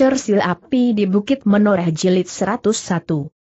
Cersil Api di Bukit Menoreh Jilid 101.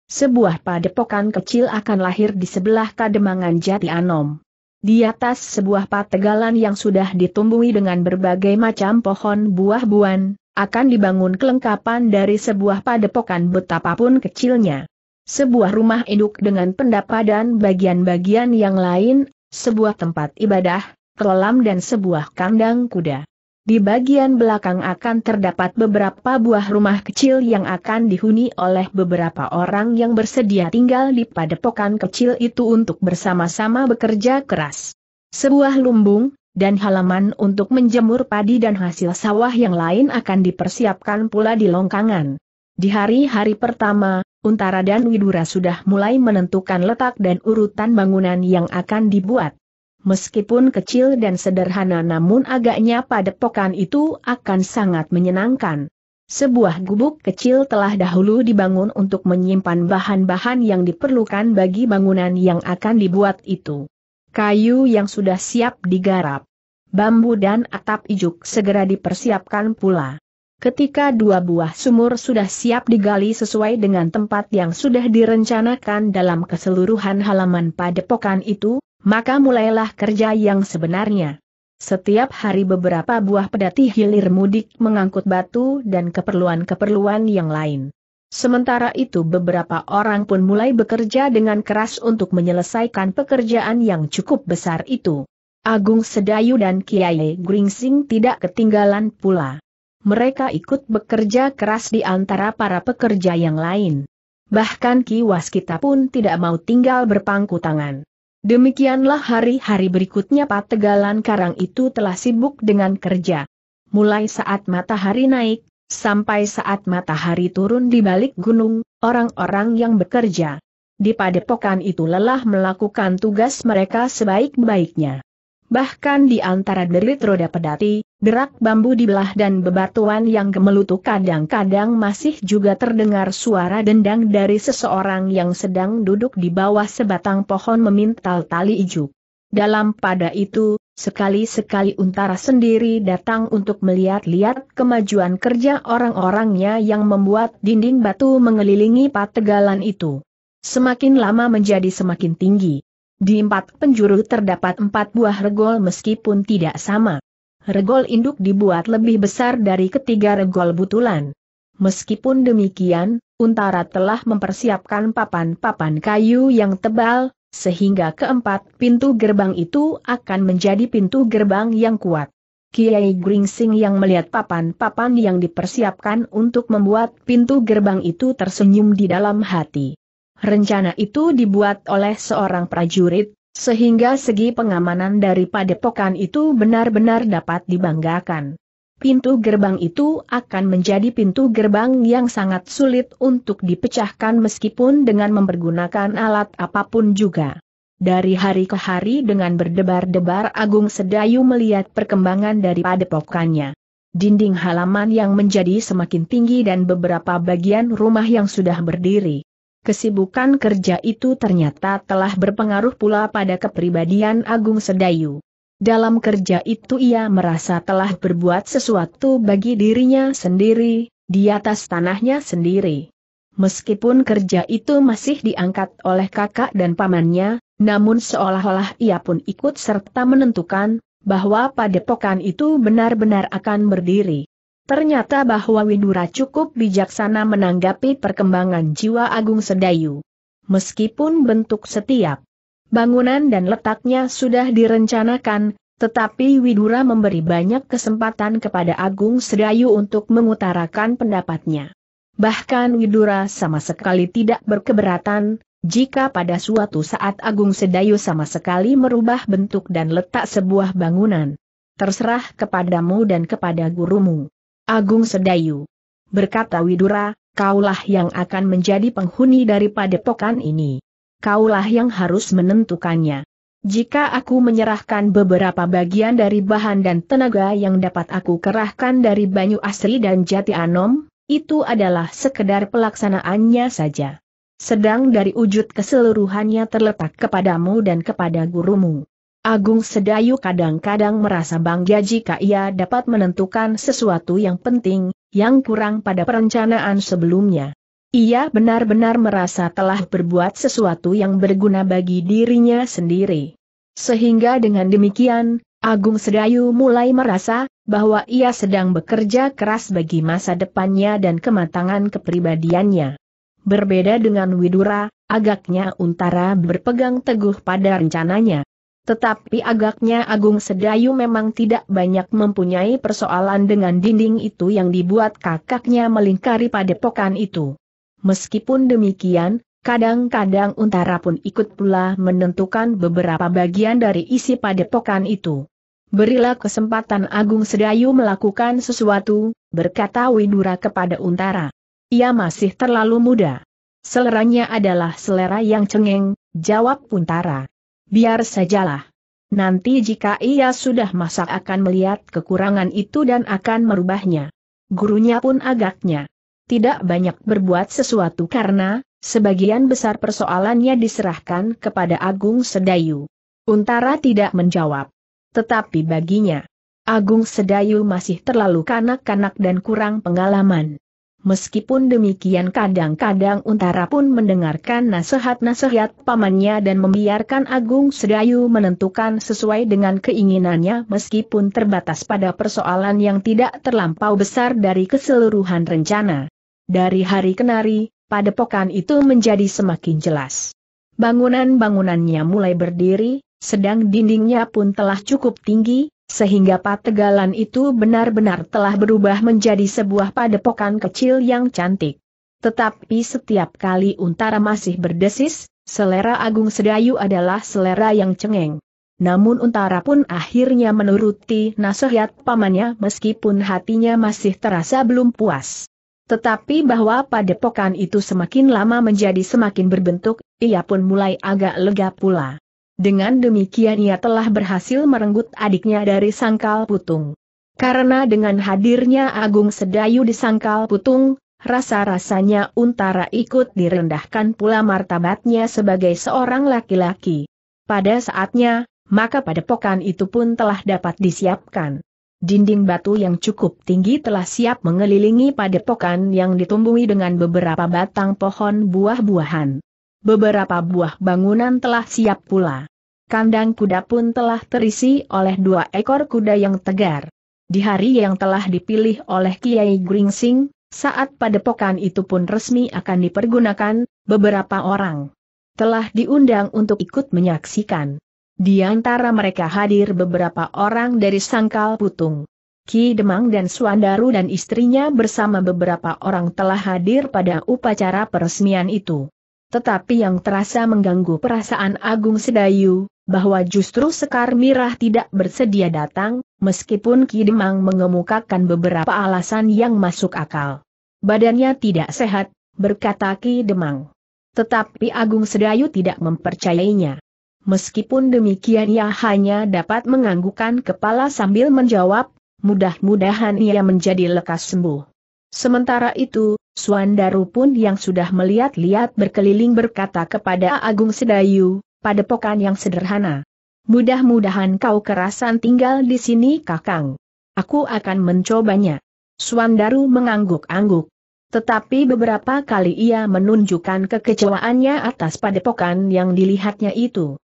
Sebuah padepokan kecil akan lahir di sebelah Kademangan Jati Anom. Di atas sebuah pategalan yang sudah ditumbuhi dengan berbagai macam pohon buah-buahan, akan dibangun kelengkapan dari sebuah padepokan betapapun kecilnya. Sebuah rumah induk dengan pendapatan, bagian-bagian yang lain, sebuah tempat ibadah, kolam dan sebuah kandang kuda. Di bagian belakang akan terdapat beberapa buah rumah kecil yang akan dihuni oleh beberapa orang yang bersedia tinggal di padepokan kecil itu untuk bersama-sama bekerja keras. Sebuah lumbung, dan halaman untuk menjemur padi dan hasil sawah yang lain akan dipersiapkan pula di longkangan. Di hari-hari pertama, Untara dan Widura sudah mulai menentukan letak dan urutan bangunan yang akan dibuat. Meskipun kecil dan sederhana namun agaknya padepokan itu akan sangat menyenangkan. Sebuah gubuk kecil telah dahulu dibangun untuk menyimpan bahan-bahan yang diperlukan bagi bangunan yang akan dibuat itu. Kayu yang sudah siap digarap. Bambu dan atap ijuk segera dipersiapkan pula. Ketika dua buah sumur sudah siap digali sesuai dengan tempat yang sudah direncanakan dalam keseluruhan halaman padepokan itu, maka mulailah kerja yang sebenarnya. Setiap hari beberapa buah pedati hilir mudik mengangkut batu dan keperluan-keperluan yang lain. Sementara itu beberapa orang pun mulai bekerja dengan keras untuk menyelesaikan pekerjaan yang cukup besar itu. Agung Sedayu dan Kiai Gringsing tidak ketinggalan pula. Mereka ikut bekerja keras di antara para pekerja yang lain. Bahkan Ki Waskita pun tidak mau tinggal berpangku tangan. Demikianlah hari-hari berikutnya Pak pategalan karang itu telah sibuk dengan kerja. Mulai saat matahari naik, sampai saat matahari turun di balik gunung, orang-orang yang bekerja di padepokan itu lelah melakukan tugas mereka sebaik-baiknya. Bahkan di antara derit roda pedati, Derak bambu dibelah dan bebatuan yang gemelutu kadang-kadang masih juga terdengar suara dendang dari seseorang yang sedang duduk di bawah sebatang pohon memintal tali ijuk. Dalam pada itu, sekali-sekali untara sendiri datang untuk melihat-lihat kemajuan kerja orang-orangnya yang membuat dinding batu mengelilingi pategalan itu. Semakin lama menjadi semakin tinggi. Di empat penjuru terdapat empat buah regol meskipun tidak sama regol induk dibuat lebih besar dari ketiga regol butulan. Meskipun demikian, Untara telah mempersiapkan papan-papan kayu yang tebal, sehingga keempat pintu gerbang itu akan menjadi pintu gerbang yang kuat. Kiai Gringsing yang melihat papan-papan yang dipersiapkan untuk membuat pintu gerbang itu tersenyum di dalam hati. Rencana itu dibuat oleh seorang prajurit, sehingga segi pengamanan dari padepokan itu benar-benar dapat dibanggakan. Pintu gerbang itu akan menjadi pintu gerbang yang sangat sulit untuk dipecahkan meskipun dengan mempergunakan alat apapun juga. Dari hari ke hari dengan berdebar-debar Agung Sedayu melihat perkembangan dari padepokannya. Dinding halaman yang menjadi semakin tinggi dan beberapa bagian rumah yang sudah berdiri kesibukan kerja itu ternyata telah berpengaruh pula pada kepribadian Agung Sedayu. Dalam kerja itu ia merasa telah berbuat sesuatu bagi dirinya sendiri, di atas tanahnya sendiri. Meskipun kerja itu masih diangkat oleh kakak dan pamannya, namun seolah-olah ia pun ikut serta menentukan bahwa padepokan itu benar-benar akan berdiri. Ternyata bahwa Widura cukup bijaksana menanggapi perkembangan jiwa Agung Sedayu. Meskipun bentuk setiap bangunan dan letaknya sudah direncanakan, tetapi Widura memberi banyak kesempatan kepada Agung Sedayu untuk mengutarakan pendapatnya. Bahkan Widura sama sekali tidak berkeberatan, jika pada suatu saat Agung Sedayu sama sekali merubah bentuk dan letak sebuah bangunan. Terserah kepadamu dan kepada gurumu. Agung Sedayu. Berkata Widura, kaulah yang akan menjadi penghuni dari padepokan ini. Kaulah yang harus menentukannya. Jika aku menyerahkan beberapa bagian dari bahan dan tenaga yang dapat aku kerahkan dari Banyu Asri dan Jati Anom, itu adalah sekedar pelaksanaannya saja. Sedang dari wujud keseluruhannya terletak kepadamu dan kepada gurumu. Agung Sedayu kadang-kadang merasa bangga jika ia dapat menentukan sesuatu yang penting, yang kurang pada perencanaan sebelumnya. Ia benar-benar merasa telah berbuat sesuatu yang berguna bagi dirinya sendiri. Sehingga dengan demikian, Agung Sedayu mulai merasa bahwa ia sedang bekerja keras bagi masa depannya dan kematangan kepribadiannya. Berbeda dengan Widura, agaknya Untara berpegang teguh pada rencananya. Tetapi agaknya Agung Sedayu memang tidak banyak mempunyai persoalan dengan dinding itu yang dibuat kakaknya melingkari padepokan itu. Meskipun demikian, kadang-kadang Untara pun ikut pula menentukan beberapa bagian dari isi padepokan itu. Berilah kesempatan Agung Sedayu melakukan sesuatu, berkata Widura kepada Untara. Ia masih terlalu muda. Seleranya adalah selera yang cengeng, jawab Untara. Biar sajalah. Nanti jika ia sudah masak akan melihat kekurangan itu dan akan merubahnya. Gurunya pun agaknya tidak banyak berbuat sesuatu karena, sebagian besar persoalannya diserahkan kepada Agung Sedayu. Untara tidak menjawab. Tetapi baginya, Agung Sedayu masih terlalu kanak-kanak dan kurang pengalaman. Meskipun demikian kadang-kadang Untara pun mendengarkan nasihat-nasihat pamannya dan membiarkan Agung Sedayu menentukan sesuai dengan keinginannya meskipun terbatas pada persoalan yang tidak terlampau besar dari keseluruhan rencana. Dari hari ke hari, padepokan itu menjadi semakin jelas. Bangunan-bangunannya mulai berdiri, sedang dindingnya pun telah cukup tinggi, sehingga pategalan itu benar-benar telah berubah menjadi sebuah padepokan kecil yang cantik. Tetapi setiap kali Untara masih berdesis, selera Agung Sedayu adalah selera yang cengeng. Namun Untara pun akhirnya menuruti nasihat pamannya meskipun hatinya masih terasa belum puas. Tetapi bahwa padepokan itu semakin lama menjadi semakin berbentuk, ia pun mulai agak lega pula. Dengan demikian ia telah berhasil merenggut adiknya dari sangkal putung. Karena dengan hadirnya Agung Sedayu di sangkal putung, rasa-rasanya Untara ikut direndahkan pula martabatnya sebagai seorang laki-laki. Pada saatnya, maka padepokan itu pun telah dapat disiapkan. Dinding batu yang cukup tinggi telah siap mengelilingi padepokan yang ditumbuhi dengan beberapa batang pohon buah-buahan beberapa buah bangunan telah siap pula. Kandang kuda pun telah terisi oleh dua ekor kuda yang tegar. Di hari yang telah dipilih oleh Kiai Gringsing, saat padepokan itu pun resmi akan dipergunakan, beberapa orang telah diundang untuk ikut menyaksikan. Di antara mereka hadir beberapa orang dari Sangkal Putung. Ki Demang dan Suandaru dan istrinya bersama beberapa orang telah hadir pada upacara peresmian itu tetapi yang terasa mengganggu perasaan Agung Sedayu, bahwa justru Sekar Mirah tidak bersedia datang, meskipun Kidemang mengemukakan beberapa alasan yang masuk akal. Badannya tidak sehat, berkata Kidemang. Tetapi Agung Sedayu tidak mempercayainya. Meskipun demikian ia hanya dapat menganggukkan kepala sambil menjawab, mudah-mudahan ia menjadi lekas sembuh. Sementara itu, Suandaru pun yang sudah melihat-lihat berkeliling berkata kepada Agung Sedayu, pada padepokan yang sederhana. Mudah-mudahan kau kerasan tinggal di sini kakang. Aku akan mencobanya. Suandaru mengangguk-angguk. Tetapi beberapa kali ia menunjukkan kekecewaannya atas padepokan yang dilihatnya itu.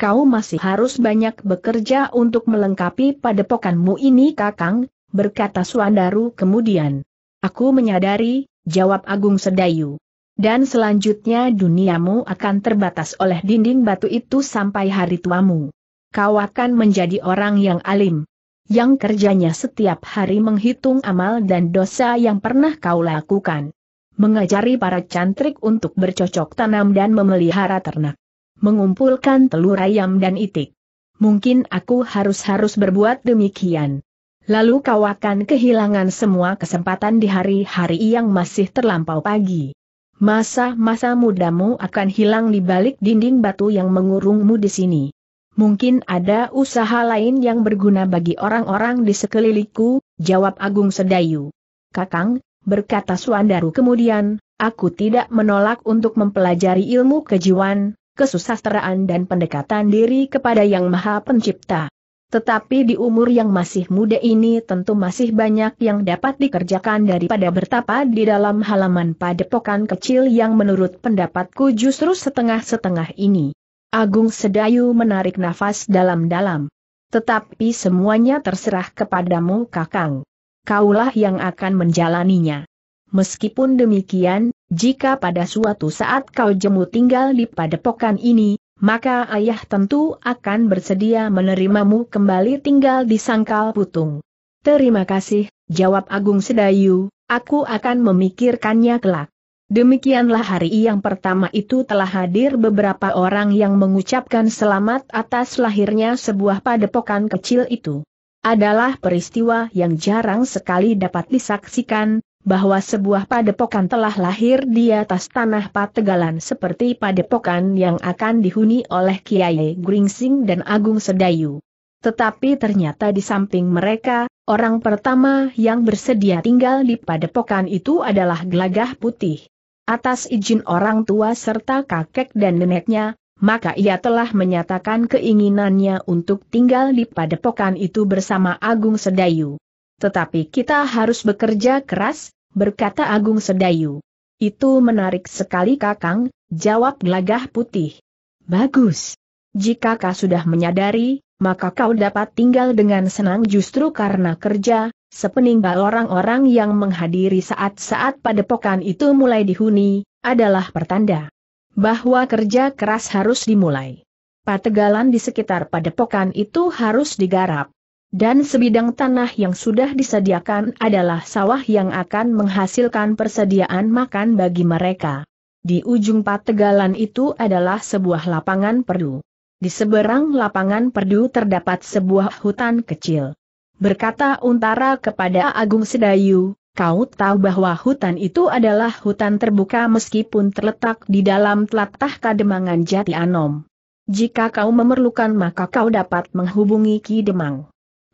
Kau masih harus banyak bekerja untuk melengkapi padepokanmu ini kakang, berkata Suandaru kemudian. Aku menyadari, jawab Agung Sedayu. Dan selanjutnya duniamu akan terbatas oleh dinding batu itu sampai hari tuamu. Kau akan menjadi orang yang alim, yang kerjanya setiap hari menghitung amal dan dosa yang pernah kau lakukan. Mengajari para cantrik untuk bercocok tanam dan memelihara ternak. Mengumpulkan telur ayam dan itik. Mungkin aku harus-harus berbuat demikian lalu kau akan kehilangan semua kesempatan di hari-hari yang masih terlampau pagi. Masa-masa mudamu akan hilang di balik dinding batu yang mengurungmu di sini. Mungkin ada usaha lain yang berguna bagi orang-orang di sekelilingku, jawab Agung Sedayu. Kakang, berkata Suandaru kemudian, aku tidak menolak untuk mempelajari ilmu kejiwaan, kesusasteraan dan pendekatan diri kepada Yang Maha Pencipta. Tetapi di umur yang masih muda ini tentu masih banyak yang dapat dikerjakan daripada bertapa di dalam halaman padepokan kecil yang menurut pendapatku justru setengah-setengah ini. Agung Sedayu menarik nafas dalam-dalam. Tetapi semuanya terserah kepadamu kakang. Kaulah yang akan menjalaninya. Meskipun demikian, jika pada suatu saat kau jemu tinggal di padepokan ini, maka ayah tentu akan bersedia menerimamu kembali tinggal di sangkal putung. Terima kasih, jawab Agung Sedayu, aku akan memikirkannya kelak. Demikianlah hari yang pertama itu telah hadir beberapa orang yang mengucapkan selamat atas lahirnya sebuah padepokan kecil itu. Adalah peristiwa yang jarang sekali dapat disaksikan, bahwa sebuah padepokan telah lahir di atas tanah Pategalan seperti padepokan yang akan dihuni oleh Kiai Gringsing dan Agung Sedayu. Tetapi ternyata di samping mereka, orang pertama yang bersedia tinggal di padepokan itu adalah gelagah putih. Atas izin orang tua serta kakek dan neneknya, maka ia telah menyatakan keinginannya untuk tinggal di padepokan itu bersama Agung Sedayu. Tetapi kita harus bekerja keras, berkata Agung Sedayu. Itu menarik sekali kakang, jawab gelagah putih. Bagus. Jika kau sudah menyadari, maka kau dapat tinggal dengan senang justru karena kerja, sepeninggal orang-orang yang menghadiri saat-saat padepokan itu mulai dihuni, adalah pertanda bahwa kerja keras harus dimulai. Pategalan di sekitar padepokan itu harus digarap. Dan sebidang tanah yang sudah disediakan adalah sawah yang akan menghasilkan persediaan makan bagi mereka. Di ujung pategalan itu adalah sebuah lapangan perdu. Di seberang lapangan perdu terdapat sebuah hutan kecil. Berkata Untara kepada Agung Sedayu, kau tahu bahwa hutan itu adalah hutan terbuka meskipun terletak di dalam telatah Kademangan Jati Anom. Jika kau memerlukan maka kau dapat menghubungi Ki Demang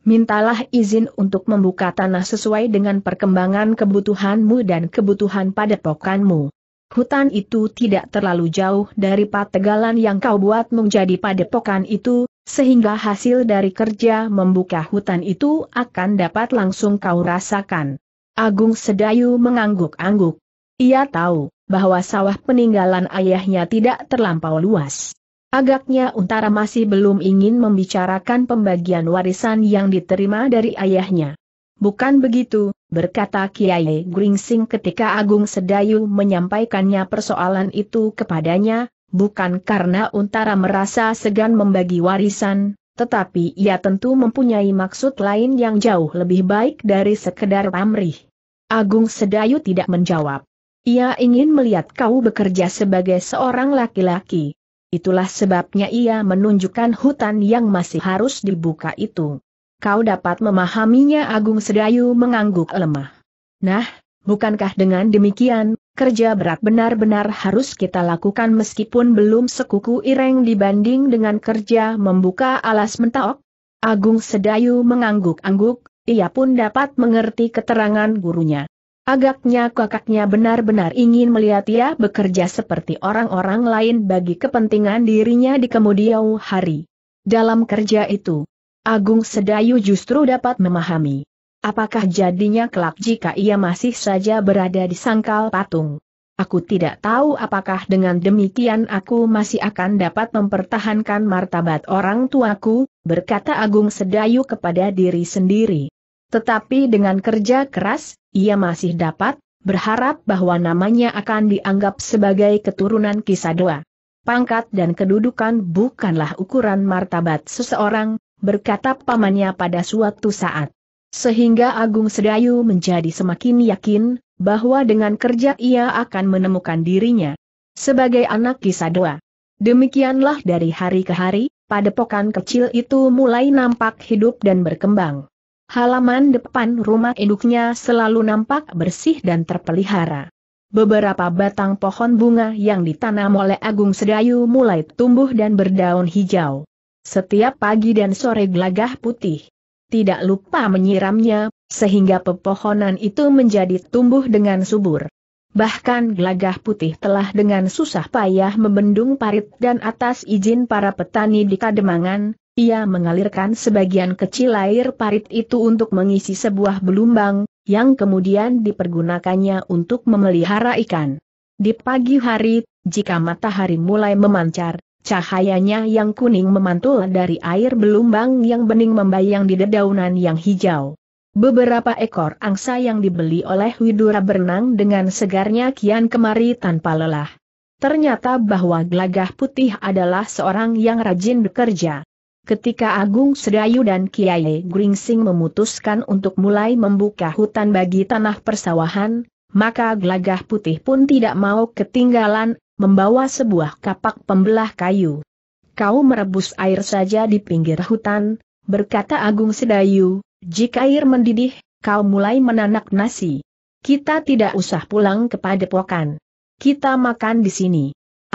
mintalah izin untuk membuka tanah sesuai dengan perkembangan kebutuhanmu dan kebutuhan padepokanmu. Hutan itu tidak terlalu jauh dari pategalan yang kau buat menjadi padepokan itu, sehingga hasil dari kerja membuka hutan itu akan dapat langsung kau rasakan. Agung Sedayu mengangguk-angguk. Ia tahu bahwa sawah peninggalan ayahnya tidak terlampau luas. Agaknya Untara masih belum ingin membicarakan pembagian warisan yang diterima dari ayahnya. Bukan begitu, berkata Kiai Gringsing ketika Agung Sedayu menyampaikannya persoalan itu kepadanya, bukan karena Untara merasa segan membagi warisan, tetapi ia tentu mempunyai maksud lain yang jauh lebih baik dari sekedar pamrih. Agung Sedayu tidak menjawab. Ia ingin melihat kau bekerja sebagai seorang laki-laki. Itulah sebabnya ia menunjukkan hutan yang masih harus dibuka itu. Kau dapat memahaminya Agung Sedayu mengangguk lemah. Nah, bukankah dengan demikian, kerja berat benar-benar harus kita lakukan meskipun belum sekuku ireng dibanding dengan kerja membuka alas mentok? Agung Sedayu mengangguk-angguk, ia pun dapat mengerti keterangan gurunya. Agaknya kakaknya benar-benar ingin melihat ia bekerja seperti orang-orang lain bagi kepentingan dirinya di kemudian hari. Dalam kerja itu, Agung Sedayu justru dapat memahami. Apakah jadinya kelak jika ia masih saja berada di sangkal patung? Aku tidak tahu apakah dengan demikian aku masih akan dapat mempertahankan martabat orang tuaku, berkata Agung Sedayu kepada diri sendiri. Tetapi dengan kerja keras, ia masih dapat berharap bahwa namanya akan dianggap sebagai keturunan Kisadoa. Pangkat dan kedudukan bukanlah ukuran martabat seseorang, berkata pamannya pada suatu saat. Sehingga Agung Sedayu menjadi semakin yakin, bahwa dengan kerja ia akan menemukan dirinya sebagai anak Kisadoa. Demikianlah dari hari ke hari, pada padepokan kecil itu mulai nampak hidup dan berkembang. Halaman depan rumah induknya selalu nampak bersih dan terpelihara. Beberapa batang pohon bunga yang ditanam oleh Agung Sedayu mulai tumbuh dan berdaun hijau. Setiap pagi dan sore gelagah putih. Tidak lupa menyiramnya, sehingga pepohonan itu menjadi tumbuh dengan subur. Bahkan gelagah putih telah dengan susah payah membendung parit dan atas izin para petani di Kademangan, ia mengalirkan sebagian kecil air parit itu untuk mengisi sebuah belumbang, yang kemudian dipergunakannya untuk memelihara ikan. Di pagi hari, jika matahari mulai memancar, cahayanya yang kuning memantul dari air belumbang yang bening membayang di dedaunan yang hijau. Beberapa ekor angsa yang dibeli oleh Widura berenang dengan segarnya kian kemari tanpa lelah. Ternyata bahwa gelagah putih adalah seorang yang rajin bekerja. Ketika Agung Sedayu dan Kiai Gringsing memutuskan untuk mulai membuka hutan bagi tanah persawahan, maka Glagah putih pun tidak mau ketinggalan, membawa sebuah kapak pembelah kayu. Kau merebus air saja di pinggir hutan, berkata Agung Sedayu, jika air mendidih, kau mulai menanak nasi. Kita tidak usah pulang kepada pokan. Kita makan di sini.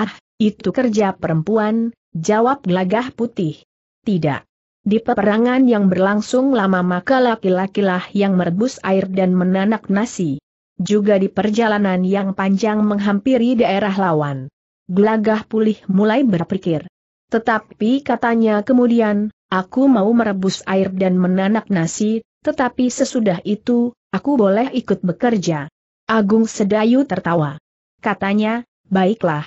Ah, itu kerja perempuan, jawab Glagah putih tidak. Di peperangan yang berlangsung lama maka laki-lakilah yang merebus air dan menanak nasi. Juga di perjalanan yang panjang menghampiri daerah lawan. Gelagah pulih mulai berpikir. Tetapi katanya kemudian, aku mau merebus air dan menanak nasi, tetapi sesudah itu, aku boleh ikut bekerja. Agung Sedayu tertawa. Katanya, baiklah.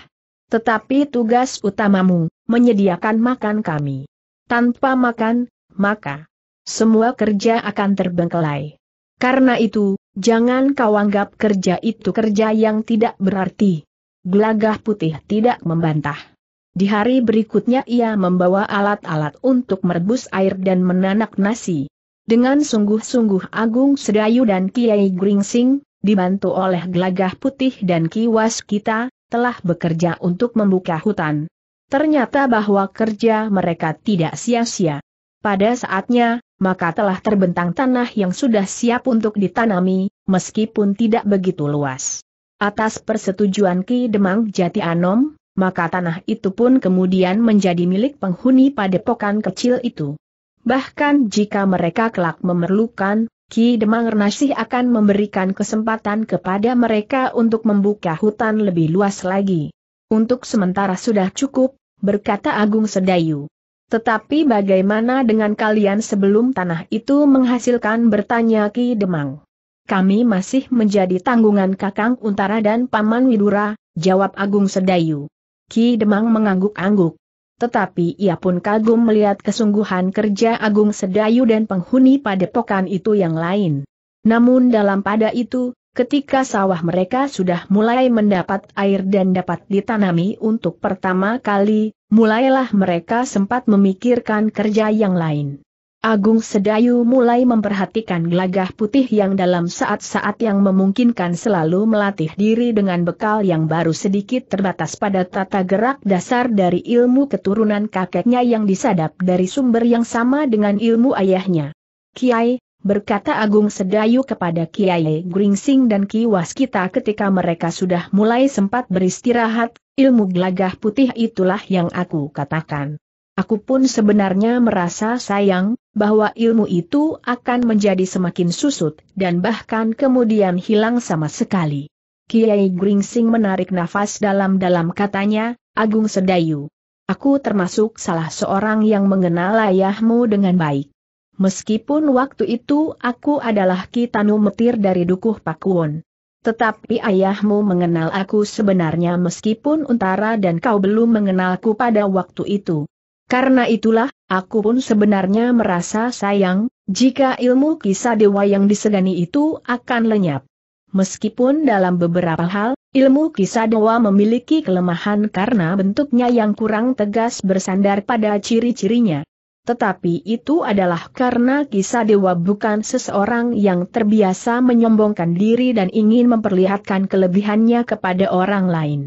Tetapi tugas utamamu, menyediakan makan kami. Tanpa makan, maka semua kerja akan terbengkelai. Karena itu, jangan kau anggap kerja itu kerja yang tidak berarti. Gelagah putih tidak membantah. Di hari berikutnya ia membawa alat-alat untuk merebus air dan menanak nasi. Dengan sungguh-sungguh Agung Sedayu dan Kiai Gringsing, dibantu oleh gelagah putih dan kiwas kita, telah bekerja untuk membuka hutan, Ternyata bahwa kerja mereka tidak sia-sia. Pada saatnya, maka telah terbentang tanah yang sudah siap untuk ditanami, meskipun tidak begitu luas. Atas persetujuan Ki Demang Jati Anom, maka tanah itu pun kemudian menjadi milik penghuni padepokan kecil itu. Bahkan jika mereka kelak memerlukan, Ki Demang Renasih akan memberikan kesempatan kepada mereka untuk membuka hutan lebih luas lagi. Untuk sementara sudah cukup, berkata Agung Sedayu. Tetapi bagaimana dengan kalian sebelum tanah itu menghasilkan bertanya Ki Demang? Kami masih menjadi tanggungan Kakang Untara dan Paman Widura, jawab Agung Sedayu. Ki Demang mengangguk-angguk. Tetapi ia pun kagum melihat kesungguhan kerja Agung Sedayu dan penghuni padepokan itu yang lain. Namun dalam pada itu, Ketika sawah mereka sudah mulai mendapat air dan dapat ditanami untuk pertama kali, mulailah mereka sempat memikirkan kerja yang lain. Agung Sedayu mulai memperhatikan gelagah putih yang dalam saat-saat yang memungkinkan selalu melatih diri dengan bekal yang baru sedikit terbatas pada tata gerak dasar dari ilmu keturunan kakeknya yang disadap dari sumber yang sama dengan ilmu ayahnya. Kiai, berkata Agung Sedayu kepada Kiai Gringsing dan Kiwas Waskita ketika mereka sudah mulai sempat beristirahat, ilmu gelagah putih itulah yang aku katakan. Aku pun sebenarnya merasa sayang, bahwa ilmu itu akan menjadi semakin susut, dan bahkan kemudian hilang sama sekali. Kiai Gringsing menarik nafas dalam-dalam katanya, Agung Sedayu. Aku termasuk salah seorang yang mengenal ayahmu dengan baik meskipun waktu itu aku adalah Kitanu Metir dari Dukuh Pakuwon. Tetapi ayahmu mengenal aku sebenarnya meskipun Untara dan kau belum mengenalku pada waktu itu. Karena itulah, aku pun sebenarnya merasa sayang, jika ilmu kisah dewa yang disegani itu akan lenyap. Meskipun dalam beberapa hal, ilmu kisah dewa memiliki kelemahan karena bentuknya yang kurang tegas bersandar pada ciri-cirinya. Tetapi itu adalah karena kisah dewa bukan seseorang yang terbiasa menyombongkan diri dan ingin memperlihatkan kelebihannya kepada orang lain.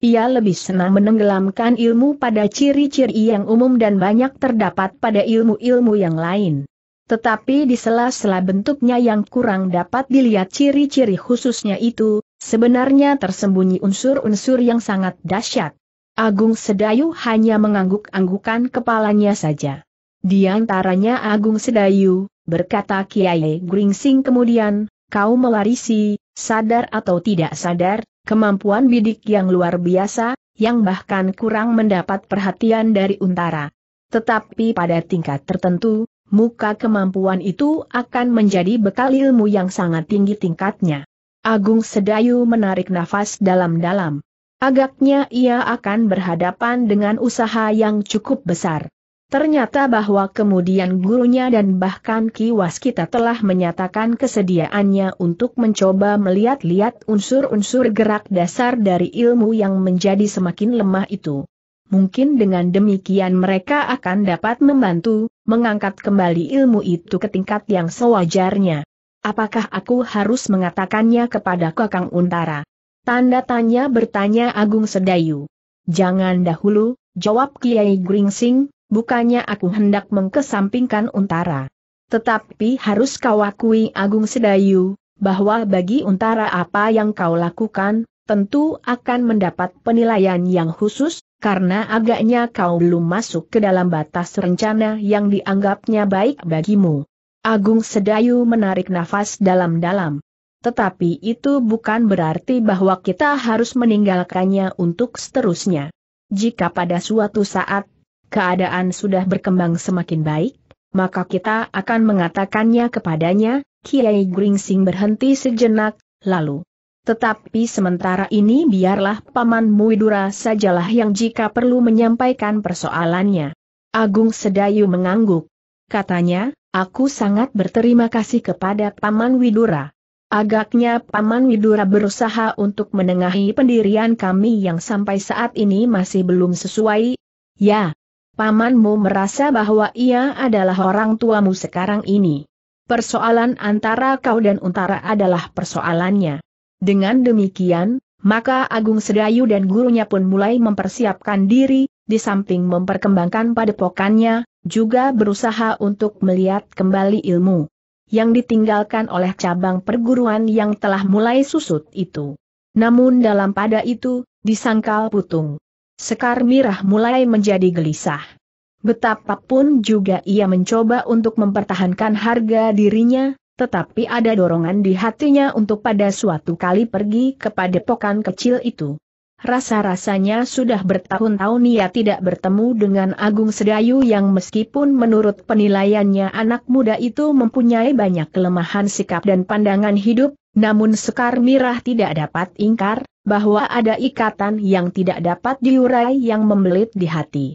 Ia lebih senang menenggelamkan ilmu pada ciri-ciri yang umum dan banyak terdapat pada ilmu-ilmu yang lain. Tetapi di sela-sela bentuknya yang kurang dapat dilihat ciri-ciri khususnya itu, sebenarnya tersembunyi unsur-unsur yang sangat dahsyat. Agung Sedayu hanya mengangguk-anggukan kepalanya saja. Di antaranya Agung Sedayu, berkata Kiai Gringsing kemudian, kau melarisi, sadar atau tidak sadar, kemampuan bidik yang luar biasa, yang bahkan kurang mendapat perhatian dari Untara. Tetapi pada tingkat tertentu, muka kemampuan itu akan menjadi bekal ilmu yang sangat tinggi tingkatnya. Agung Sedayu menarik nafas dalam-dalam. Agaknya ia akan berhadapan dengan usaha yang cukup besar. Ternyata bahwa kemudian gurunya dan bahkan kiwas kita telah menyatakan kesediaannya untuk mencoba melihat-lihat unsur-unsur gerak dasar dari ilmu yang menjadi semakin lemah itu. Mungkin dengan demikian mereka akan dapat membantu, mengangkat kembali ilmu itu ke tingkat yang sewajarnya. Apakah aku harus mengatakannya kepada Kakang Untara? Tanda tanya bertanya Agung Sedayu. Jangan dahulu, jawab Kiai Gringsing, Bukannya aku hendak mengkesampingkan Untara. Tetapi harus kau akui Agung Sedayu, bahwa bagi Untara apa yang kau lakukan, tentu akan mendapat penilaian yang khusus, karena agaknya kau belum masuk ke dalam batas rencana yang dianggapnya baik bagimu. Agung Sedayu menarik nafas dalam-dalam. Tetapi itu bukan berarti bahwa kita harus meninggalkannya untuk seterusnya. Jika pada suatu saat keadaan sudah berkembang semakin baik, maka kita akan mengatakannya kepadanya, Kiai Gringsing berhenti sejenak, lalu. Tetapi sementara ini biarlah paman Widura sajalah yang jika perlu menyampaikan persoalannya. Agung Sedayu mengangguk. Katanya, aku sangat berterima kasih kepada Paman Widura. Agaknya Paman Widura berusaha untuk menengahi pendirian kami yang sampai saat ini masih belum sesuai. Ya, pamanmu merasa bahwa ia adalah orang tuamu sekarang ini. Persoalan antara kau dan Untara adalah persoalannya. Dengan demikian, maka Agung Sedayu dan gurunya pun mulai mempersiapkan diri, di samping memperkembangkan padepokannya, juga berusaha untuk melihat kembali ilmu yang ditinggalkan oleh cabang perguruan yang telah mulai susut itu. Namun dalam pada itu, disangkal putung. Sekar Mirah mulai menjadi gelisah. Betapapun juga ia mencoba untuk mempertahankan harga dirinya, tetapi ada dorongan di hatinya untuk pada suatu kali pergi kepada pokan kecil itu. Rasa-rasanya sudah bertahun-tahun ia tidak bertemu dengan Agung Sedayu yang meskipun menurut penilaiannya anak muda itu mempunyai banyak kelemahan sikap dan pandangan hidup, namun Sekar Mirah tidak dapat ingkar, bahwa ada ikatan yang tidak dapat diurai yang membelit di hati.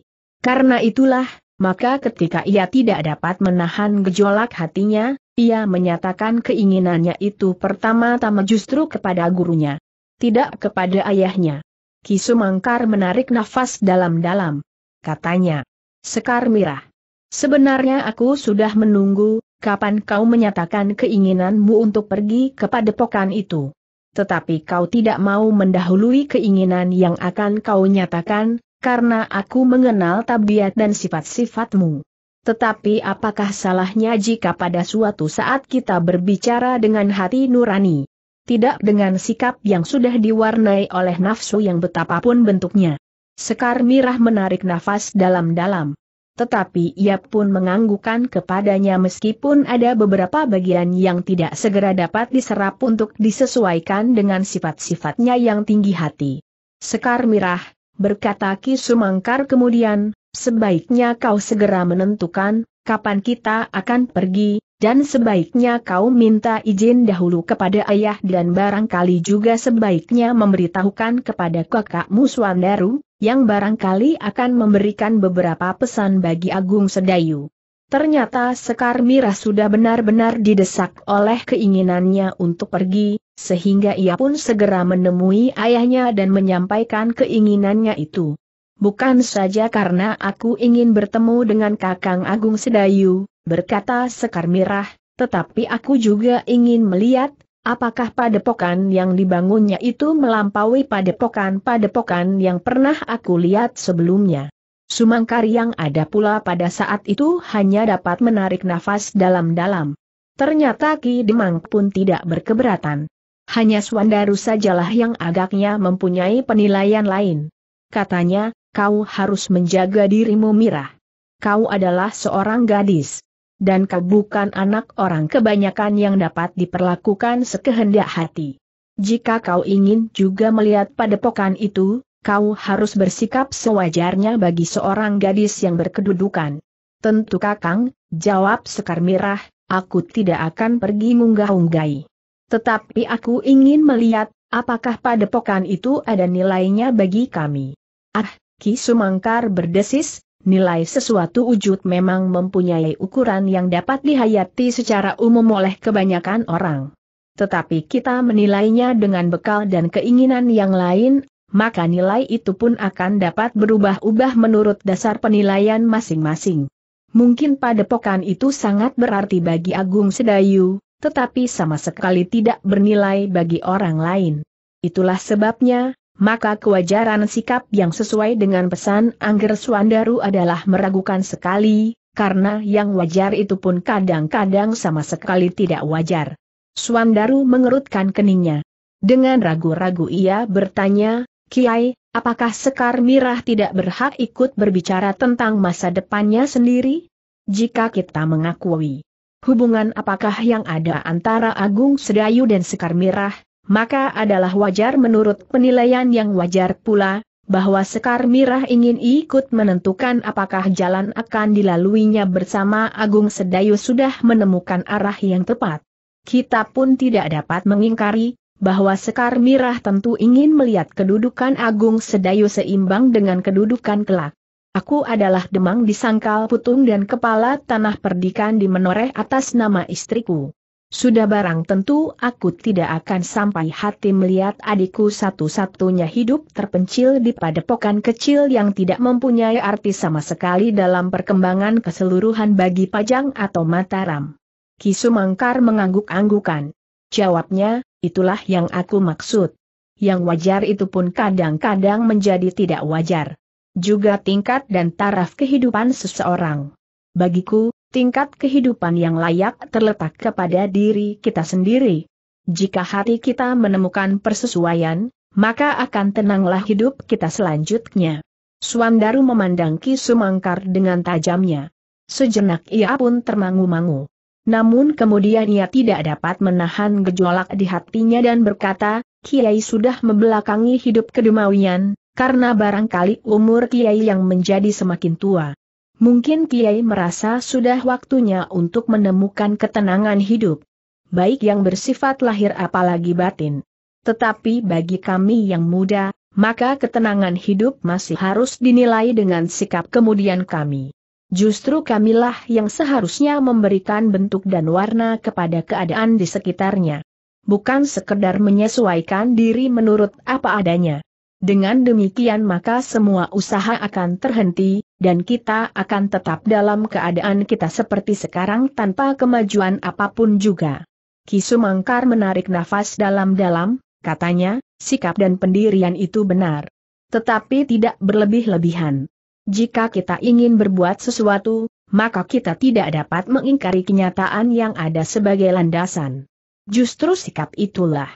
Karena itulah, maka ketika ia tidak dapat menahan gejolak hatinya, ia menyatakan keinginannya itu pertama-tama justru kepada gurunya. Tidak kepada ayahnya. Kisumangkar menarik nafas dalam-dalam. Katanya, Sekar Mirah. Sebenarnya aku sudah menunggu, kapan kau menyatakan keinginanmu untuk pergi kepada pokan itu tetapi kau tidak mau mendahului keinginan yang akan kau nyatakan, karena aku mengenal tabiat dan sifat-sifatmu. Tetapi apakah salahnya jika pada suatu saat kita berbicara dengan hati nurani? Tidak dengan sikap yang sudah diwarnai oleh nafsu yang betapapun bentuknya. Sekar Mirah menarik nafas dalam-dalam tetapi ia pun menganggukan kepadanya meskipun ada beberapa bagian yang tidak segera dapat diserap untuk disesuaikan dengan sifat-sifatnya yang tinggi hati. Sekar Mirah, berkata Ki Sumangkar kemudian, sebaiknya kau segera menentukan, kapan kita akan pergi, dan sebaiknya kau minta izin dahulu kepada ayah dan barangkali juga sebaiknya memberitahukan kepada kakakmu Swandaru, yang barangkali akan memberikan beberapa pesan bagi Agung Sedayu. Ternyata Sekar Mirah sudah benar-benar didesak oleh keinginannya untuk pergi, sehingga ia pun segera menemui ayahnya dan menyampaikan keinginannya itu. Bukan saja karena aku ingin bertemu dengan Kakang Agung Sedayu, berkata Sekar Mirah, tetapi aku juga ingin melihat Apakah padepokan yang dibangunnya itu melampaui padepokan-padepokan yang pernah aku lihat sebelumnya? Sumangkar yang ada pula pada saat itu hanya dapat menarik nafas dalam-dalam. Ternyata Ki Demang pun tidak berkeberatan. Hanya Swandaru sajalah yang agaknya mempunyai penilaian lain. Katanya, kau harus menjaga dirimu mirah. Kau adalah seorang gadis dan kau bukan anak orang kebanyakan yang dapat diperlakukan sekehendak hati. Jika kau ingin juga melihat padepokan itu, kau harus bersikap sewajarnya bagi seorang gadis yang berkedudukan. Tentu kakang, jawab Sekar Mirah, aku tidak akan pergi munggah unggai Tetapi aku ingin melihat, apakah padepokan itu ada nilainya bagi kami. Ah, Ki Sumangkar berdesis, nilai sesuatu wujud memang mempunyai ukuran yang dapat dihayati secara umum oleh kebanyakan orang. Tetapi kita menilainya dengan bekal dan keinginan yang lain, maka nilai itu pun akan dapat berubah-ubah menurut dasar penilaian masing-masing. Mungkin pada padepokan itu sangat berarti bagi Agung Sedayu, tetapi sama sekali tidak bernilai bagi orang lain. Itulah sebabnya, maka kewajaran sikap yang sesuai dengan pesan Angger Swandaru adalah meragukan sekali, karena yang wajar itu pun kadang-kadang sama sekali tidak wajar. Suandaru mengerutkan keningnya. Dengan ragu-ragu ia bertanya, Kiai, apakah Sekar Mirah tidak berhak ikut berbicara tentang masa depannya sendiri? Jika kita mengakui hubungan apakah yang ada antara Agung Sedayu dan Sekar Mirah, maka adalah wajar menurut penilaian yang wajar pula, bahwa Sekar Mirah ingin ikut menentukan apakah jalan akan dilaluinya bersama Agung Sedayu sudah menemukan arah yang tepat. Kita pun tidak dapat mengingkari, bahwa Sekar Mirah tentu ingin melihat kedudukan Agung Sedayu seimbang dengan kedudukan kelak. Aku adalah demang di sangkal putung dan kepala tanah perdikan di menoreh atas nama istriku. Sudah barang tentu aku tidak akan sampai hati melihat adikku satu-satunya hidup terpencil di padepokan kecil yang tidak mempunyai arti sama sekali dalam perkembangan keseluruhan bagi Pajang atau Mataram. Kisumangkar mengangguk-anggukan. Jawabnya, itulah yang aku maksud. Yang wajar itu pun kadang-kadang menjadi tidak wajar. Juga tingkat dan taraf kehidupan seseorang. Bagiku, tingkat kehidupan yang layak terletak kepada diri kita sendiri. Jika hati kita menemukan persesuaian, maka akan tenanglah hidup kita selanjutnya. Suandaru memandang Ki Sumangkar dengan tajamnya. Sejenak ia pun termangu-mangu. Namun kemudian ia tidak dapat menahan gejolak di hatinya dan berkata, Kiai sudah membelakangi hidup kedemawian, karena barangkali umur Kiai yang menjadi semakin tua. Mungkin Kiai merasa sudah waktunya untuk menemukan ketenangan hidup. Baik yang bersifat lahir apalagi batin. Tetapi bagi kami yang muda, maka ketenangan hidup masih harus dinilai dengan sikap kemudian kami. Justru kamilah yang seharusnya memberikan bentuk dan warna kepada keadaan di sekitarnya. Bukan sekedar menyesuaikan diri menurut apa adanya. Dengan demikian maka semua usaha akan terhenti, dan kita akan tetap dalam keadaan kita seperti sekarang tanpa kemajuan apapun juga. Kisumangkar menarik nafas dalam-dalam, katanya, sikap dan pendirian itu benar. Tetapi tidak berlebih-lebihan. Jika kita ingin berbuat sesuatu, maka kita tidak dapat mengingkari kenyataan yang ada sebagai landasan. Justru sikap itulah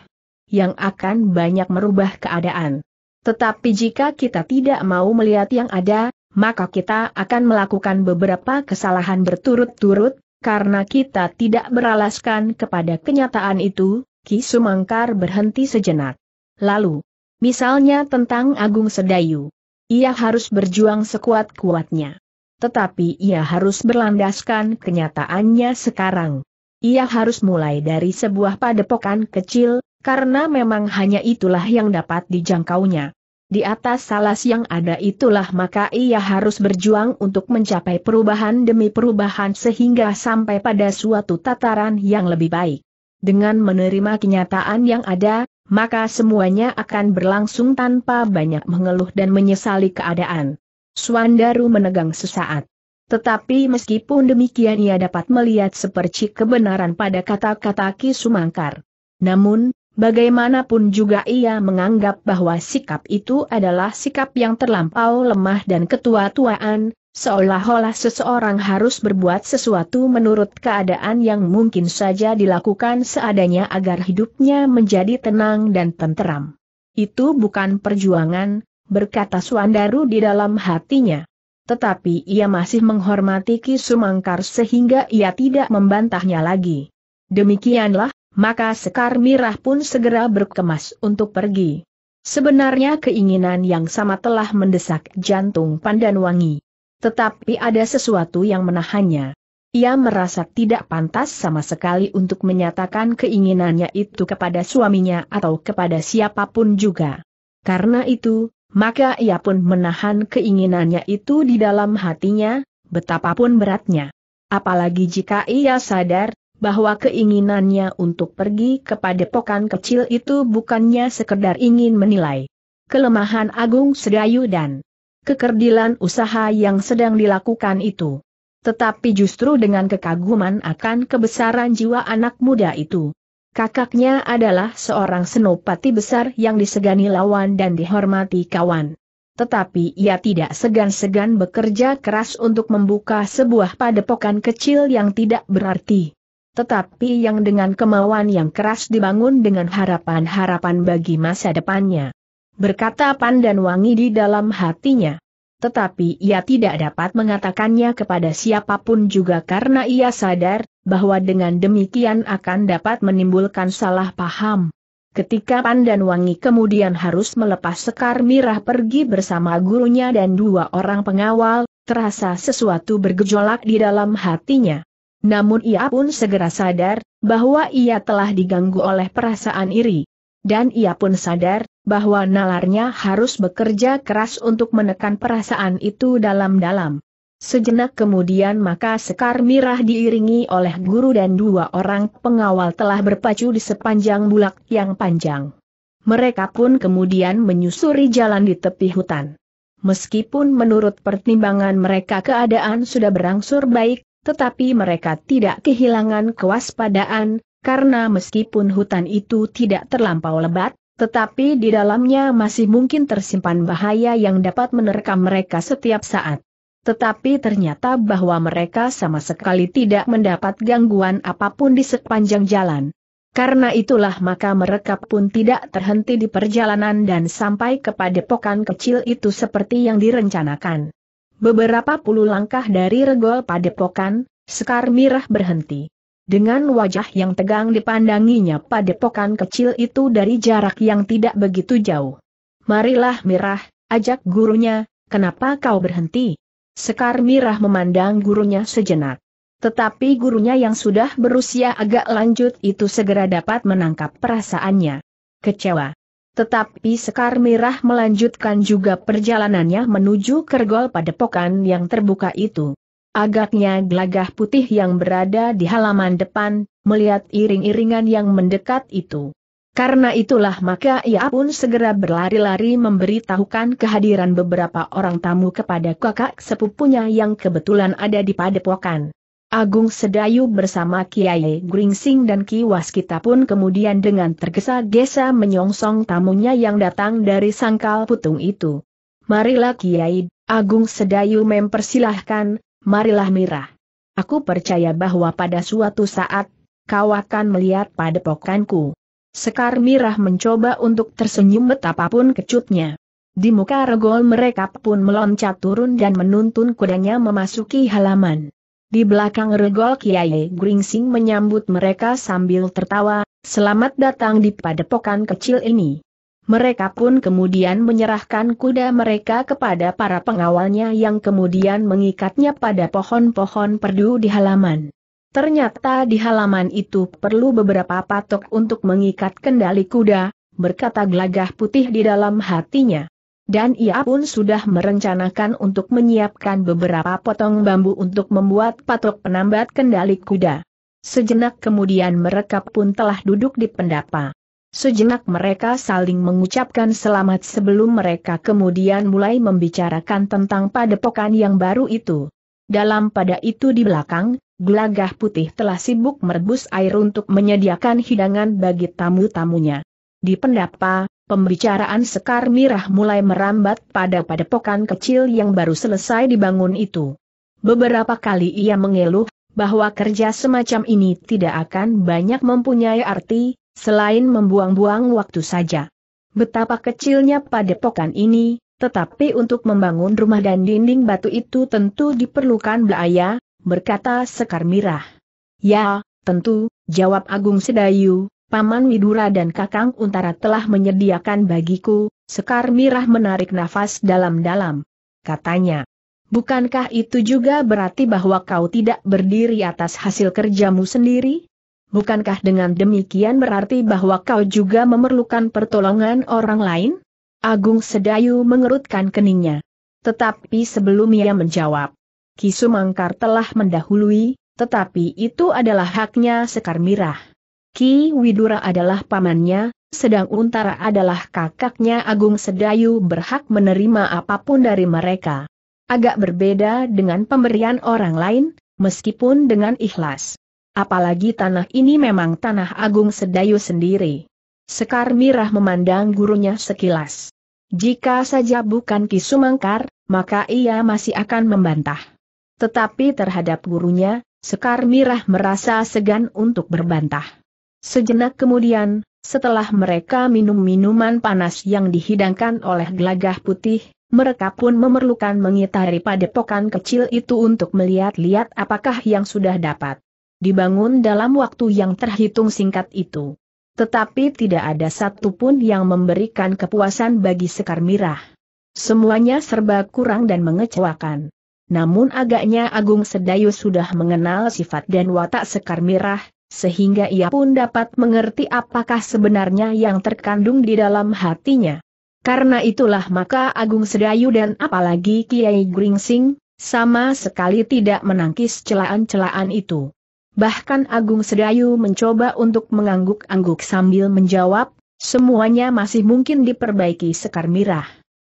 yang akan banyak merubah keadaan. Tetapi jika kita tidak mau melihat yang ada, maka kita akan melakukan beberapa kesalahan berturut-turut, karena kita tidak beralaskan kepada kenyataan itu, Ki Sumangkar berhenti sejenak. Lalu, misalnya tentang Agung Sedayu. Ia harus berjuang sekuat-kuatnya. Tetapi ia harus berlandaskan kenyataannya sekarang. Ia harus mulai dari sebuah padepokan kecil, karena memang hanya itulah yang dapat dijangkaunya. Di atas salas yang ada itulah maka ia harus berjuang untuk mencapai perubahan demi perubahan sehingga sampai pada suatu tataran yang lebih baik. Dengan menerima kenyataan yang ada, maka semuanya akan berlangsung tanpa banyak mengeluh dan menyesali keadaan. Suandaru menegang sesaat. Tetapi meskipun demikian ia dapat melihat sepercik kebenaran pada kata-kata Ki Sumangkar. Namun, Bagaimanapun juga ia menganggap bahwa sikap itu adalah sikap yang terlampau lemah dan ketua-tuaan, seolah-olah seseorang harus berbuat sesuatu menurut keadaan yang mungkin saja dilakukan seadanya agar hidupnya menjadi tenang dan tenteram. Itu bukan perjuangan, berkata Suandaru di dalam hatinya tetapi ia masih menghormati Ki Sumangkar sehingga ia tidak membantahnya lagi. Demikianlah, maka Sekar Mirah pun segera berkemas untuk pergi. Sebenarnya keinginan yang sama telah mendesak jantung Pandan Wangi. Tetapi ada sesuatu yang menahannya. Ia merasa tidak pantas sama sekali untuk menyatakan keinginannya itu kepada suaminya atau kepada siapapun juga. Karena itu, maka ia pun menahan keinginannya itu di dalam hatinya, betapapun beratnya. Apalagi jika ia sadar bahwa keinginannya untuk pergi kepada pokan kecil itu bukannya sekedar ingin menilai kelemahan Agung Sedayu dan kekerdilan usaha yang sedang dilakukan itu. Tetapi justru dengan kekaguman akan kebesaran jiwa anak muda itu. Kakaknya adalah seorang senopati besar yang disegani lawan dan dihormati kawan tetapi ia tidak segan-segan bekerja keras untuk membuka sebuah padepokan kecil yang tidak berarti tetapi yang dengan kemauan yang keras dibangun dengan harapan-harapan bagi masa depannya. Berkata Pandan Wangi di dalam hatinya. Tetapi ia tidak dapat mengatakannya kepada siapapun juga karena ia sadar, bahwa dengan demikian akan dapat menimbulkan salah paham. Ketika Pandan Wangi kemudian harus melepas Sekar Mirah pergi bersama gurunya dan dua orang pengawal, terasa sesuatu bergejolak di dalam hatinya. Namun ia pun segera sadar, bahwa ia telah diganggu oleh perasaan iri. Dan ia pun sadar, bahwa nalarnya harus bekerja keras untuk menekan perasaan itu dalam-dalam. Sejenak kemudian maka Sekar Mirah diiringi oleh guru dan dua orang pengawal telah berpacu di sepanjang bulak yang panjang. Mereka pun kemudian menyusuri jalan di tepi hutan. Meskipun menurut pertimbangan mereka keadaan sudah berangsur baik, tetapi mereka tidak kehilangan kewaspadaan, karena meskipun hutan itu tidak terlampau lebat, tetapi di dalamnya masih mungkin tersimpan bahaya yang dapat menerkam mereka setiap saat. Tetapi ternyata bahwa mereka sama sekali tidak mendapat gangguan apapun di sepanjang jalan. Karena itulah maka mereka pun tidak terhenti di perjalanan dan sampai kepada pokan kecil itu seperti yang direncanakan. Beberapa puluh langkah dari regol padepokan, Sekar Mirah berhenti. Dengan wajah yang tegang dipandanginya padepokan kecil itu dari jarak yang tidak begitu jauh. Marilah Mirah, ajak gurunya, kenapa kau berhenti? Sekar Mirah memandang gurunya sejenak. Tetapi gurunya yang sudah berusia agak lanjut itu segera dapat menangkap perasaannya. Kecewa. Tetapi Sekar Merah melanjutkan juga perjalanannya menuju kergol pokan yang terbuka itu. Agaknya gelagah putih yang berada di halaman depan, melihat iring-iringan yang mendekat itu. Karena itulah maka ia pun segera berlari-lari memberitahukan kehadiran beberapa orang tamu kepada kakak sepupunya yang kebetulan ada di padepokan. Agung Sedayu bersama Kiai Gringsing dan Ki Waskita pun kemudian dengan tergesa-gesa menyongsong tamunya yang datang dari sangkal putung itu. Marilah Kiai, Agung Sedayu mempersilahkan, marilah mirah. Aku percaya bahwa pada suatu saat, kau akan melihat pada pokanku. Sekar Mirah mencoba untuk tersenyum betapapun kecutnya. Di muka regol mereka pun meloncat turun dan menuntun kudanya memasuki halaman. Di belakang regol Kiai Gringsing menyambut mereka sambil tertawa, selamat datang di padepokan kecil ini. Mereka pun kemudian menyerahkan kuda mereka kepada para pengawalnya yang kemudian mengikatnya pada pohon-pohon perdu di halaman. Ternyata di halaman itu perlu beberapa patok untuk mengikat kendali kuda, berkata gelagah putih di dalam hatinya. Dan ia pun sudah merencanakan untuk menyiapkan beberapa potong bambu untuk membuat patok penambat kendali kuda. Sejenak kemudian mereka pun telah duduk di pendapa. Sejenak mereka saling mengucapkan selamat sebelum mereka kemudian mulai membicarakan tentang padepokan yang baru itu. Dalam pada itu di belakang, Gelagah putih telah sibuk merebus air untuk menyediakan hidangan bagi tamu-tamunya. Di pendapa, Pembicaraan Sekar Mirah mulai merambat pada padepokan kecil yang baru selesai dibangun itu. Beberapa kali ia mengeluh bahwa kerja semacam ini tidak akan banyak mempunyai arti, selain membuang-buang waktu saja. Betapa kecilnya padepokan ini, tetapi untuk membangun rumah dan dinding batu itu tentu diperlukan biaya, berkata Sekar Mirah. Ya, tentu, jawab Agung Sedayu, Paman Widura dan Kakang Untara telah menyediakan bagiku, Sekar Mirah menarik nafas dalam-dalam. Katanya, bukankah itu juga berarti bahwa kau tidak berdiri atas hasil kerjamu sendiri? Bukankah dengan demikian berarti bahwa kau juga memerlukan pertolongan orang lain? Agung Sedayu mengerutkan keningnya. Tetapi sebelum ia menjawab, Kisumangkar telah mendahului, tetapi itu adalah haknya Sekar Mirah. Ki Widura adalah pamannya, sedang Untara adalah kakaknya Agung Sedayu berhak menerima apapun dari mereka. Agak berbeda dengan pemberian orang lain, meskipun dengan ikhlas. Apalagi tanah ini memang tanah Agung Sedayu sendiri. Sekar Mirah memandang gurunya sekilas. Jika saja bukan Ki Sumangkar, maka ia masih akan membantah. Tetapi terhadap gurunya, Sekar Mirah merasa segan untuk berbantah. Sejenak kemudian, setelah mereka minum minuman panas yang dihidangkan oleh gelagah putih, mereka pun memerlukan mengitari padepokan kecil itu untuk melihat-lihat apakah yang sudah dapat dibangun dalam waktu yang terhitung singkat itu. Tetapi tidak ada satupun yang memberikan kepuasan bagi Sekar Mirah. Semuanya serba kurang dan mengecewakan. Namun agaknya Agung Sedayu sudah mengenal sifat dan watak Sekar Mirah, sehingga ia pun dapat mengerti apakah sebenarnya yang terkandung di dalam hatinya. Karena itulah maka Agung Sedayu dan apalagi Kiai Gringsing, sama sekali tidak menangkis celaan-celaan itu. Bahkan Agung Sedayu mencoba untuk mengangguk-angguk sambil menjawab, semuanya masih mungkin diperbaiki Sekar Mirah.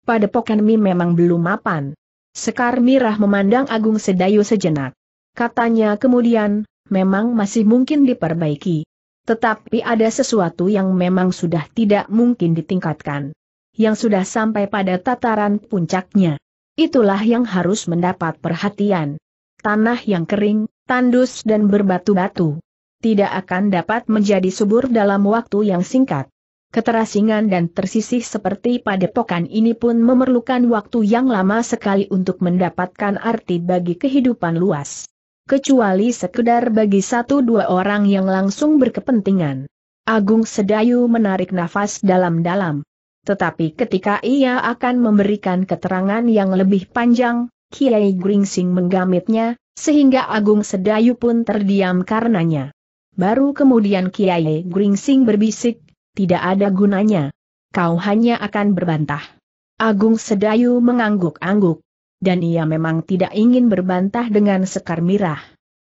Padepokan Mi memang belum mapan. Sekar Mirah memandang Agung Sedayu sejenak. Katanya kemudian, memang masih mungkin diperbaiki. Tetapi ada sesuatu yang memang sudah tidak mungkin ditingkatkan. Yang sudah sampai pada tataran puncaknya. Itulah yang harus mendapat perhatian. Tanah yang kering, tandus dan berbatu-batu. Tidak akan dapat menjadi subur dalam waktu yang singkat. Keterasingan dan tersisih seperti padepokan ini pun memerlukan waktu yang lama sekali untuk mendapatkan arti bagi kehidupan luas kecuali sekedar bagi satu dua orang yang langsung berkepentingan. Agung Sedayu menarik nafas dalam-dalam. Tetapi ketika ia akan memberikan keterangan yang lebih panjang, Kiai Gringsing menggamitnya, sehingga Agung Sedayu pun terdiam karenanya. Baru kemudian Kiai Gringsing berbisik, tidak ada gunanya. Kau hanya akan berbantah. Agung Sedayu mengangguk-angguk dan ia memang tidak ingin berbantah dengan Sekar Mirah.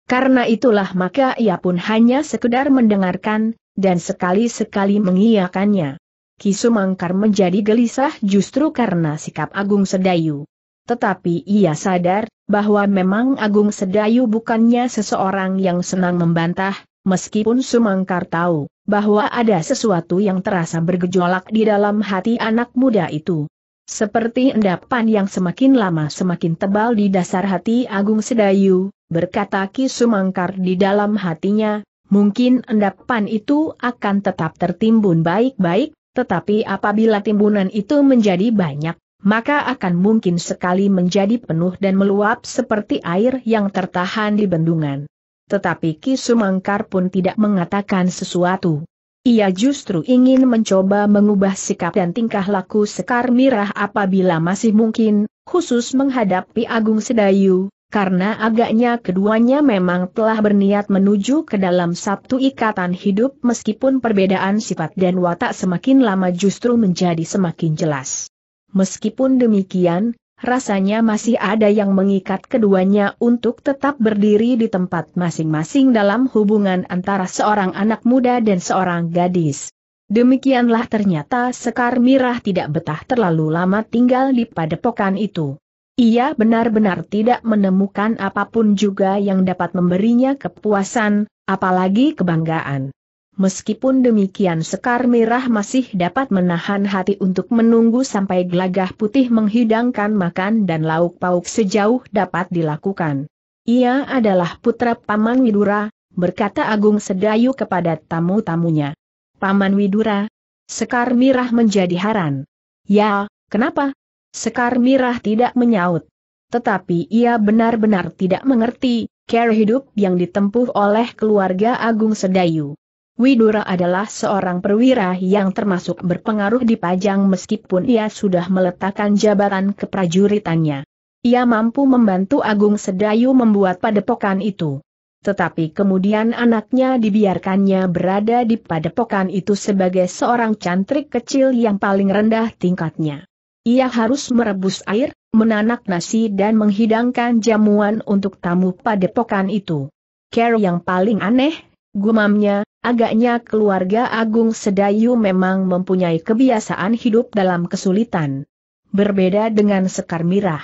Karena itulah maka ia pun hanya sekedar mendengarkan, dan sekali-sekali mengiyakannya. Kisumangkar menjadi gelisah justru karena sikap Agung Sedayu. Tetapi ia sadar, bahwa memang Agung Sedayu bukannya seseorang yang senang membantah, meskipun Sumangkar tahu, bahwa ada sesuatu yang terasa bergejolak di dalam hati anak muda itu. Seperti endapan yang semakin lama semakin tebal di dasar hati Agung Sedayu, berkata Ki Sumangkar di dalam hatinya, mungkin endapan itu akan tetap tertimbun baik-baik, tetapi apabila timbunan itu menjadi banyak, maka akan mungkin sekali menjadi penuh dan meluap seperti air yang tertahan di bendungan. Tetapi Ki Sumangkar pun tidak mengatakan sesuatu. Ia justru ingin mencoba mengubah sikap dan tingkah laku Sekar Mirah apabila masih mungkin, khusus menghadapi Agung Sedayu, karena agaknya keduanya memang telah berniat menuju ke dalam satu ikatan hidup meskipun perbedaan sifat dan watak semakin lama justru menjadi semakin jelas. Meskipun demikian, rasanya masih ada yang mengikat keduanya untuk tetap berdiri di tempat masing-masing dalam hubungan antara seorang anak muda dan seorang gadis. Demikianlah ternyata Sekar Mirah tidak betah terlalu lama tinggal di padepokan itu. Ia benar-benar tidak menemukan apapun juga yang dapat memberinya kepuasan, apalagi kebanggaan. Meskipun demikian Sekar Merah masih dapat menahan hati untuk menunggu sampai gelagah putih menghidangkan makan dan lauk pauk sejauh dapat dilakukan. Ia adalah putra Paman Widura, berkata Agung Sedayu kepada tamu-tamunya. Paman Widura? Sekar Mirah menjadi haran. Ya, kenapa? Sekar Mirah tidak menyaut. Tetapi ia benar-benar tidak mengerti, care hidup yang ditempuh oleh keluarga Agung Sedayu. Widura adalah seorang perwira yang termasuk berpengaruh di Pajang meskipun ia sudah meletakkan jabatan keprajuritannya. Ia mampu membantu Agung Sedayu membuat padepokan itu. Tetapi kemudian anaknya dibiarkannya berada di padepokan itu sebagai seorang cantrik kecil yang paling rendah tingkatnya. Ia harus merebus air, menanak nasi dan menghidangkan jamuan untuk tamu padepokan itu. Care yang paling aneh Gumamnya, agaknya keluarga Agung Sedayu memang mempunyai kebiasaan hidup dalam kesulitan. Berbeda dengan Sekar Mirah.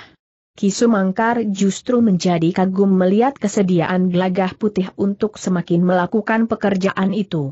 Kisumangkar justru menjadi kagum melihat kesediaan gelagah putih untuk semakin melakukan pekerjaan itu.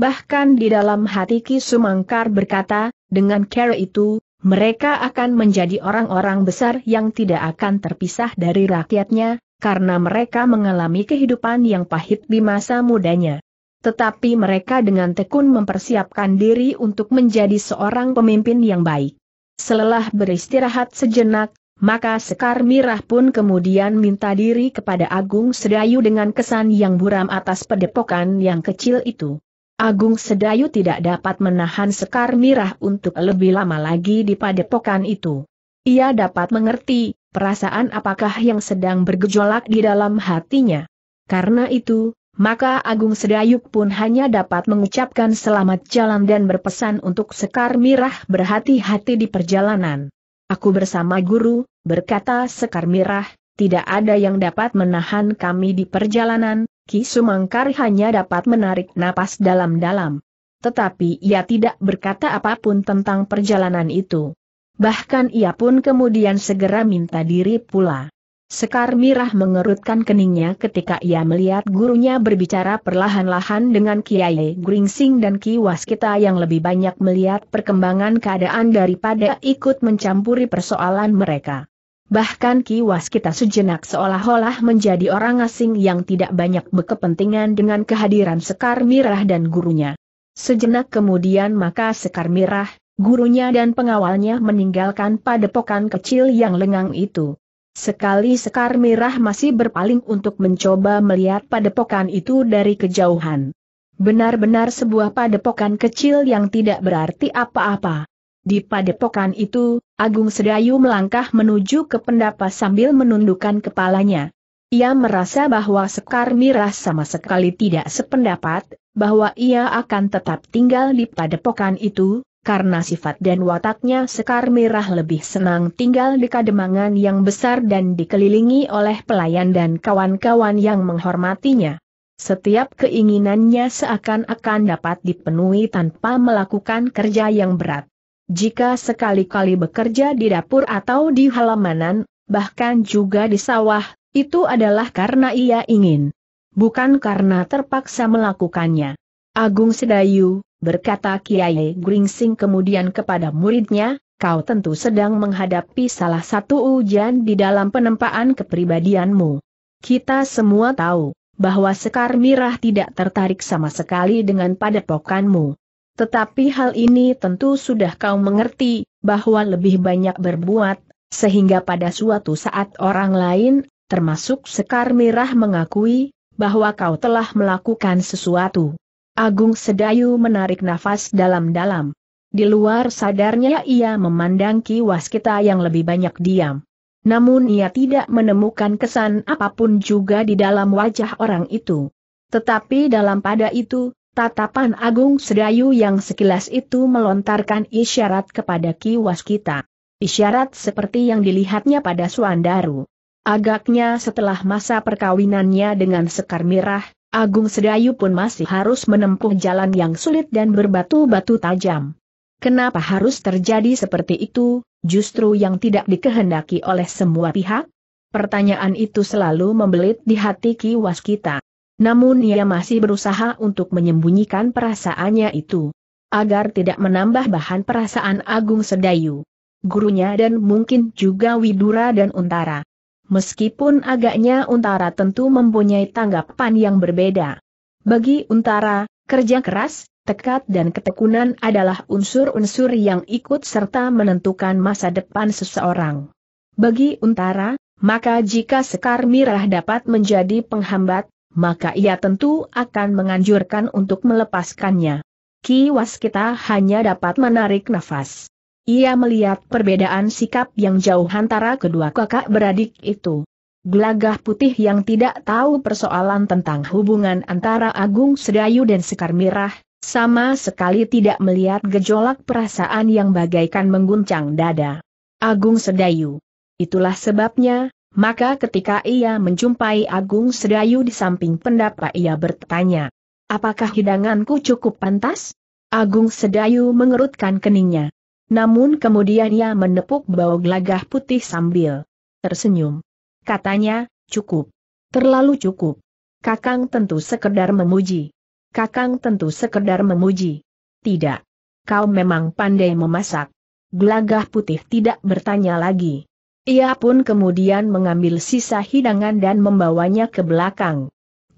Bahkan di dalam hati Kisumangkar berkata, dengan care itu, mereka akan menjadi orang-orang besar yang tidak akan terpisah dari rakyatnya, karena mereka mengalami kehidupan yang pahit di masa mudanya. Tetapi mereka dengan tekun mempersiapkan diri untuk menjadi seorang pemimpin yang baik. Selelah beristirahat sejenak, maka Sekar Mirah pun kemudian minta diri kepada Agung Sedayu dengan kesan yang buram atas pedepokan yang kecil itu. Agung Sedayu tidak dapat menahan Sekar Mirah untuk lebih lama lagi di padepokan itu. Ia dapat mengerti, perasaan apakah yang sedang bergejolak di dalam hatinya. Karena itu, maka Agung Sedayuk pun hanya dapat mengucapkan selamat jalan dan berpesan untuk Sekar Mirah berhati-hati di perjalanan. Aku bersama guru, berkata Sekar Mirah, tidak ada yang dapat menahan kami di perjalanan, Ki Sumangkar hanya dapat menarik napas dalam-dalam. Tetapi ia tidak berkata apapun tentang perjalanan itu. Bahkan ia pun kemudian segera minta diri pula. Sekar Mirah mengerutkan keningnya ketika ia melihat gurunya berbicara perlahan-lahan dengan Kiai Gringsing dan Ki Waskita yang lebih banyak melihat perkembangan keadaan daripada ikut mencampuri persoalan mereka. Bahkan Ki Waskita sejenak seolah-olah menjadi orang asing yang tidak banyak berkepentingan dengan kehadiran Sekar Mirah dan gurunya. Sejenak kemudian maka Sekar Mirah, gurunya dan pengawalnya meninggalkan padepokan kecil yang lengang itu. Sekali Sekar Mirah masih berpaling untuk mencoba melihat padepokan itu dari kejauhan. Benar-benar sebuah padepokan kecil yang tidak berarti apa-apa. Di padepokan itu, Agung Sedayu melangkah menuju ke pendapa sambil menundukkan kepalanya. Ia merasa bahwa Sekar Mirah sama sekali tidak sependapat, bahwa ia akan tetap tinggal di padepokan itu, karena sifat dan wataknya Sekar Merah lebih senang tinggal di kademangan yang besar dan dikelilingi oleh pelayan dan kawan-kawan yang menghormatinya. Setiap keinginannya seakan-akan dapat dipenuhi tanpa melakukan kerja yang berat. Jika sekali-kali bekerja di dapur atau di halamanan, bahkan juga di sawah, itu adalah karena ia ingin. Bukan karena terpaksa melakukannya. Agung Sedayu, berkata Kiai Gringsing kemudian kepada muridnya, kau tentu sedang menghadapi salah satu ujian di dalam penempaan kepribadianmu. Kita semua tahu, bahwa Sekar Mirah tidak tertarik sama sekali dengan padepokanmu. Tetapi hal ini tentu sudah kau mengerti, bahwa lebih banyak berbuat, sehingga pada suatu saat orang lain, termasuk Sekar Mirah mengakui, bahwa kau telah melakukan sesuatu. Agung Sedayu menarik nafas dalam-dalam. Di luar sadarnya ia memandang Ki Waskita yang lebih banyak diam. Namun ia tidak menemukan kesan apapun juga di dalam wajah orang itu. Tetapi dalam pada itu, tatapan Agung Sedayu yang sekilas itu melontarkan isyarat kepada Ki Waskita. Isyarat seperti yang dilihatnya pada Suandaru. Agaknya setelah masa perkawinannya dengan Sekar Mirah, Agung Sedayu pun masih harus menempuh jalan yang sulit dan berbatu-batu tajam. Kenapa harus terjadi seperti itu, justru yang tidak dikehendaki oleh semua pihak? Pertanyaan itu selalu membelit di hati Ki Waskita. Namun ia masih berusaha untuk menyembunyikan perasaannya itu. Agar tidak menambah bahan perasaan Agung Sedayu. Gurunya dan mungkin juga Widura dan Untara meskipun agaknya Untara tentu mempunyai tanggapan yang berbeda. Bagi Untara, kerja keras, tekad dan ketekunan adalah unsur-unsur yang ikut serta menentukan masa depan seseorang. Bagi Untara, maka jika Sekar Mirah dapat menjadi penghambat, maka ia tentu akan menganjurkan untuk melepaskannya. Kiwas kita hanya dapat menarik nafas. Ia melihat perbedaan sikap yang jauh antara kedua kakak beradik itu. Gelagah putih yang tidak tahu persoalan tentang hubungan antara Agung Sedayu dan Sekar Mirah, sama sekali tidak melihat gejolak perasaan yang bagaikan mengguncang dada. Agung Sedayu. Itulah sebabnya, maka ketika ia menjumpai Agung Sedayu di samping pendapat ia bertanya, apakah hidanganku cukup pantas? Agung Sedayu mengerutkan keningnya. Namun kemudian ia menepuk bau gelagah putih sambil tersenyum. Katanya, cukup. Terlalu cukup. Kakang tentu sekedar memuji. Kakang tentu sekedar memuji. Tidak. Kau memang pandai memasak. Gelagah putih tidak bertanya lagi. Ia pun kemudian mengambil sisa hidangan dan membawanya ke belakang.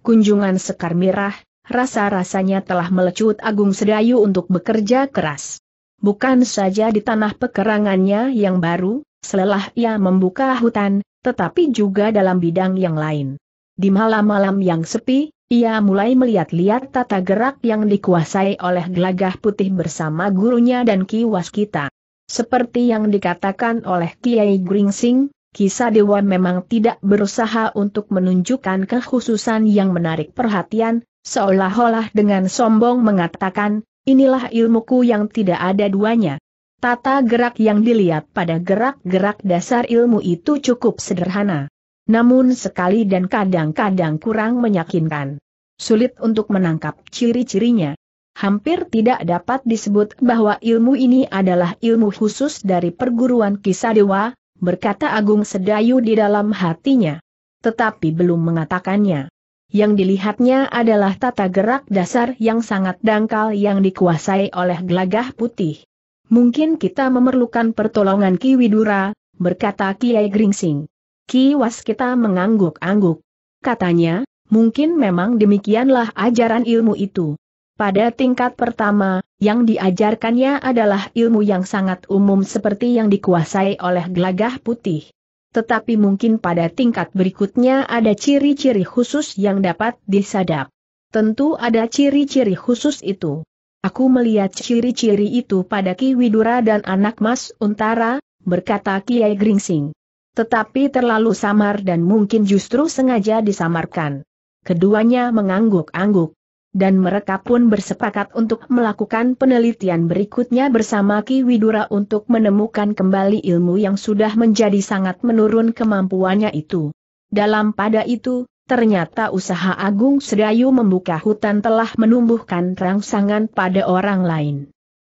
Kunjungan Sekar Mirah, rasa-rasanya telah melecut Agung Sedayu untuk bekerja keras. Bukan saja di tanah pekerangannya yang baru, selelah ia membuka hutan, tetapi juga dalam bidang yang lain. Di malam-malam yang sepi, ia mulai melihat-lihat tata gerak yang dikuasai oleh gelagah putih bersama gurunya dan kiwas kita. Seperti yang dikatakan oleh Kiai Gringsing, kisah dewa memang tidak berusaha untuk menunjukkan kekhususan yang menarik perhatian, seolah-olah dengan sombong mengatakan, Inilah ilmuku yang tidak ada duanya. Tata gerak yang dilihat pada gerak-gerak dasar ilmu itu cukup sederhana. Namun sekali dan kadang-kadang kurang meyakinkan. Sulit untuk menangkap ciri-cirinya. Hampir tidak dapat disebut bahwa ilmu ini adalah ilmu khusus dari perguruan kisah dewa, berkata Agung Sedayu di dalam hatinya. Tetapi belum mengatakannya yang dilihatnya adalah tata gerak dasar yang sangat dangkal yang dikuasai oleh gelagah putih. Mungkin kita memerlukan pertolongan Ki Widura, berkata Kiai Gringsing. Ki Was kita mengangguk-angguk. Katanya, mungkin memang demikianlah ajaran ilmu itu. Pada tingkat pertama, yang diajarkannya adalah ilmu yang sangat umum seperti yang dikuasai oleh gelagah putih tetapi mungkin pada tingkat berikutnya ada ciri-ciri khusus yang dapat disadap. Tentu ada ciri-ciri khusus itu. Aku melihat ciri-ciri itu pada Ki Widura dan anak Mas Untara, berkata Kiai Gringsing. Tetapi terlalu samar dan mungkin justru sengaja disamarkan. Keduanya mengangguk-angguk dan mereka pun bersepakat untuk melakukan penelitian berikutnya bersama Ki Widura untuk menemukan kembali ilmu yang sudah menjadi sangat menurun kemampuannya itu. Dalam pada itu, ternyata usaha Agung Sedayu membuka hutan telah menumbuhkan rangsangan pada orang lain.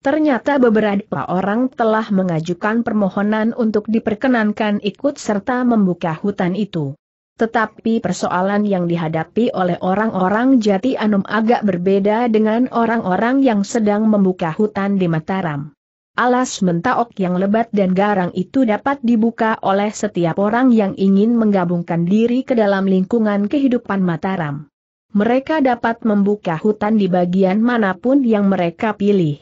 Ternyata beberapa orang telah mengajukan permohonan untuk diperkenankan ikut serta membuka hutan itu. Tetapi persoalan yang dihadapi oleh orang-orang jati Anum agak berbeda dengan orang-orang yang sedang membuka hutan di Mataram. Alas mentaok yang lebat dan garang itu dapat dibuka oleh setiap orang yang ingin menggabungkan diri ke dalam lingkungan kehidupan Mataram. Mereka dapat membuka hutan di bagian manapun yang mereka pilih.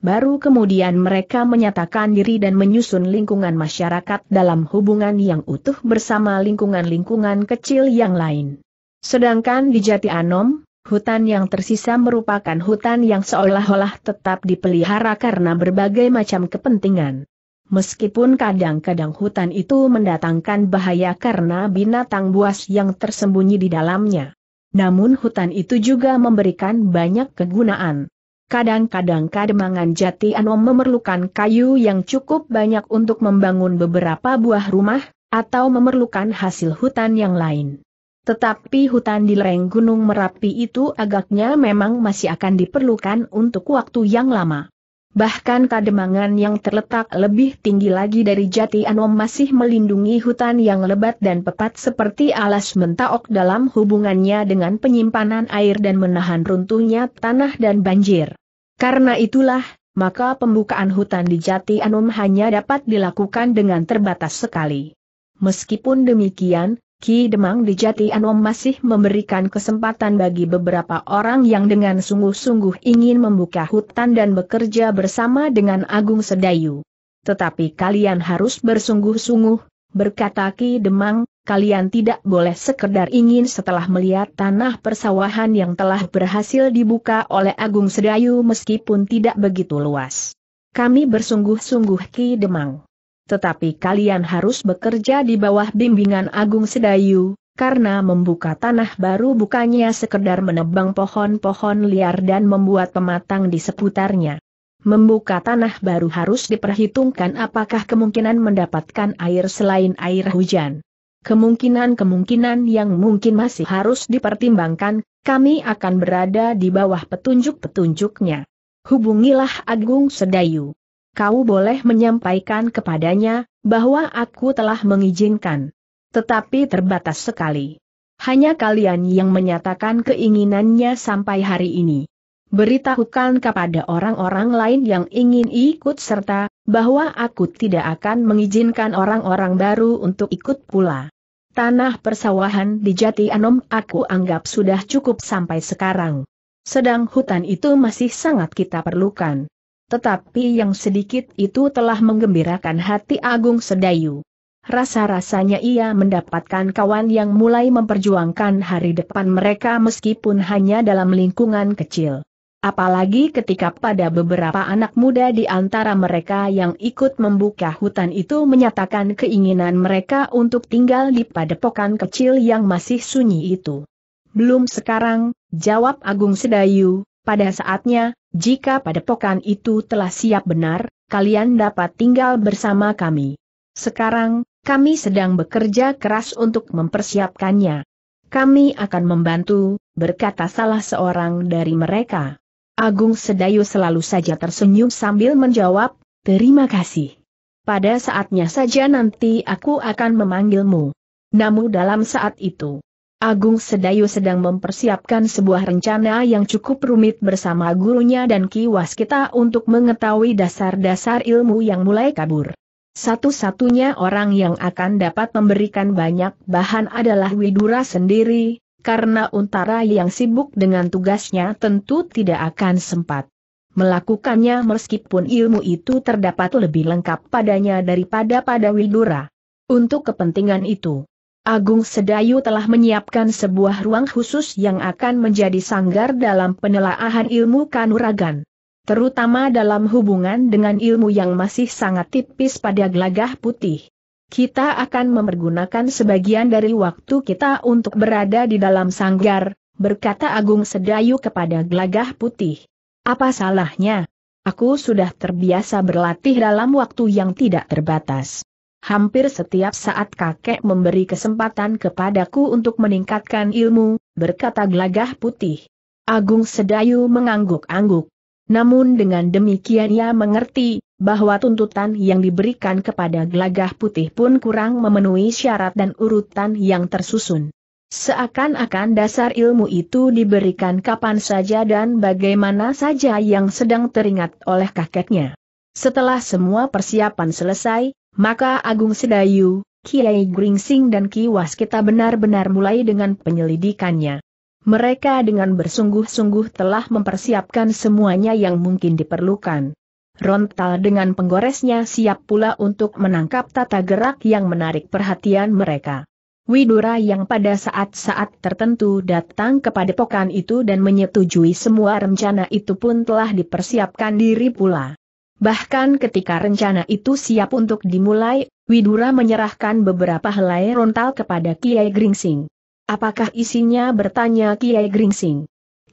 Baru kemudian mereka menyatakan diri dan menyusun lingkungan masyarakat dalam hubungan yang utuh bersama lingkungan-lingkungan kecil yang lain. Sedangkan di Jati Anom, hutan yang tersisa merupakan hutan yang seolah-olah tetap dipelihara karena berbagai macam kepentingan. Meskipun kadang-kadang hutan itu mendatangkan bahaya karena binatang buas yang tersembunyi di dalamnya. Namun hutan itu juga memberikan banyak kegunaan Kadang-kadang Kademangan Jati Anom memerlukan kayu yang cukup banyak untuk membangun beberapa buah rumah, atau memerlukan hasil hutan yang lain. Tetapi hutan di lereng Gunung Merapi itu agaknya memang masih akan diperlukan untuk waktu yang lama. Bahkan Kademangan yang terletak lebih tinggi lagi dari Jati Anom masih melindungi hutan yang lebat dan pepat seperti alas mentaok dalam hubungannya dengan penyimpanan air dan menahan runtuhnya tanah dan banjir. Karena itulah, maka pembukaan hutan di Jati Anom hanya dapat dilakukan dengan terbatas sekali. Meskipun demikian, Ki Demang di Jati Anom masih memberikan kesempatan bagi beberapa orang yang dengan sungguh-sungguh ingin membuka hutan dan bekerja bersama dengan Agung Sedayu. Tetapi kalian harus bersungguh-sungguh, berkata Ki Demang, kalian tidak boleh sekedar ingin setelah melihat tanah persawahan yang telah berhasil dibuka oleh Agung Sedayu meskipun tidak begitu luas. Kami bersungguh-sungguh Ki Demang. Tetapi kalian harus bekerja di bawah bimbingan Agung Sedayu, karena membuka tanah baru bukannya sekedar menebang pohon-pohon liar dan membuat pematang di seputarnya. Membuka tanah baru harus diperhitungkan apakah kemungkinan mendapatkan air selain air hujan. Kemungkinan-kemungkinan yang mungkin masih harus dipertimbangkan, kami akan berada di bawah petunjuk-petunjuknya. Hubungilah Agung Sedayu. Kau boleh menyampaikan kepadanya, bahwa aku telah mengizinkan. Tetapi terbatas sekali. Hanya kalian yang menyatakan keinginannya sampai hari ini. Beritahukan kepada orang-orang lain yang ingin ikut serta, bahwa aku tidak akan mengizinkan orang-orang baru untuk ikut pula. Tanah persawahan di Jati Anom aku anggap sudah cukup sampai sekarang. Sedang hutan itu masih sangat kita perlukan. Tetapi yang sedikit itu telah menggembirakan hati Agung Sedayu. Rasa-rasanya ia mendapatkan kawan yang mulai memperjuangkan hari depan mereka meskipun hanya dalam lingkungan kecil. Apalagi ketika pada beberapa anak muda di antara mereka yang ikut membuka hutan itu menyatakan keinginan mereka untuk tinggal di padepokan kecil yang masih sunyi itu. Belum sekarang, jawab Agung Sedayu, pada saatnya, jika padepokan itu telah siap benar, kalian dapat tinggal bersama kami. Sekarang, kami sedang bekerja keras untuk mempersiapkannya. Kami akan membantu, berkata salah seorang dari mereka. Agung Sedayu selalu saja tersenyum sambil menjawab, terima kasih. Pada saatnya saja nanti aku akan memanggilmu. Namun dalam saat itu, Agung Sedayu sedang mempersiapkan sebuah rencana yang cukup rumit bersama gurunya dan kiwas kita untuk mengetahui dasar-dasar ilmu yang mulai kabur. Satu-satunya orang yang akan dapat memberikan banyak bahan adalah Widura sendiri, karena untara yang sibuk dengan tugasnya tentu tidak akan sempat melakukannya meskipun ilmu itu terdapat lebih lengkap padanya daripada pada Widura. Untuk kepentingan itu, Agung Sedayu telah menyiapkan sebuah ruang khusus yang akan menjadi sanggar dalam penelaahan ilmu kanuragan. Terutama dalam hubungan dengan ilmu yang masih sangat tipis pada gelagah putih kita akan mempergunakan sebagian dari waktu kita untuk berada di dalam sanggar, berkata Agung Sedayu kepada Glagah Putih. Apa salahnya? Aku sudah terbiasa berlatih dalam waktu yang tidak terbatas. Hampir setiap saat kakek memberi kesempatan kepadaku untuk meningkatkan ilmu, berkata Glagah Putih. Agung Sedayu mengangguk-angguk. Namun dengan demikian ia mengerti, bahwa tuntutan yang diberikan kepada gelagah putih pun kurang memenuhi syarat dan urutan yang tersusun. Seakan-akan dasar ilmu itu diberikan kapan saja dan bagaimana saja yang sedang teringat oleh kakeknya. Setelah semua persiapan selesai, maka Agung Sedayu, Kiai Gringsing dan Ki kita benar-benar mulai dengan penyelidikannya. Mereka dengan bersungguh-sungguh telah mempersiapkan semuanya yang mungkin diperlukan. Rontal dengan penggoresnya siap pula untuk menangkap tata gerak yang menarik perhatian mereka. Widura yang pada saat-saat tertentu datang kepada pokan itu dan menyetujui semua rencana itu pun telah dipersiapkan diri pula. Bahkan ketika rencana itu siap untuk dimulai, Widura menyerahkan beberapa helai rontal kepada Kiai Gringsing. Apakah isinya bertanya Kiai Gringsing?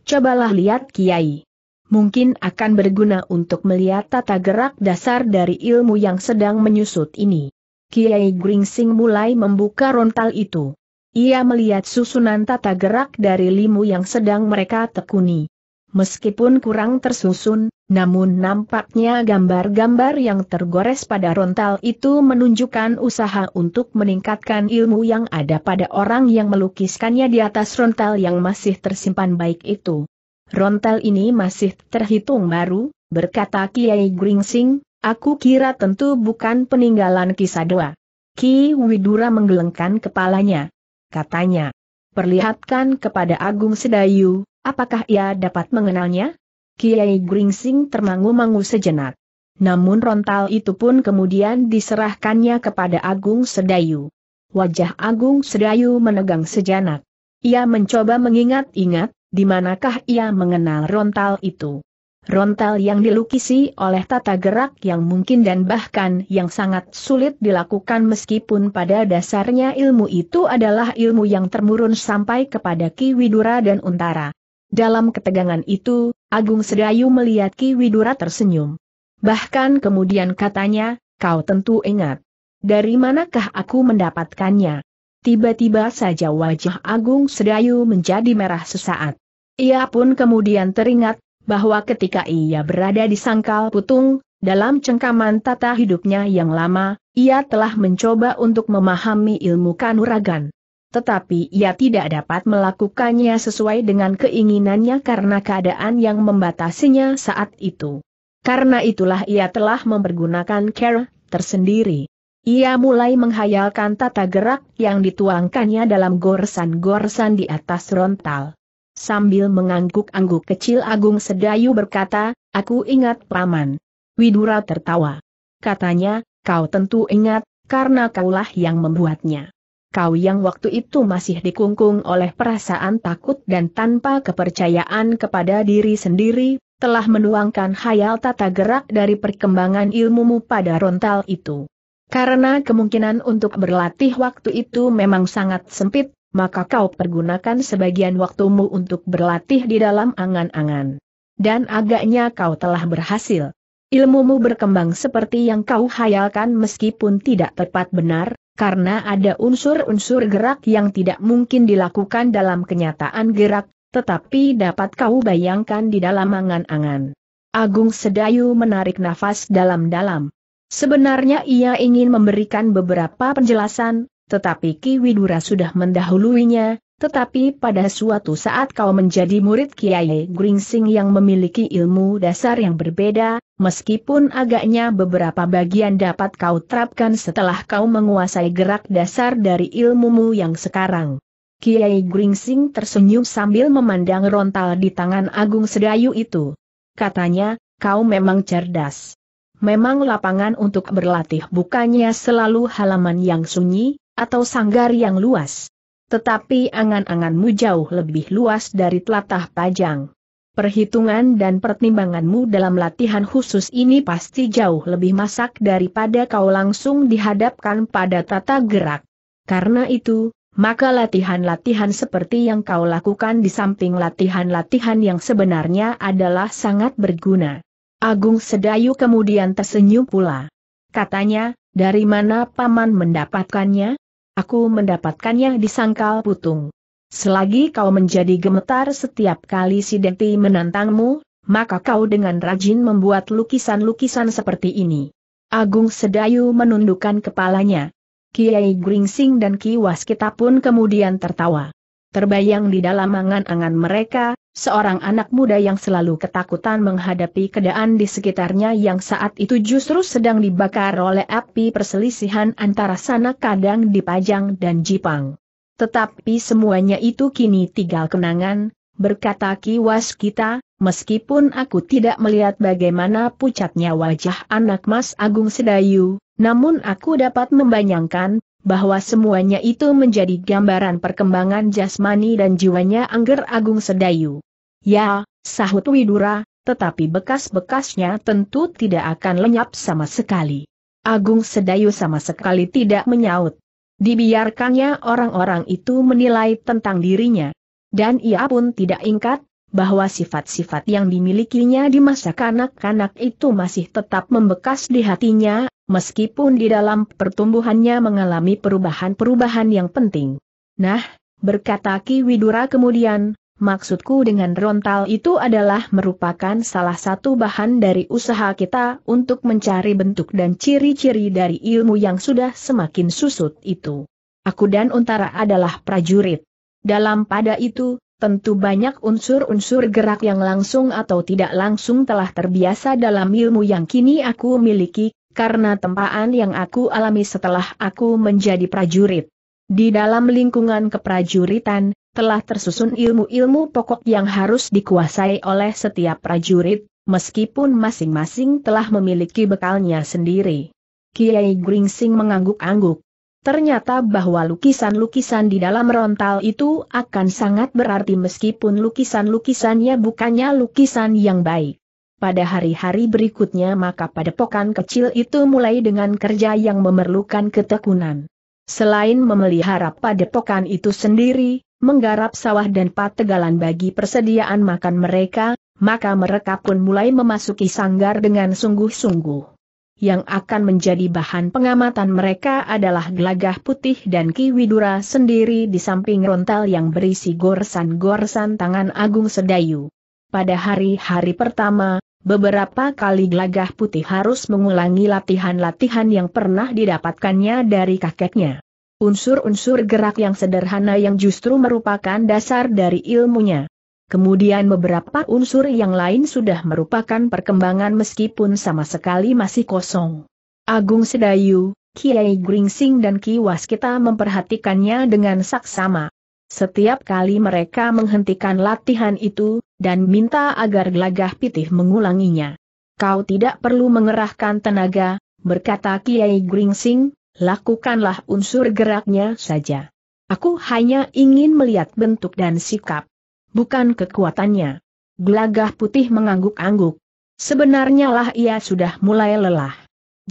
Cobalah lihat Kiai mungkin akan berguna untuk melihat tata gerak dasar dari ilmu yang sedang menyusut ini. Kiai Gringsing mulai membuka rontal itu. Ia melihat susunan tata gerak dari limu yang sedang mereka tekuni. Meskipun kurang tersusun, namun nampaknya gambar-gambar yang tergores pada rontal itu menunjukkan usaha untuk meningkatkan ilmu yang ada pada orang yang melukiskannya di atas rontal yang masih tersimpan baik itu. Rontel ini masih terhitung baru, berkata Kiai Gringsing, aku kira tentu bukan peninggalan kisah doa. Ki Widura menggelengkan kepalanya. Katanya, perlihatkan kepada Agung Sedayu, apakah ia dapat mengenalnya? Kiai Gringsing termangu-mangu sejenak. Namun rontal itu pun kemudian diserahkannya kepada Agung Sedayu. Wajah Agung Sedayu menegang sejenak. Ia mencoba mengingat-ingat, di manakah ia mengenal rontal itu? Rontal yang dilukisi oleh tata gerak yang mungkin dan bahkan yang sangat sulit dilakukan meskipun pada dasarnya ilmu itu adalah ilmu yang termurun sampai kepada Ki Widura dan Untara. Dalam ketegangan itu, Agung Sedayu melihat Ki Widura tersenyum. Bahkan kemudian katanya, kau tentu ingat. Dari manakah aku mendapatkannya? tiba-tiba saja wajah Agung Sedayu menjadi merah sesaat. Ia pun kemudian teringat, bahwa ketika ia berada di sangkal putung, dalam cengkaman tata hidupnya yang lama, ia telah mencoba untuk memahami ilmu kanuragan. Tetapi ia tidak dapat melakukannya sesuai dengan keinginannya karena keadaan yang membatasinya saat itu. Karena itulah ia telah mempergunakan care tersendiri. Ia mulai menghayalkan tata gerak yang dituangkannya dalam goresan-goresan di atas rontal. Sambil mengangguk-angguk kecil Agung Sedayu berkata, aku ingat paman. Widura tertawa. Katanya, kau tentu ingat, karena kaulah yang membuatnya. Kau yang waktu itu masih dikungkung oleh perasaan takut dan tanpa kepercayaan kepada diri sendiri, telah menuangkan hayal tata gerak dari perkembangan ilmumu pada rontal itu. Karena kemungkinan untuk berlatih waktu itu memang sangat sempit, maka kau pergunakan sebagian waktumu untuk berlatih di dalam angan-angan. Dan agaknya kau telah berhasil. Ilmumu berkembang seperti yang kau hayalkan meskipun tidak tepat benar, karena ada unsur-unsur gerak yang tidak mungkin dilakukan dalam kenyataan gerak, tetapi dapat kau bayangkan di dalam angan-angan. Agung Sedayu menarik nafas dalam-dalam. Sebenarnya ia ingin memberikan beberapa penjelasan, tetapi Ki Widura sudah mendahuluinya, tetapi pada suatu saat kau menjadi murid Kiai Gringsing yang memiliki ilmu dasar yang berbeda, meskipun agaknya beberapa bagian dapat kau terapkan setelah kau menguasai gerak dasar dari ilmumu yang sekarang. Kiai Gringsing tersenyum sambil memandang rontal di tangan Agung Sedayu itu. Katanya, kau memang cerdas. Memang lapangan untuk berlatih bukannya selalu halaman yang sunyi, atau sanggar yang luas. Tetapi angan-anganmu jauh lebih luas dari telatah pajang. Perhitungan dan pertimbanganmu dalam latihan khusus ini pasti jauh lebih masak daripada kau langsung dihadapkan pada tata gerak. Karena itu, maka latihan-latihan seperti yang kau lakukan di samping latihan-latihan yang sebenarnya adalah sangat berguna. Agung Sedayu kemudian tersenyum pula. Katanya, dari mana paman mendapatkannya? Aku mendapatkannya di sangkal putung. Selagi kau menjadi gemetar setiap kali si Denti menantangmu, maka kau dengan rajin membuat lukisan-lukisan seperti ini. Agung Sedayu menundukkan kepalanya. Kiai Gringsing dan Ki Waskita pun kemudian tertawa. Terbayang di dalam angan-angan mereka, seorang anak muda yang selalu ketakutan menghadapi keadaan di sekitarnya yang saat itu justru sedang dibakar oleh api perselisihan antara sana kadang di Pajang dan Jipang. Tetapi semuanya itu kini tinggal kenangan, berkata kiwas kita, meskipun aku tidak melihat bagaimana pucatnya wajah anak Mas Agung Sedayu, namun aku dapat membayangkan bahwa semuanya itu menjadi gambaran perkembangan jasmani dan jiwanya Angger Agung Sedayu. Ya, sahut Widura, tetapi bekas-bekasnya tentu tidak akan lenyap sama sekali. Agung Sedayu sama sekali tidak menyaut. Dibiarkannya orang-orang itu menilai tentang dirinya. Dan ia pun tidak ingkat, bahwa sifat-sifat yang dimilikinya di masa kanak-kanak itu masih tetap membekas di hatinya, meskipun di dalam pertumbuhannya mengalami perubahan-perubahan yang penting. Nah, berkata Ki Widura kemudian, maksudku dengan rontal itu adalah merupakan salah satu bahan dari usaha kita untuk mencari bentuk dan ciri-ciri dari ilmu yang sudah semakin susut itu. Aku dan Untara adalah prajurit. Dalam pada itu, Tentu banyak unsur-unsur gerak yang langsung atau tidak langsung telah terbiasa dalam ilmu yang kini aku miliki, karena tempaan yang aku alami setelah aku menjadi prajurit. Di dalam lingkungan keprajuritan, telah tersusun ilmu-ilmu pokok yang harus dikuasai oleh setiap prajurit, meskipun masing-masing telah memiliki bekalnya sendiri. Kiai Gringsing mengangguk-angguk. Ternyata bahwa lukisan-lukisan di dalam rontal itu akan sangat berarti meskipun lukisan-lukisannya bukannya lukisan yang baik. Pada hari-hari berikutnya maka padepokan kecil itu mulai dengan kerja yang memerlukan ketekunan. Selain memelihara padepokan itu sendiri, menggarap sawah dan pategalan bagi persediaan makan mereka, maka mereka pun mulai memasuki sanggar dengan sungguh-sungguh. Yang akan menjadi bahan pengamatan mereka adalah gelagah putih dan kiwidura sendiri di samping rontal yang berisi gorsan-gorsan tangan Agung Sedayu. Pada hari-hari pertama, Beberapa kali gelagah putih harus mengulangi latihan-latihan yang pernah didapatkannya dari kakeknya. Unsur-unsur gerak yang sederhana yang justru merupakan dasar dari ilmunya. Kemudian beberapa unsur yang lain sudah merupakan perkembangan meskipun sama sekali masih kosong. Agung Sedayu, Kiai Gringsing dan Kiwas kita memperhatikannya dengan saksama. Setiap kali mereka menghentikan latihan itu, dan minta agar gelagah pitih mengulanginya. Kau tidak perlu mengerahkan tenaga, berkata Kiai Gringsing, lakukanlah unsur geraknya saja. Aku hanya ingin melihat bentuk dan sikap, bukan kekuatannya. Gelagah putih mengangguk-angguk. Sebenarnya lah ia sudah mulai lelah.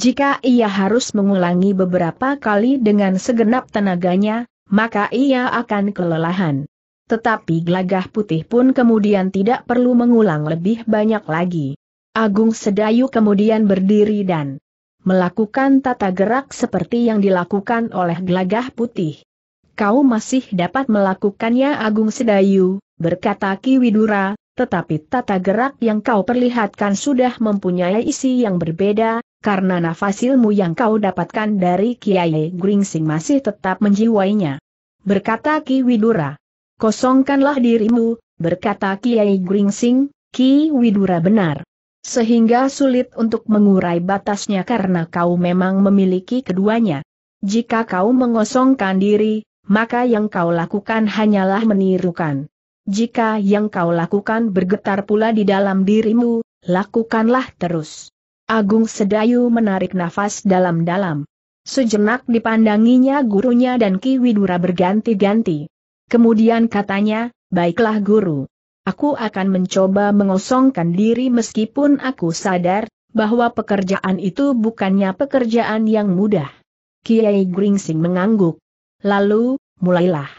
Jika ia harus mengulangi beberapa kali dengan segenap tenaganya, maka ia akan kelelahan. Tetapi gelagah putih pun kemudian tidak perlu mengulang lebih banyak lagi. Agung Sedayu kemudian berdiri dan melakukan tata gerak seperti yang dilakukan oleh gelagah putih. Kau masih dapat melakukannya Agung Sedayu, berkata Ki Widura, tetapi tata gerak yang kau perlihatkan sudah mempunyai isi yang berbeda, karena nafas ilmu yang kau dapatkan dari Kiai Gringsing masih tetap menjiwainya. Berkata Ki Widura, kosongkanlah dirimu, berkata Kiai Gringsing, Ki Widura benar. Sehingga sulit untuk mengurai batasnya karena kau memang memiliki keduanya. Jika kau mengosongkan diri, maka yang kau lakukan hanyalah menirukan. Jika yang kau lakukan bergetar pula di dalam dirimu, lakukanlah terus. Agung Sedayu menarik nafas dalam-dalam. Sejenak dipandanginya gurunya dan Ki Widura berganti-ganti. Kemudian katanya, baiklah guru. Aku akan mencoba mengosongkan diri meskipun aku sadar, bahwa pekerjaan itu bukannya pekerjaan yang mudah. Kiai Gringsing mengangguk. Lalu, mulailah.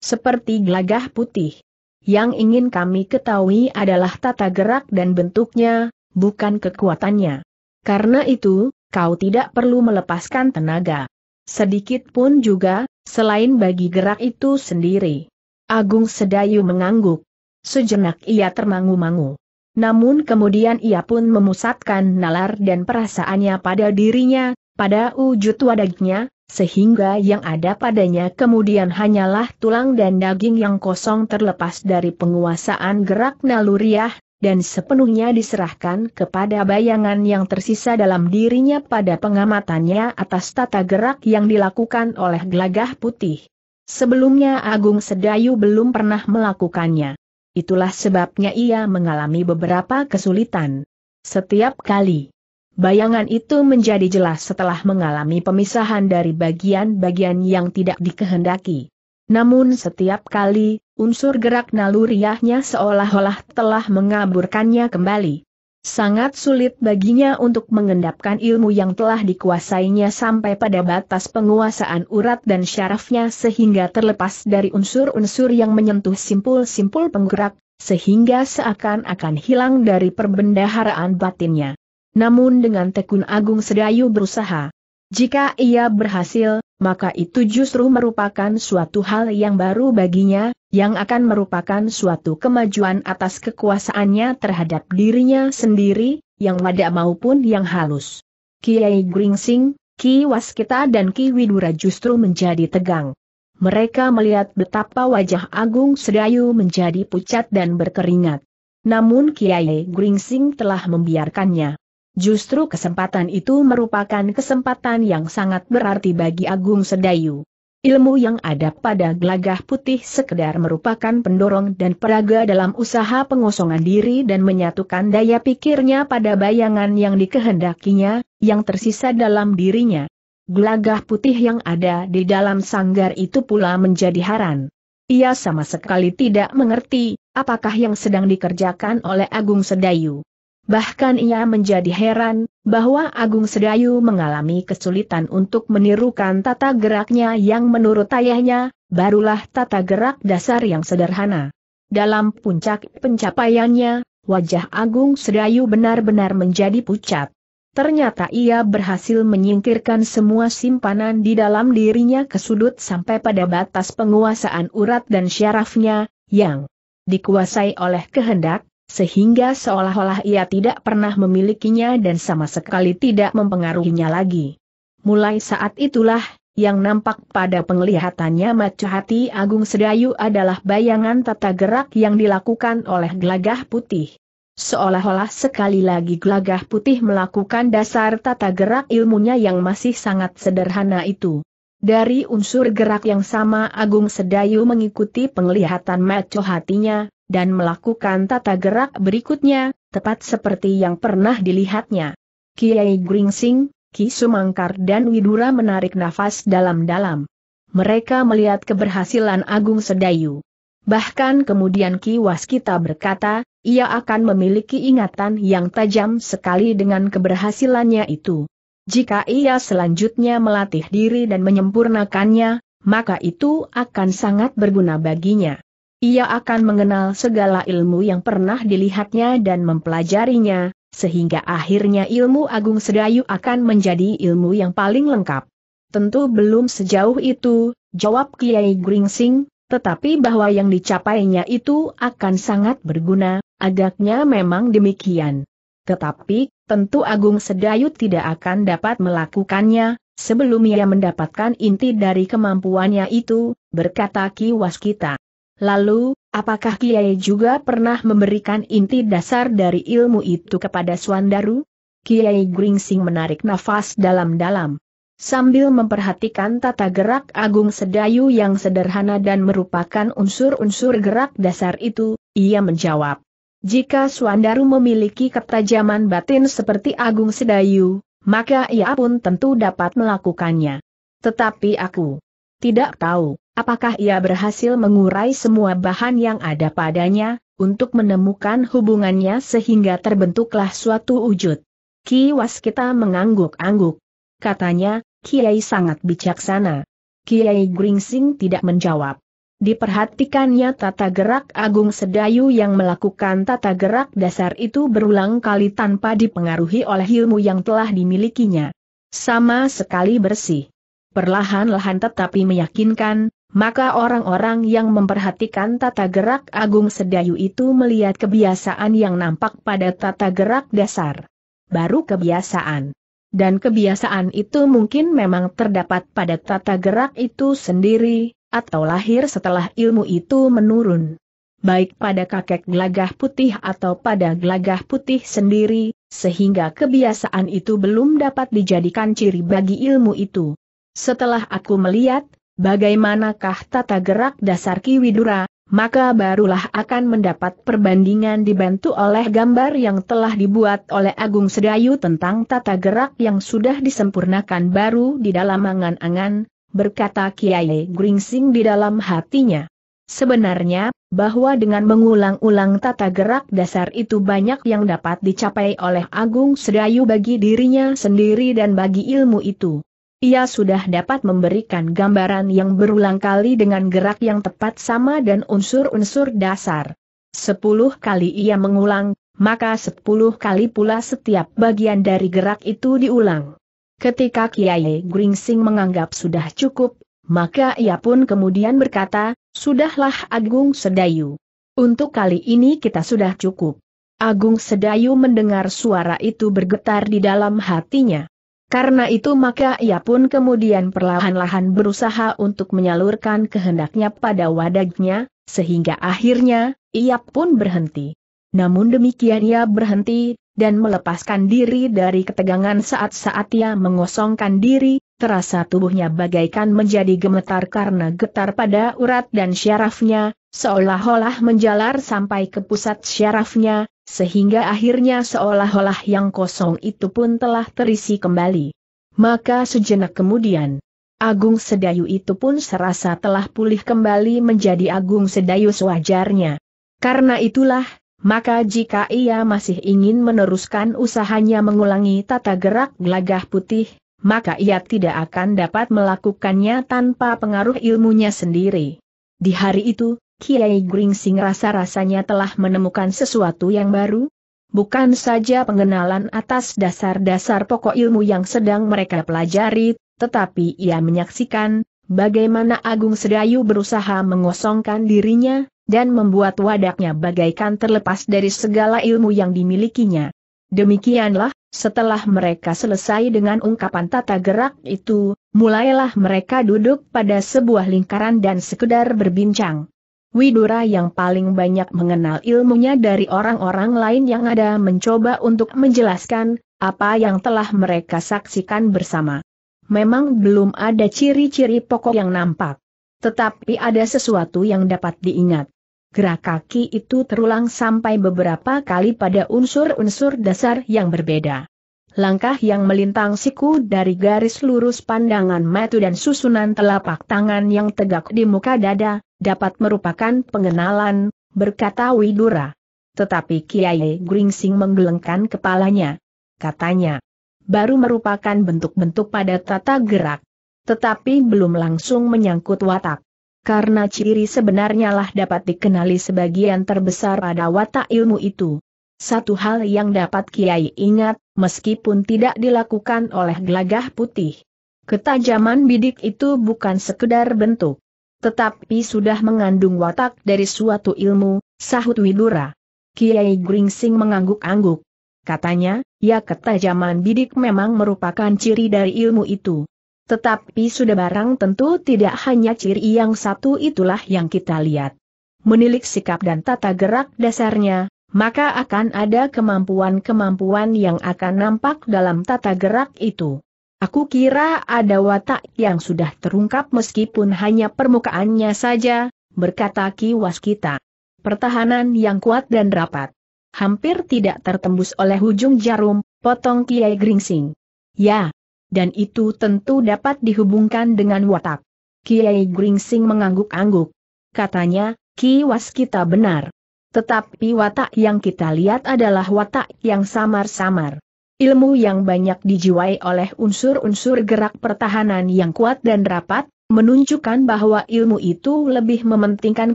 Seperti gelagah putih. Yang ingin kami ketahui adalah tata gerak dan bentuknya, bukan kekuatannya. Karena itu, kau tidak perlu melepaskan tenaga. Sedikit pun juga, selain bagi gerak itu sendiri. Agung Sedayu mengangguk. Sejenak ia termangu-mangu. Namun kemudian ia pun memusatkan nalar dan perasaannya pada dirinya, pada wujud wadahnya, sehingga yang ada padanya kemudian hanyalah tulang dan daging yang kosong terlepas dari penguasaan gerak naluriah, dan sepenuhnya diserahkan kepada bayangan yang tersisa dalam dirinya pada pengamatannya atas tata gerak yang dilakukan oleh gelagah putih. Sebelumnya Agung Sedayu belum pernah melakukannya. Itulah sebabnya ia mengalami beberapa kesulitan. Setiap kali bayangan itu menjadi jelas setelah mengalami pemisahan dari bagian-bagian yang tidak dikehendaki. Namun setiap kali, unsur gerak naluriahnya seolah-olah telah mengaburkannya kembali. Sangat sulit baginya untuk mengendapkan ilmu yang telah dikuasainya sampai pada batas penguasaan urat dan syarafnya sehingga terlepas dari unsur-unsur yang menyentuh simpul-simpul penggerak, sehingga seakan-akan hilang dari perbendaharaan batinnya. Namun dengan tekun Agung Sedayu berusaha jika ia berhasil, maka itu justru merupakan suatu hal yang baru baginya, yang akan merupakan suatu kemajuan atas kekuasaannya terhadap dirinya sendiri, yang wadah maupun yang halus. Kiai Gringsing, Ki Waskita dan Ki Widura justru menjadi tegang. Mereka melihat betapa wajah Agung Sedayu menjadi pucat dan berkeringat. Namun Kiai Gringsing telah membiarkannya. Justru kesempatan itu merupakan kesempatan yang sangat berarti bagi Agung Sedayu. Ilmu yang ada pada Glagah putih sekedar merupakan pendorong dan peraga dalam usaha pengosongan diri dan menyatukan daya pikirnya pada bayangan yang dikehendakinya, yang tersisa dalam dirinya. Glagah putih yang ada di dalam sanggar itu pula menjadi haran. Ia sama sekali tidak mengerti, apakah yang sedang dikerjakan oleh Agung Sedayu. Bahkan ia menjadi heran, bahwa Agung Sedayu mengalami kesulitan untuk menirukan tata geraknya yang menurut ayahnya, barulah tata gerak dasar yang sederhana. Dalam puncak pencapaiannya, wajah Agung Sedayu benar-benar menjadi pucat. Ternyata ia berhasil menyingkirkan semua simpanan di dalam dirinya ke sudut sampai pada batas penguasaan urat dan syarafnya, yang dikuasai oleh kehendak, sehingga seolah-olah ia tidak pernah memilikinya dan sama sekali tidak mempengaruhinya lagi. Mulai saat itulah, yang nampak pada penglihatannya macu hati Agung Sedayu adalah bayangan tata gerak yang dilakukan oleh gelagah putih. Seolah-olah sekali lagi gelagah putih melakukan dasar tata gerak ilmunya yang masih sangat sederhana itu. Dari unsur gerak yang sama Agung Sedayu mengikuti penglihatan maco hatinya, dan melakukan tata gerak berikutnya, tepat seperti yang pernah dilihatnya. Kiai Gringsing, Ki Sumangkar dan Widura menarik nafas dalam-dalam. Mereka melihat keberhasilan Agung Sedayu. Bahkan kemudian Ki Waskita berkata, ia akan memiliki ingatan yang tajam sekali dengan keberhasilannya itu. Jika ia selanjutnya melatih diri dan menyempurnakannya, maka itu akan sangat berguna baginya. Ia akan mengenal segala ilmu yang pernah dilihatnya dan mempelajarinya, sehingga akhirnya ilmu agung sedayu akan menjadi ilmu yang paling lengkap. Tentu belum sejauh itu, jawab Kiai Gringsing, tetapi bahwa yang dicapainya itu akan sangat berguna, agaknya memang demikian. Tetapi, tentu Agung Sedayu tidak akan dapat melakukannya, sebelum ia mendapatkan inti dari kemampuannya itu, berkata Ki Waskita. Lalu, apakah Kiai juga pernah memberikan inti dasar dari ilmu itu kepada Swandaru? Kiai Gringsing menarik nafas dalam-dalam. Sambil memperhatikan tata gerak Agung Sedayu yang sederhana dan merupakan unsur-unsur gerak dasar itu, ia menjawab. Jika Suandaru memiliki ketajaman batin seperti Agung Sedayu, maka ia pun tentu dapat melakukannya. Tetapi aku tidak tahu apakah ia berhasil mengurai semua bahan yang ada padanya untuk menemukan hubungannya sehingga terbentuklah suatu wujud. Ki Waskita mengangguk-angguk. Katanya, Kiai sangat bijaksana. Kiai Gringsing tidak menjawab. Diperhatikannya tata gerak Agung Sedayu yang melakukan tata gerak dasar itu berulang kali tanpa dipengaruhi oleh ilmu yang telah dimilikinya. Sama sekali bersih. Perlahan-lahan tetapi meyakinkan, maka orang-orang yang memperhatikan tata gerak Agung Sedayu itu melihat kebiasaan yang nampak pada tata gerak dasar. Baru kebiasaan. Dan kebiasaan itu mungkin memang terdapat pada tata gerak itu sendiri, atau lahir setelah ilmu itu menurun. Baik pada kakek gelagah putih atau pada gelagah putih sendiri, sehingga kebiasaan itu belum dapat dijadikan ciri bagi ilmu itu. Setelah aku melihat, bagaimanakah tata gerak dasar ki widura, maka barulah akan mendapat perbandingan dibantu oleh gambar yang telah dibuat oleh Agung Sedayu tentang tata gerak yang sudah disempurnakan baru di dalam angan-angan, berkata Kiai Gringsing di dalam hatinya. Sebenarnya, bahwa dengan mengulang-ulang tata gerak dasar itu banyak yang dapat dicapai oleh Agung Sedayu bagi dirinya sendiri dan bagi ilmu itu. Ia sudah dapat memberikan gambaran yang berulang kali dengan gerak yang tepat sama dan unsur-unsur dasar. Sepuluh kali ia mengulang, maka sepuluh kali pula setiap bagian dari gerak itu diulang. Ketika Kiai Gringsing menganggap sudah cukup, maka ia pun kemudian berkata, Sudahlah Agung Sedayu. Untuk kali ini kita sudah cukup. Agung Sedayu mendengar suara itu bergetar di dalam hatinya. Karena itu maka ia pun kemudian perlahan-lahan berusaha untuk menyalurkan kehendaknya pada wadagnya, sehingga akhirnya, ia pun berhenti. Namun demikian ia berhenti, dan melepaskan diri dari ketegangan saat-saat ia mengosongkan diri, terasa tubuhnya bagaikan menjadi gemetar karena getar pada urat dan syarafnya, seolah-olah menjalar sampai ke pusat syarafnya, sehingga akhirnya seolah-olah yang kosong itu pun telah terisi kembali. Maka sejenak kemudian, Agung Sedayu itu pun serasa telah pulih kembali menjadi Agung Sedayu sewajarnya. Karena itulah, maka jika ia masih ingin meneruskan usahanya mengulangi tata gerak gelagah putih, maka ia tidak akan dapat melakukannya tanpa pengaruh ilmunya sendiri. Di hari itu, Kiai Gringsing rasa-rasanya telah menemukan sesuatu yang baru, bukan saja pengenalan atas dasar-dasar pokok ilmu yang sedang mereka pelajari, tetapi ia menyaksikan bagaimana Agung Sedayu berusaha mengosongkan dirinya, dan membuat wadaknya bagaikan terlepas dari segala ilmu yang dimilikinya. Demikianlah, setelah mereka selesai dengan ungkapan tata gerak itu, mulailah mereka duduk pada sebuah lingkaran dan sekedar berbincang. Widura yang paling banyak mengenal ilmunya dari orang-orang lain yang ada mencoba untuk menjelaskan apa yang telah mereka saksikan bersama. Memang belum ada ciri-ciri pokok yang nampak, tetapi ada sesuatu yang dapat diingat gerak kaki itu terulang sampai beberapa kali pada unsur-unsur dasar yang berbeda. Langkah yang melintang siku dari garis lurus pandangan mata dan susunan telapak tangan yang tegak di muka dada, dapat merupakan pengenalan, berkata Widura. Tetapi Kiai Gringsing menggelengkan kepalanya. Katanya, baru merupakan bentuk-bentuk pada tata gerak tetapi belum langsung menyangkut watak karena ciri sebenarnya lah dapat dikenali sebagian terbesar pada watak ilmu itu. Satu hal yang dapat Kiai ingat, meskipun tidak dilakukan oleh gelagah putih. Ketajaman bidik itu bukan sekedar bentuk, tetapi sudah mengandung watak dari suatu ilmu, sahut Widura. Kiai Gringsing mengangguk-angguk. Katanya, ya ketajaman bidik memang merupakan ciri dari ilmu itu. Tetapi sudah barang tentu tidak hanya ciri yang satu itulah yang kita lihat. Menilik sikap dan tata gerak dasarnya, maka akan ada kemampuan-kemampuan yang akan nampak dalam tata gerak itu. Aku kira ada watak yang sudah terungkap meskipun hanya permukaannya saja, berkata Ki Waskita. Pertahanan yang kuat dan rapat. Hampir tidak tertembus oleh ujung jarum, potong Kiai Gringsing. Ya, dan itu tentu dapat dihubungkan dengan watak. Kiai Gringsing mengangguk-angguk. Katanya, kiwas kita benar. Tetapi watak yang kita lihat adalah watak yang samar-samar. Ilmu yang banyak dijiwai oleh unsur-unsur gerak pertahanan yang kuat dan rapat, menunjukkan bahwa ilmu itu lebih mementingkan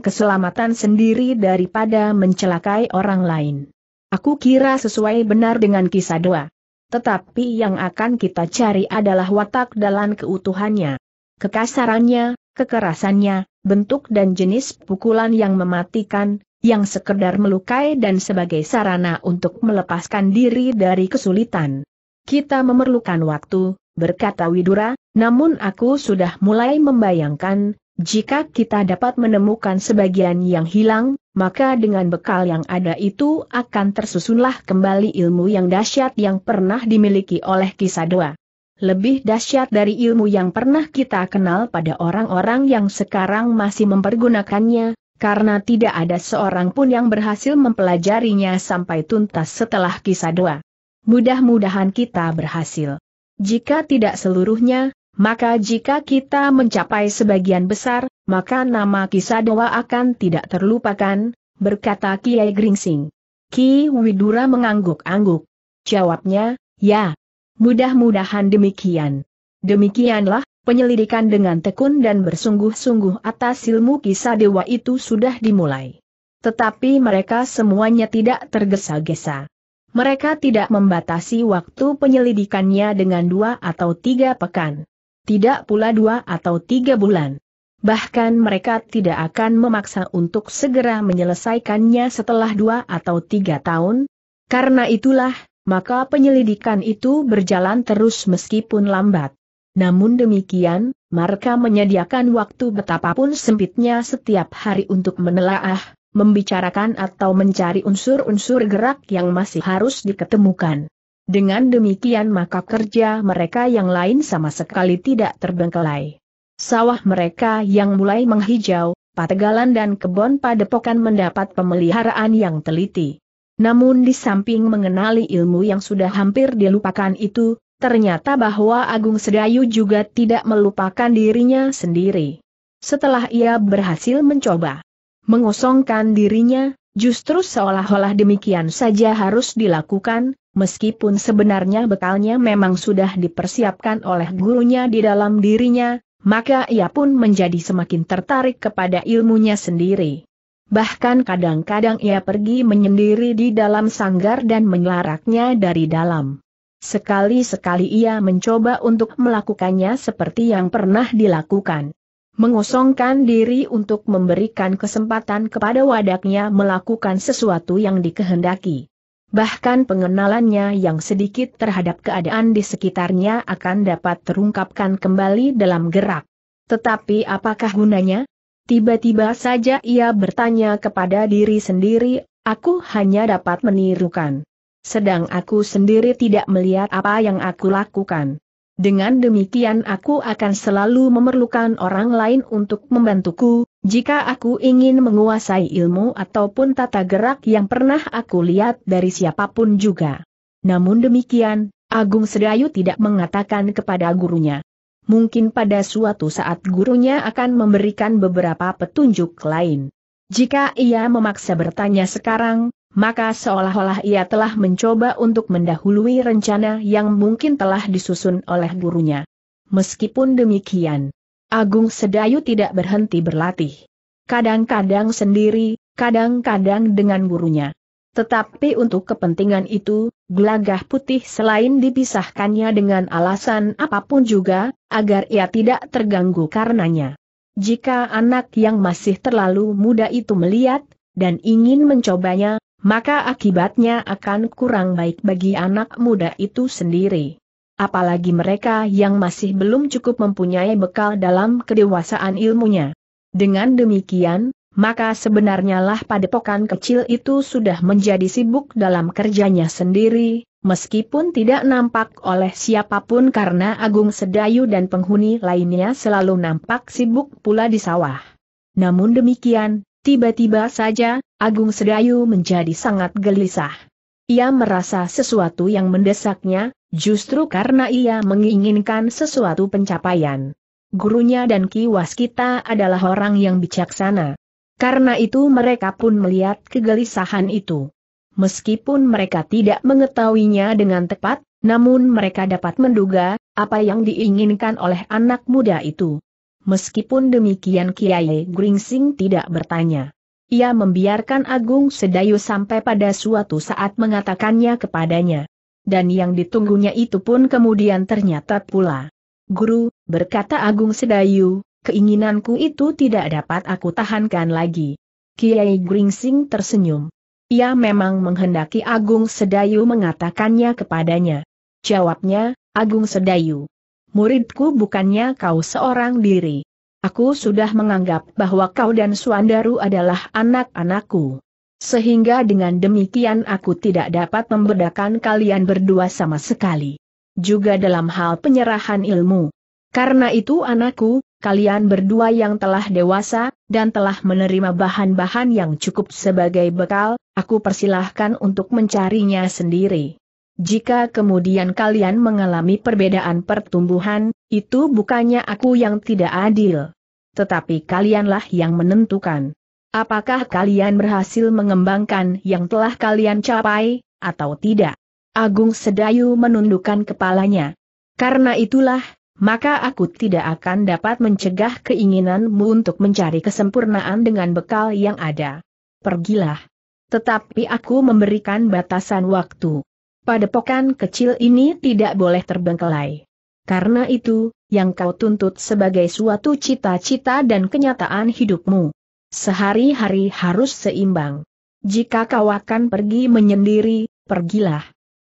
keselamatan sendiri daripada mencelakai orang lain. Aku kira sesuai benar dengan kisah doa. Tetapi yang akan kita cari adalah watak dalam keutuhannya. Kekasarannya, kekerasannya, bentuk dan jenis pukulan yang mematikan, yang sekedar melukai dan sebagai sarana untuk melepaskan diri dari kesulitan. Kita memerlukan waktu, berkata Widura, namun aku sudah mulai membayangkan, jika kita dapat menemukan sebagian yang hilang, maka dengan bekal yang ada itu akan tersusunlah kembali ilmu yang dahsyat yang pernah dimiliki oleh Kisadoa. Lebih dahsyat dari ilmu yang pernah kita kenal pada orang-orang yang sekarang masih mempergunakannya, karena tidak ada seorang pun yang berhasil mempelajarinya sampai tuntas setelah Kisadoa. Mudah-mudahan kita berhasil. Jika tidak seluruhnya, maka jika kita mencapai sebagian besar, maka nama Kisadewa akan tidak terlupakan, berkata Kiai Gringsing. Ki Widura mengangguk-angguk. Jawabnya, ya. Mudah-mudahan demikian. Demikianlah, penyelidikan dengan tekun dan bersungguh-sungguh atas ilmu Kisadewa itu sudah dimulai. Tetapi mereka semuanya tidak tergesa-gesa. Mereka tidak membatasi waktu penyelidikannya dengan dua atau tiga pekan tidak pula dua atau tiga bulan. Bahkan mereka tidak akan memaksa untuk segera menyelesaikannya setelah dua atau tiga tahun. Karena itulah, maka penyelidikan itu berjalan terus meskipun lambat. Namun demikian, mereka menyediakan waktu betapapun sempitnya setiap hari untuk menelaah, membicarakan atau mencari unsur-unsur gerak yang masih harus diketemukan. Dengan demikian maka kerja mereka yang lain sama sekali tidak terbengkelai. Sawah mereka yang mulai menghijau, pategalan dan kebun padepokan mendapat pemeliharaan yang teliti. Namun di samping mengenali ilmu yang sudah hampir dilupakan itu, ternyata bahwa Agung Sedayu juga tidak melupakan dirinya sendiri. Setelah ia berhasil mencoba mengosongkan dirinya, Justru seolah-olah demikian saja harus dilakukan, meskipun sebenarnya bekalnya memang sudah dipersiapkan oleh gurunya di dalam dirinya, maka ia pun menjadi semakin tertarik kepada ilmunya sendiri. Bahkan kadang-kadang ia pergi menyendiri di dalam sanggar dan menyelaraknya dari dalam. Sekali-sekali ia mencoba untuk melakukannya seperti yang pernah dilakukan mengosongkan diri untuk memberikan kesempatan kepada wadaknya melakukan sesuatu yang dikehendaki. Bahkan pengenalannya yang sedikit terhadap keadaan di sekitarnya akan dapat terungkapkan kembali dalam gerak. Tetapi apakah gunanya? Tiba-tiba saja ia bertanya kepada diri sendiri, aku hanya dapat menirukan. Sedang aku sendiri tidak melihat apa yang aku lakukan. Dengan demikian aku akan selalu memerlukan orang lain untuk membantuku, jika aku ingin menguasai ilmu ataupun tata gerak yang pernah aku lihat dari siapapun juga. Namun demikian, Agung Sedayu tidak mengatakan kepada gurunya. Mungkin pada suatu saat gurunya akan memberikan beberapa petunjuk lain. Jika ia memaksa bertanya sekarang, maka seolah-olah ia telah mencoba untuk mendahului rencana yang mungkin telah disusun oleh gurunya. Meskipun demikian, Agung Sedayu tidak berhenti berlatih. Kadang-kadang sendiri, kadang-kadang dengan gurunya. Tetapi untuk kepentingan itu, gelagah putih selain dipisahkannya dengan alasan apapun juga, agar ia tidak terganggu karenanya. Jika anak yang masih terlalu muda itu melihat, dan ingin mencobanya, maka akibatnya akan kurang baik bagi anak muda itu sendiri. Apalagi mereka yang masih belum cukup mempunyai bekal dalam kedewasaan ilmunya. Dengan demikian, maka sebenarnya lah padepokan kecil itu sudah menjadi sibuk dalam kerjanya sendiri, meskipun tidak nampak oleh siapapun karena Agung Sedayu dan penghuni lainnya selalu nampak sibuk pula di sawah. Namun demikian, Tiba-tiba saja, Agung Sedayu menjadi sangat gelisah. Ia merasa sesuatu yang mendesaknya, justru karena ia menginginkan sesuatu pencapaian. Gurunya dan kiwas kita adalah orang yang bijaksana. Karena itu mereka pun melihat kegelisahan itu. Meskipun mereka tidak mengetahuinya dengan tepat, namun mereka dapat menduga, apa yang diinginkan oleh anak muda itu. Meskipun demikian Kiai Gringsing tidak bertanya. Ia membiarkan Agung Sedayu sampai pada suatu saat mengatakannya kepadanya. Dan yang ditunggunya itu pun kemudian ternyata pula. Guru, berkata Agung Sedayu, keinginanku itu tidak dapat aku tahankan lagi. Kiai Gringsing tersenyum. Ia memang menghendaki Agung Sedayu mengatakannya kepadanya. Jawabnya, Agung Sedayu muridku bukannya kau seorang diri. Aku sudah menganggap bahwa kau dan Suandaru adalah anak-anakku. Sehingga dengan demikian aku tidak dapat membedakan kalian berdua sama sekali. Juga dalam hal penyerahan ilmu. Karena itu anakku, kalian berdua yang telah dewasa, dan telah menerima bahan-bahan yang cukup sebagai bekal, aku persilahkan untuk mencarinya sendiri. Jika kemudian kalian mengalami perbedaan pertumbuhan, itu bukannya aku yang tidak adil. Tetapi kalianlah yang menentukan. Apakah kalian berhasil mengembangkan yang telah kalian capai, atau tidak? Agung Sedayu menundukkan kepalanya. Karena itulah, maka aku tidak akan dapat mencegah keinginanmu untuk mencari kesempurnaan dengan bekal yang ada. Pergilah. Tetapi aku memberikan batasan waktu padepokan kecil ini tidak boleh terbengkelai. Karena itu, yang kau tuntut sebagai suatu cita-cita dan kenyataan hidupmu. Sehari-hari harus seimbang. Jika kau akan pergi menyendiri, pergilah.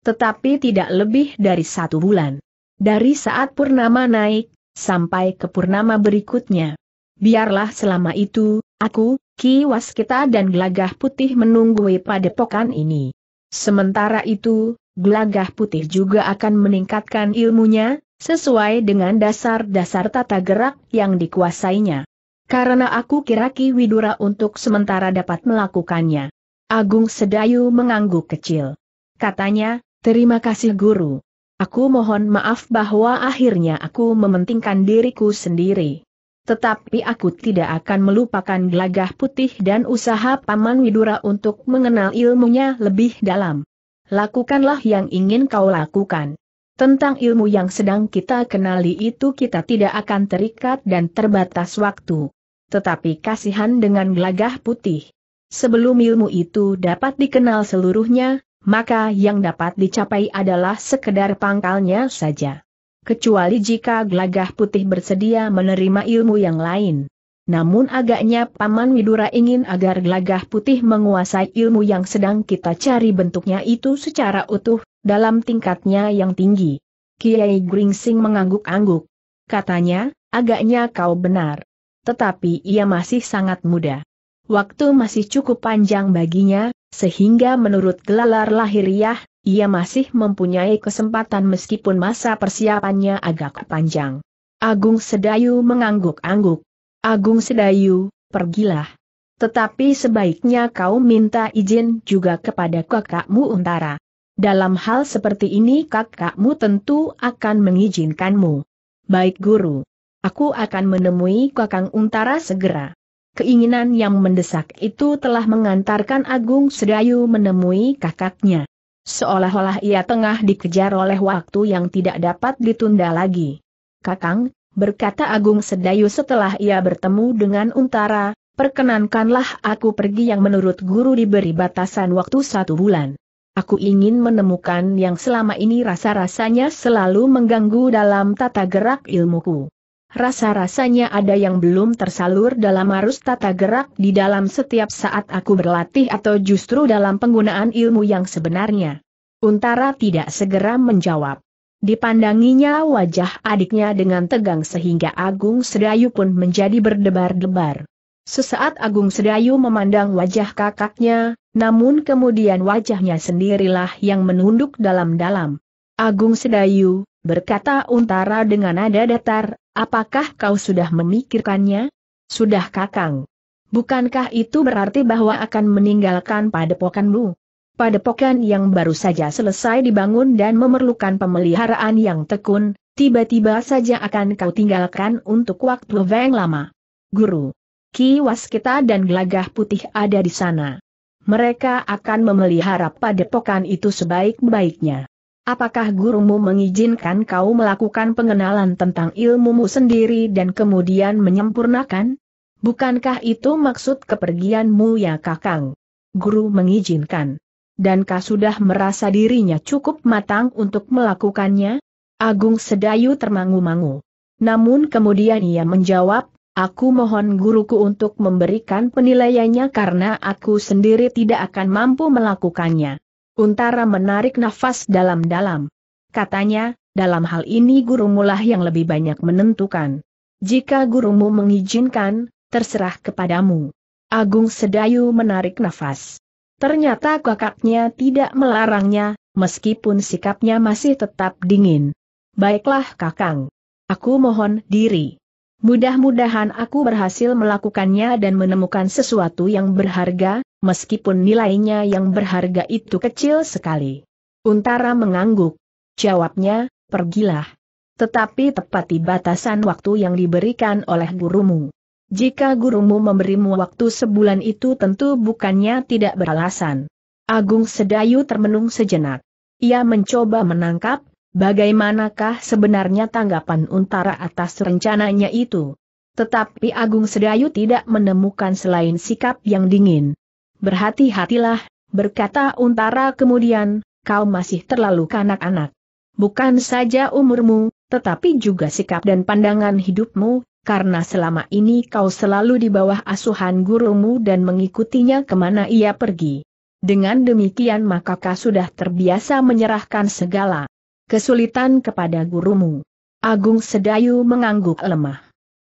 Tetapi tidak lebih dari satu bulan. Dari saat purnama naik, sampai ke purnama berikutnya. Biarlah selama itu, aku, Ki Waskita dan Gelagah Putih menunggui padepokan ini. Sementara itu, gelagah putih juga akan meningkatkan ilmunya, sesuai dengan dasar-dasar tata gerak yang dikuasainya. Karena aku kira Ki Widura untuk sementara dapat melakukannya. Agung Sedayu mengangguk kecil. Katanya, terima kasih guru. Aku mohon maaf bahwa akhirnya aku mementingkan diriku sendiri. Tetapi aku tidak akan melupakan gelagah putih dan usaha Paman Widura untuk mengenal ilmunya lebih dalam lakukanlah yang ingin kau lakukan. Tentang ilmu yang sedang kita kenali itu kita tidak akan terikat dan terbatas waktu. Tetapi kasihan dengan gelagah putih. Sebelum ilmu itu dapat dikenal seluruhnya, maka yang dapat dicapai adalah sekedar pangkalnya saja. Kecuali jika gelagah putih bersedia menerima ilmu yang lain. Namun agaknya Paman Widura ingin agar gelagah putih menguasai ilmu yang sedang kita cari bentuknya itu secara utuh, dalam tingkatnya yang tinggi. Kiai Gringsing mengangguk-angguk. Katanya, agaknya kau benar. Tetapi ia masih sangat muda. Waktu masih cukup panjang baginya, sehingga menurut gelalar lahiriah, ia masih mempunyai kesempatan meskipun masa persiapannya agak panjang. Agung Sedayu mengangguk-angguk. Agung Sedayu, pergilah. Tetapi sebaiknya kau minta izin juga kepada kakakmu Untara. Dalam hal seperti ini kakakmu tentu akan mengizinkanmu. Baik guru. Aku akan menemui kakang Untara segera. Keinginan yang mendesak itu telah mengantarkan Agung Sedayu menemui kakaknya. Seolah-olah ia tengah dikejar oleh waktu yang tidak dapat ditunda lagi. Kakang, berkata Agung Sedayu setelah ia bertemu dengan Untara, perkenankanlah aku pergi yang menurut guru diberi batasan waktu satu bulan. Aku ingin menemukan yang selama ini rasa-rasanya selalu mengganggu dalam tata gerak ilmuku. Rasa-rasanya ada yang belum tersalur dalam arus tata gerak di dalam setiap saat aku berlatih atau justru dalam penggunaan ilmu yang sebenarnya. Untara tidak segera menjawab. Dipandanginya wajah adiknya dengan tegang sehingga Agung Sedayu pun menjadi berdebar-debar. Sesaat Agung Sedayu memandang wajah kakaknya, namun kemudian wajahnya sendirilah yang menunduk dalam-dalam. Agung Sedayu, berkata Untara dengan nada datar, apakah kau sudah memikirkannya? Sudah kakang. Bukankah itu berarti bahwa akan meninggalkan padepokanmu? Pada padepokan yang baru saja selesai dibangun dan memerlukan pemeliharaan yang tekun, tiba-tiba saja akan kau tinggalkan untuk waktu yang lama. Guru, kiwas kita dan gelagah putih ada di sana. Mereka akan memelihara padepokan itu sebaik-baiknya. Apakah gurumu mengizinkan kau melakukan pengenalan tentang ilmumu sendiri dan kemudian menyempurnakan? Bukankah itu maksud kepergianmu ya kakang? Guru mengizinkan dan kau sudah merasa dirinya cukup matang untuk melakukannya? Agung Sedayu termangu-mangu. Namun kemudian ia menjawab, aku mohon guruku untuk memberikan penilaiannya karena aku sendiri tidak akan mampu melakukannya. Untara menarik nafas dalam-dalam. Katanya, dalam hal ini gurumulah yang lebih banyak menentukan. Jika gurumu mengizinkan, terserah kepadamu. Agung Sedayu menarik nafas. Ternyata kakaknya tidak melarangnya, meskipun sikapnya masih tetap dingin. Baiklah kakang. Aku mohon diri. Mudah-mudahan aku berhasil melakukannya dan menemukan sesuatu yang berharga, meskipun nilainya yang berharga itu kecil sekali. Untara mengangguk. Jawabnya, pergilah. Tetapi tepati batasan waktu yang diberikan oleh gurumu. Jika gurumu memberimu waktu sebulan itu tentu bukannya tidak beralasan. Agung Sedayu termenung sejenak. Ia mencoba menangkap, bagaimanakah sebenarnya tanggapan Untara atas rencananya itu. Tetapi Agung Sedayu tidak menemukan selain sikap yang dingin. Berhati-hatilah, berkata Untara kemudian, kau masih terlalu kanak kanak Bukan saja umurmu, tetapi juga sikap dan pandangan hidupmu, karena selama ini kau selalu di bawah asuhan gurumu dan mengikutinya kemana ia pergi. Dengan demikian maka kau sudah terbiasa menyerahkan segala kesulitan kepada gurumu. Agung Sedayu mengangguk lemah.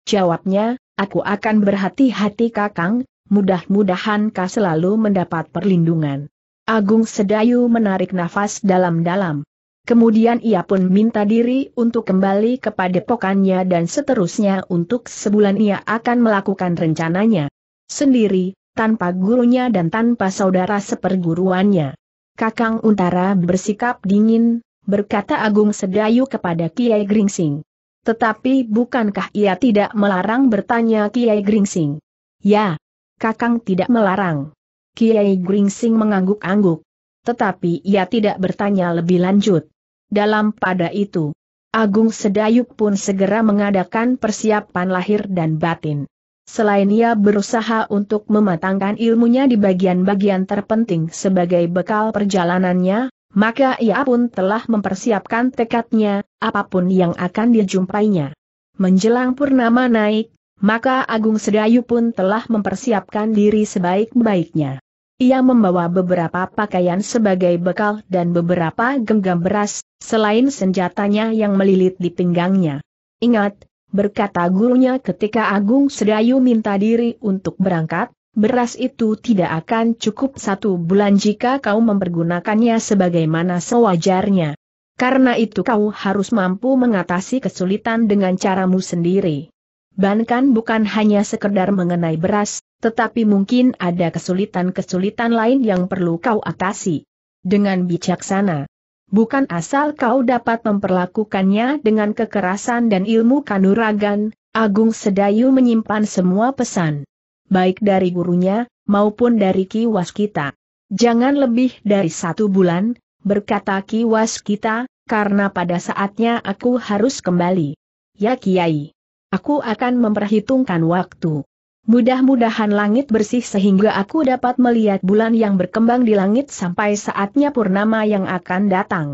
Jawabnya, aku akan berhati-hati kakang, mudah-mudahan kau selalu mendapat perlindungan. Agung Sedayu menarik nafas dalam-dalam. Kemudian ia pun minta diri untuk kembali kepada pokannya dan seterusnya untuk sebulan ia akan melakukan rencananya. Sendiri, tanpa gurunya dan tanpa saudara seperguruannya. Kakang Untara bersikap dingin, berkata Agung Sedayu kepada Kiai Gringsing. Tetapi bukankah ia tidak melarang bertanya Kiai Gringsing? Ya, Kakang tidak melarang. Kiai Gringsing mengangguk-angguk. Tetapi ia tidak bertanya lebih lanjut. Dalam pada itu, Agung Sedayu pun segera mengadakan persiapan lahir dan batin. Selain ia berusaha untuk mematangkan ilmunya di bagian-bagian terpenting sebagai bekal perjalanannya, maka ia pun telah mempersiapkan tekadnya, apapun yang akan dijumpainya. Menjelang purnama naik, maka Agung Sedayu pun telah mempersiapkan diri sebaik-baiknya. Ia membawa beberapa pakaian sebagai bekal dan beberapa genggam beras, selain senjatanya yang melilit di pinggangnya. Ingat, berkata gurunya ketika Agung Sedayu minta diri untuk berangkat, beras itu tidak akan cukup satu bulan jika kau mempergunakannya sebagaimana sewajarnya. Karena itu kau harus mampu mengatasi kesulitan dengan caramu sendiri. Bahkan bukan hanya sekedar mengenai beras, tetapi mungkin ada kesulitan-kesulitan lain yang perlu kau atasi. Dengan bijaksana. Bukan asal kau dapat memperlakukannya dengan kekerasan dan ilmu kanuragan, Agung Sedayu menyimpan semua pesan. Baik dari gurunya, maupun dari Ki Waskita. Jangan lebih dari satu bulan, berkata Ki Waskita, karena pada saatnya aku harus kembali. Ya Kiai. Aku akan memperhitungkan waktu. Mudah-mudahan langit bersih sehingga aku dapat melihat bulan yang berkembang di langit sampai saatnya purnama yang akan datang.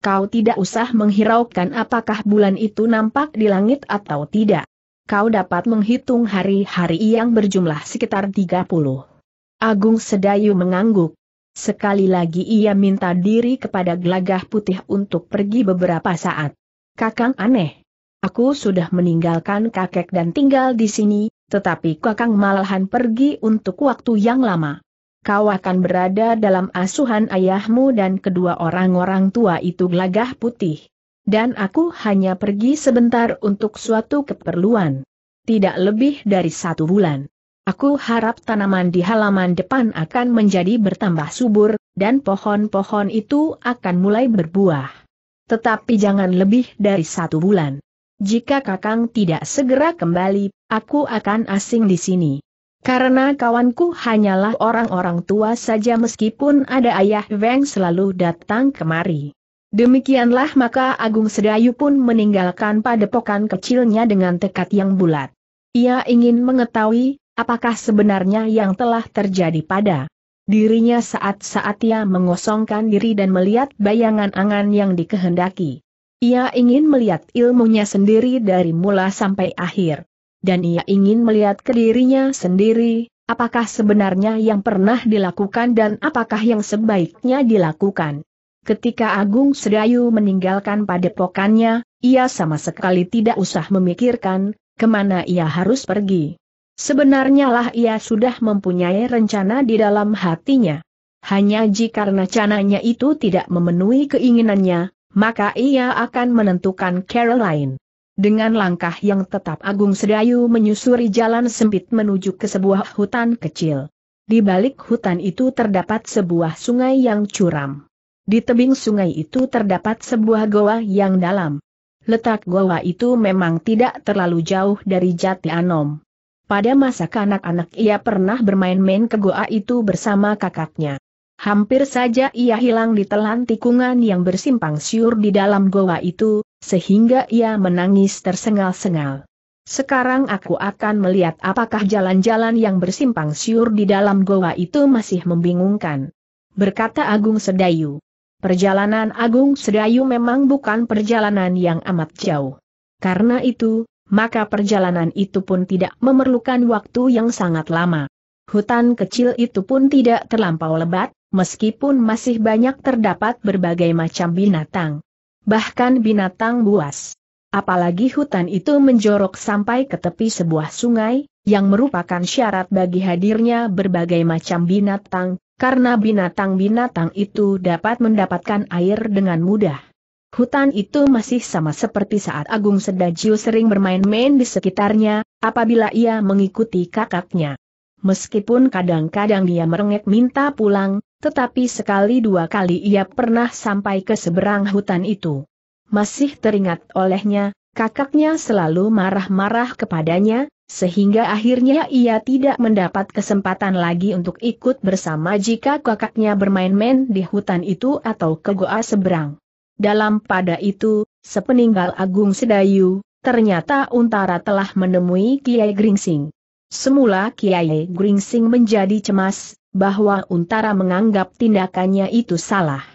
Kau tidak usah menghiraukan apakah bulan itu nampak di langit atau tidak. Kau dapat menghitung hari-hari yang berjumlah sekitar 30. Agung Sedayu mengangguk. Sekali lagi ia minta diri kepada Glagah putih untuk pergi beberapa saat. Kakang aneh. Aku sudah meninggalkan kakek dan tinggal di sini, tetapi Kakang malahan pergi untuk waktu yang lama. Kau akan berada dalam asuhan ayahmu dan kedua orang-orang tua itu gelagah putih. Dan aku hanya pergi sebentar untuk suatu keperluan. Tidak lebih dari satu bulan. Aku harap tanaman di halaman depan akan menjadi bertambah subur, dan pohon-pohon itu akan mulai berbuah. Tetapi jangan lebih dari satu bulan. Jika Kakang tidak segera kembali, aku akan asing di sini. Karena kawanku hanyalah orang-orang tua saja meskipun ada ayah Weng selalu datang kemari. Demikianlah maka Agung Sedayu pun meninggalkan padepokan kecilnya dengan tekad yang bulat. Ia ingin mengetahui, apakah sebenarnya yang telah terjadi pada dirinya saat-saat ia mengosongkan diri dan melihat bayangan angan yang dikehendaki. Ia ingin melihat ilmunya sendiri dari mula sampai akhir. Dan ia ingin melihat ke dirinya sendiri, apakah sebenarnya yang pernah dilakukan dan apakah yang sebaiknya dilakukan. Ketika Agung Sedayu meninggalkan padepokannya, ia sama sekali tidak usah memikirkan, kemana ia harus pergi. Sebenarnya lah ia sudah mempunyai rencana di dalam hatinya. Hanya jika rencananya itu tidak memenuhi keinginannya, maka ia akan menentukan Caroline. Dengan langkah yang tetap Agung Sedayu menyusuri jalan sempit menuju ke sebuah hutan kecil. Di balik hutan itu terdapat sebuah sungai yang curam. Di tebing sungai itu terdapat sebuah goa yang dalam. Letak goa itu memang tidak terlalu jauh dari Jati Anom. Pada masa kanak-kanak ia pernah bermain-main ke goa itu bersama kakaknya. Hampir saja ia hilang di telan tikungan yang bersimpang siur di dalam goa itu, sehingga ia menangis tersengal-sengal. Sekarang aku akan melihat apakah jalan-jalan yang bersimpang siur di dalam goa itu masih membingungkan. Berkata Agung Sedayu. Perjalanan Agung Sedayu memang bukan perjalanan yang amat jauh. Karena itu, maka perjalanan itu pun tidak memerlukan waktu yang sangat lama. Hutan kecil itu pun tidak terlampau lebat, meskipun masih banyak terdapat berbagai macam binatang. Bahkan binatang buas. Apalagi hutan itu menjorok sampai ke tepi sebuah sungai, yang merupakan syarat bagi hadirnya berbagai macam binatang, karena binatang-binatang itu dapat mendapatkan air dengan mudah. Hutan itu masih sama seperti saat Agung Sedajio sering bermain-main di sekitarnya, apabila ia mengikuti kakaknya. Meskipun kadang-kadang dia merengek minta pulang, tetapi sekali dua kali ia pernah sampai ke seberang hutan itu. Masih teringat olehnya, kakaknya selalu marah-marah kepadanya, sehingga akhirnya ia tidak mendapat kesempatan lagi untuk ikut bersama jika kakaknya bermain-main di hutan itu atau ke goa seberang. Dalam pada itu, sepeninggal Agung Sedayu, ternyata Untara telah menemui Kiai Gringsing. Semula Kiai Gringsing menjadi cemas, bahwa Untara menganggap tindakannya itu salah.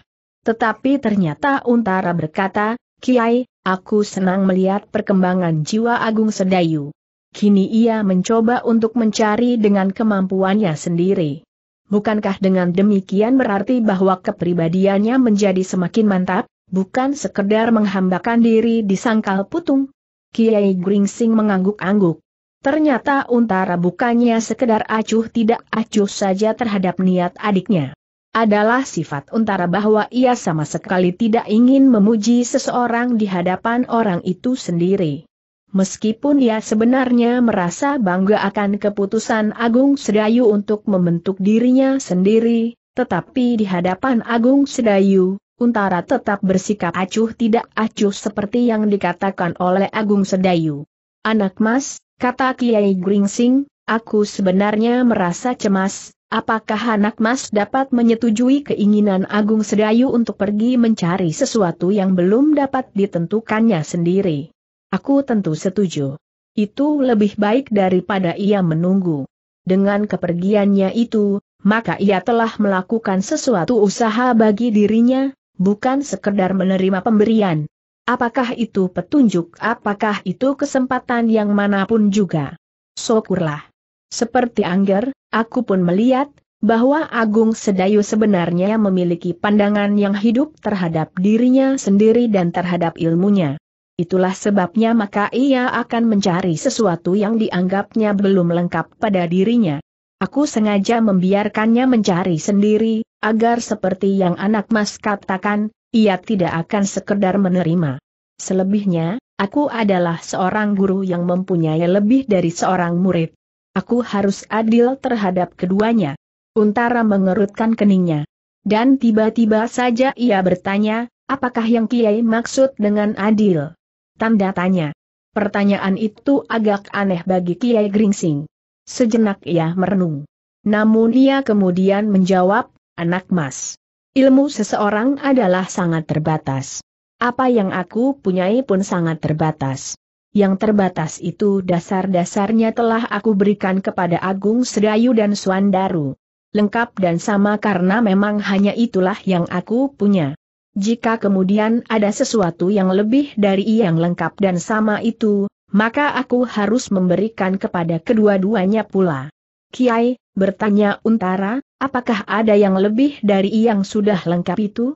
Tetapi ternyata Untara berkata, Kiai, aku senang melihat perkembangan jiwa Agung Sedayu. Kini ia mencoba untuk mencari dengan kemampuannya sendiri. Bukankah dengan demikian berarti bahwa kepribadiannya menjadi semakin mantap, bukan sekedar menghambakan diri di sangkal putung? Kiai Gringsing mengangguk-angguk. Ternyata Untara bukannya sekedar acuh tidak acuh saja terhadap niat adiknya. Adalah sifat Untara bahwa ia sama sekali tidak ingin memuji seseorang di hadapan orang itu sendiri. Meskipun ia sebenarnya merasa bangga akan keputusan Agung Sedayu untuk membentuk dirinya sendiri, tetapi di hadapan Agung Sedayu, Untara tetap bersikap acuh tidak acuh seperti yang dikatakan oleh Agung Sedayu. Anak mas, Kata Kiai Gringsing, aku sebenarnya merasa cemas, apakah anak mas dapat menyetujui keinginan Agung Sedayu untuk pergi mencari sesuatu yang belum dapat ditentukannya sendiri. Aku tentu setuju. Itu lebih baik daripada ia menunggu. Dengan kepergiannya itu, maka ia telah melakukan sesuatu usaha bagi dirinya, bukan sekedar menerima pemberian, Apakah itu petunjuk? Apakah itu kesempatan yang manapun juga? Syukurlah. Seperti Angger, aku pun melihat, bahwa Agung Sedayu sebenarnya memiliki pandangan yang hidup terhadap dirinya sendiri dan terhadap ilmunya. Itulah sebabnya maka ia akan mencari sesuatu yang dianggapnya belum lengkap pada dirinya. Aku sengaja membiarkannya mencari sendiri, agar seperti yang anak mas katakan, ia tidak akan sekedar menerima. Selebihnya, aku adalah seorang guru yang mempunyai lebih dari seorang murid. Aku harus adil terhadap keduanya. Untara mengerutkan keningnya. Dan tiba-tiba saja ia bertanya, apakah yang Kiai maksud dengan adil? Tanda tanya. Pertanyaan itu agak aneh bagi Kiai Gringsing. Sejenak ia merenung. Namun ia kemudian menjawab, anak mas. Ilmu seseorang adalah sangat terbatas. Apa yang aku punyai pun sangat terbatas. Yang terbatas itu dasar-dasarnya telah aku berikan kepada Agung Sedayu dan Suandaru. Lengkap dan sama karena memang hanya itulah yang aku punya. Jika kemudian ada sesuatu yang lebih dari yang lengkap dan sama itu, maka aku harus memberikan kepada kedua-duanya pula. Kiai, bertanya Untara, apakah ada yang lebih dari yang sudah lengkap itu?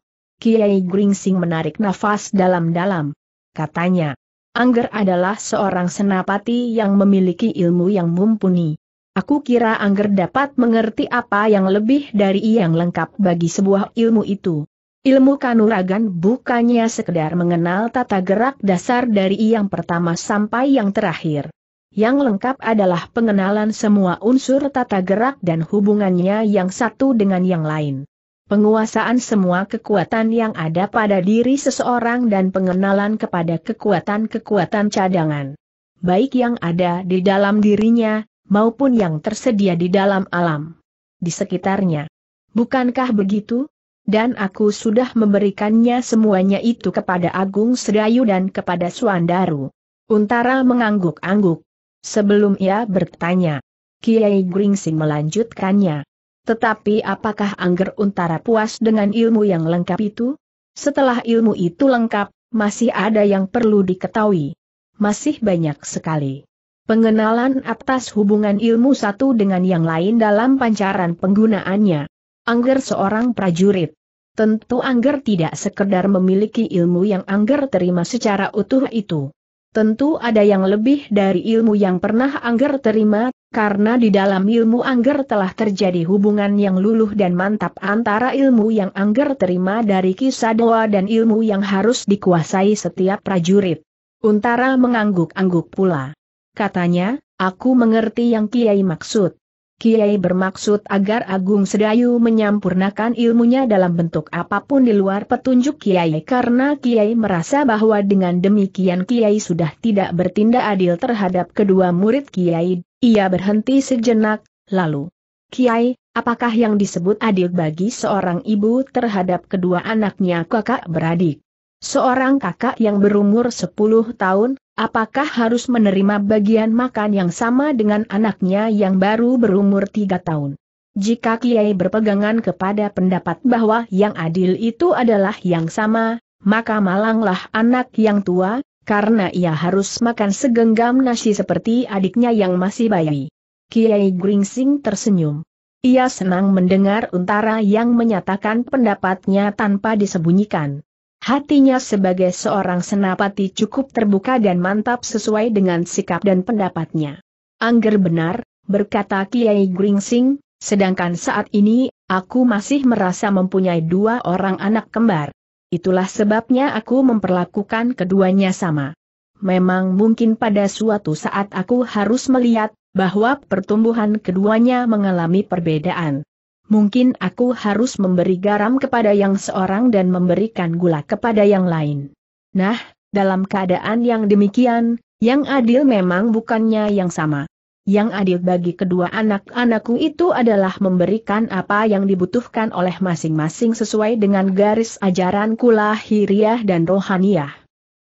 Kiai Gringsing menarik nafas dalam-dalam. Katanya, Angger adalah seorang senapati yang memiliki ilmu yang mumpuni. Aku kira Angger dapat mengerti apa yang lebih dari yang lengkap bagi sebuah ilmu itu. Ilmu kanuragan bukannya sekedar mengenal tata gerak dasar dari yang pertama sampai yang terakhir. Yang lengkap adalah pengenalan semua unsur tata gerak dan hubungannya yang satu dengan yang lain. Penguasaan semua kekuatan yang ada pada diri seseorang dan pengenalan kepada kekuatan-kekuatan cadangan. Baik yang ada di dalam dirinya, maupun yang tersedia di dalam alam. Di sekitarnya. Bukankah begitu? Dan aku sudah memberikannya semuanya itu kepada Agung Sedayu dan kepada Suandaru. Untara mengangguk-angguk. Sebelum ia bertanya, Kiai Gringsing melanjutkannya. Tetapi apakah Angger Untara puas dengan ilmu yang lengkap itu? Setelah ilmu itu lengkap, masih ada yang perlu diketahui. Masih banyak sekali. Pengenalan atas hubungan ilmu satu dengan yang lain dalam pancaran penggunaannya. Angger seorang prajurit. Tentu Angger tidak sekedar memiliki ilmu yang Angger terima secara utuh itu. Tentu ada yang lebih dari ilmu yang pernah Angger terima, karena di dalam ilmu Angger telah terjadi hubungan yang luluh dan mantap antara ilmu yang Angger terima dari kisah doa dan ilmu yang harus dikuasai setiap prajurit. Untara mengangguk-angguk pula. Katanya, aku mengerti yang Kiai maksud. Kiai bermaksud agar Agung Sedayu menyampurnakan ilmunya dalam bentuk apapun di luar petunjuk Kiai karena Kiai merasa bahwa dengan demikian Kiai sudah tidak bertindak adil terhadap kedua murid Kiai. Ia berhenti sejenak, lalu, Kiai, apakah yang disebut adil bagi seorang ibu terhadap kedua anaknya kakak beradik? Seorang kakak yang berumur 10 tahun, Apakah harus menerima bagian makan yang sama dengan anaknya yang baru berumur tiga tahun? Jika Kiai berpegangan kepada pendapat bahwa yang adil itu adalah yang sama, maka malanglah anak yang tua, karena ia harus makan segenggam nasi seperti adiknya yang masih bayi. Kiai Gringsing tersenyum. Ia senang mendengar untara yang menyatakan pendapatnya tanpa disembunyikan. Hatinya sebagai seorang senapati cukup terbuka dan mantap sesuai dengan sikap dan pendapatnya. Angger benar, berkata Kiai Gringsing, sedangkan saat ini, aku masih merasa mempunyai dua orang anak kembar. Itulah sebabnya aku memperlakukan keduanya sama. Memang mungkin pada suatu saat aku harus melihat bahwa pertumbuhan keduanya mengalami perbedaan mungkin aku harus memberi garam kepada yang seorang dan memberikan gula kepada yang lain. Nah, dalam keadaan yang demikian, yang adil memang bukannya yang sama. Yang adil bagi kedua anak-anakku itu adalah memberikan apa yang dibutuhkan oleh masing-masing sesuai dengan garis ajaran kulahiriah dan rohaniah.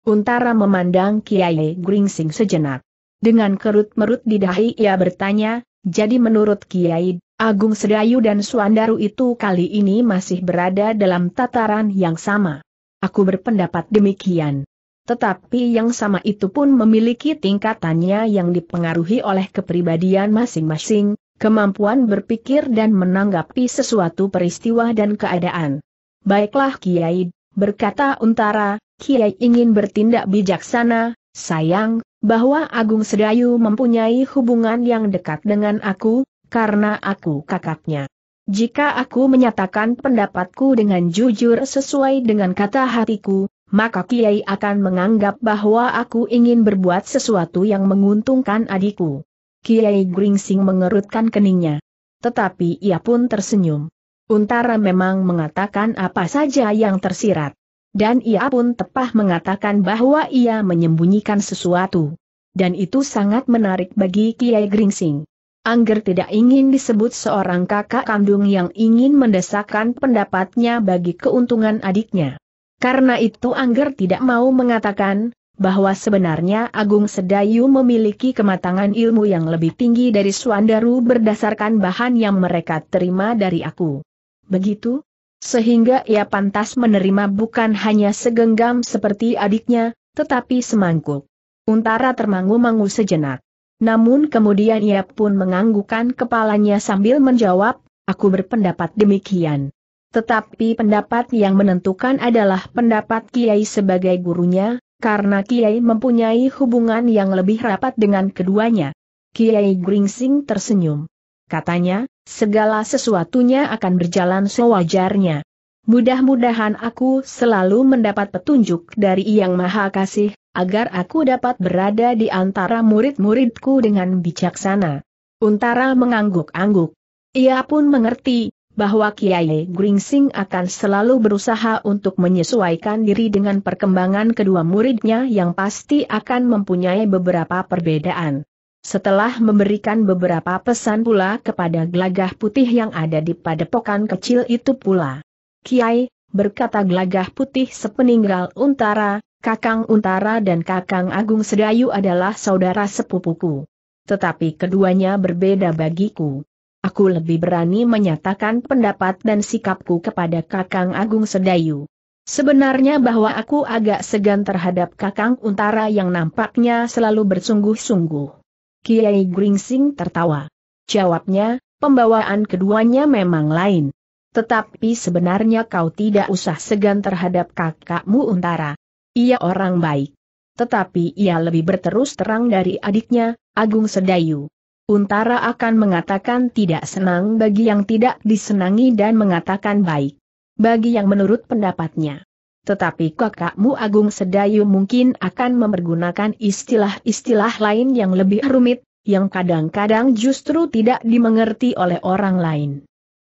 Untara memandang Kiai Gringsing sejenak. Dengan kerut-merut di dahi ia bertanya, jadi menurut Kiai, Agung Sedayu dan Suandaru itu kali ini masih berada dalam tataran yang sama. Aku berpendapat demikian. Tetapi yang sama itu pun memiliki tingkatannya yang dipengaruhi oleh kepribadian masing-masing, kemampuan berpikir dan menanggapi sesuatu peristiwa dan keadaan. Baiklah Kiai, berkata Untara, Kiai ingin bertindak bijaksana, Sayang, bahwa Agung Sedayu mempunyai hubungan yang dekat dengan aku, karena aku kakaknya. Jika aku menyatakan pendapatku dengan jujur sesuai dengan kata hatiku, maka Kiai akan menganggap bahwa aku ingin berbuat sesuatu yang menguntungkan adikku. Kiai Gringsing mengerutkan keningnya. Tetapi ia pun tersenyum. Untara memang mengatakan apa saja yang tersirat. Dan ia pun tepah mengatakan bahwa ia menyembunyikan sesuatu. Dan itu sangat menarik bagi Kiai Gringsing. Angger tidak ingin disebut seorang kakak kandung yang ingin mendesakkan pendapatnya bagi keuntungan adiknya. Karena itu Angger tidak mau mengatakan, bahwa sebenarnya Agung Sedayu memiliki kematangan ilmu yang lebih tinggi dari Suandaru berdasarkan bahan yang mereka terima dari aku. Begitu? sehingga ia pantas menerima bukan hanya segenggam seperti adiknya, tetapi semangkuk. Untara termangu-mangu sejenak. Namun kemudian ia pun menganggukkan kepalanya sambil menjawab, aku berpendapat demikian. Tetapi pendapat yang menentukan adalah pendapat Kiai sebagai gurunya, karena Kiai mempunyai hubungan yang lebih rapat dengan keduanya. Kiai Gringsing tersenyum katanya, segala sesuatunya akan berjalan sewajarnya. Mudah-mudahan aku selalu mendapat petunjuk dari Yang Maha Kasih, agar aku dapat berada di antara murid-muridku dengan bijaksana. Untara mengangguk-angguk. Ia pun mengerti, bahwa Kiai Gringsing akan selalu berusaha untuk menyesuaikan diri dengan perkembangan kedua muridnya yang pasti akan mempunyai beberapa perbedaan. Setelah memberikan beberapa pesan pula kepada gelagah putih yang ada di padepokan kecil itu pula. Kiai, berkata gelagah putih sepeninggal Untara, Kakang Untara dan Kakang Agung Sedayu adalah saudara sepupuku. Tetapi keduanya berbeda bagiku. Aku lebih berani menyatakan pendapat dan sikapku kepada Kakang Agung Sedayu. Sebenarnya bahwa aku agak segan terhadap Kakang Untara yang nampaknya selalu bersungguh-sungguh. Kiai Gringsing tertawa. Jawabnya, pembawaan keduanya memang lain. Tetapi sebenarnya kau tidak usah segan terhadap kakakmu Untara. Ia orang baik. Tetapi ia lebih berterus terang dari adiknya, Agung Sedayu. Untara akan mengatakan tidak senang bagi yang tidak disenangi dan mengatakan baik. Bagi yang menurut pendapatnya tetapi kakakmu Agung Sedayu mungkin akan mempergunakan istilah-istilah lain yang lebih rumit, yang kadang-kadang justru tidak dimengerti oleh orang lain.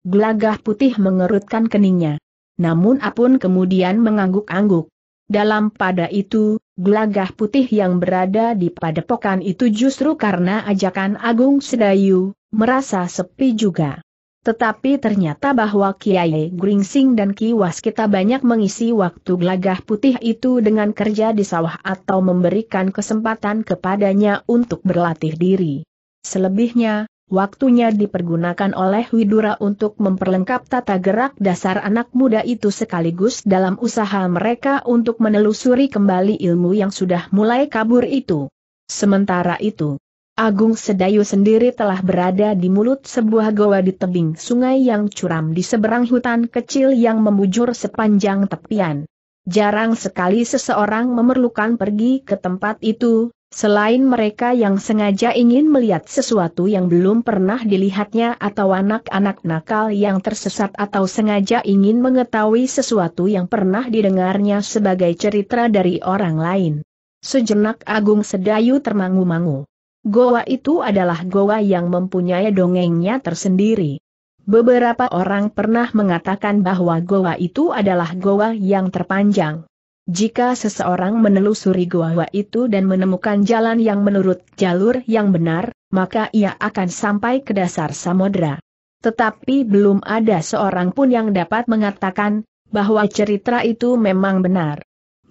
Gelagah putih mengerutkan keningnya. Namun Apun kemudian mengangguk-angguk. Dalam pada itu, gelagah putih yang berada di padepokan itu justru karena ajakan Agung Sedayu, merasa sepi juga. Tetapi ternyata bahwa Kiai Gringsing dan Kiwas kita banyak mengisi waktu gelagah putih itu dengan kerja di sawah atau memberikan kesempatan kepadanya untuk berlatih diri. Selebihnya, waktunya dipergunakan oleh Widura untuk memperlengkap tata gerak dasar anak muda itu sekaligus dalam usaha mereka untuk menelusuri kembali ilmu yang sudah mulai kabur itu. Sementara itu, Agung Sedayu sendiri telah berada di mulut sebuah goa di tebing sungai yang curam di seberang hutan kecil yang memujur sepanjang tepian. Jarang sekali seseorang memerlukan pergi ke tempat itu, selain mereka yang sengaja ingin melihat sesuatu yang belum pernah dilihatnya atau anak-anak nakal yang tersesat atau sengaja ingin mengetahui sesuatu yang pernah didengarnya sebagai cerita dari orang lain. Sejenak Agung Sedayu termangu-mangu. Goa itu adalah goa yang mempunyai dongengnya tersendiri. Beberapa orang pernah mengatakan bahwa goa itu adalah goa yang terpanjang. Jika seseorang menelusuri goa itu dan menemukan jalan yang menurut jalur yang benar, maka ia akan sampai ke dasar samudera. Tetapi belum ada seorang pun yang dapat mengatakan bahwa cerita itu memang benar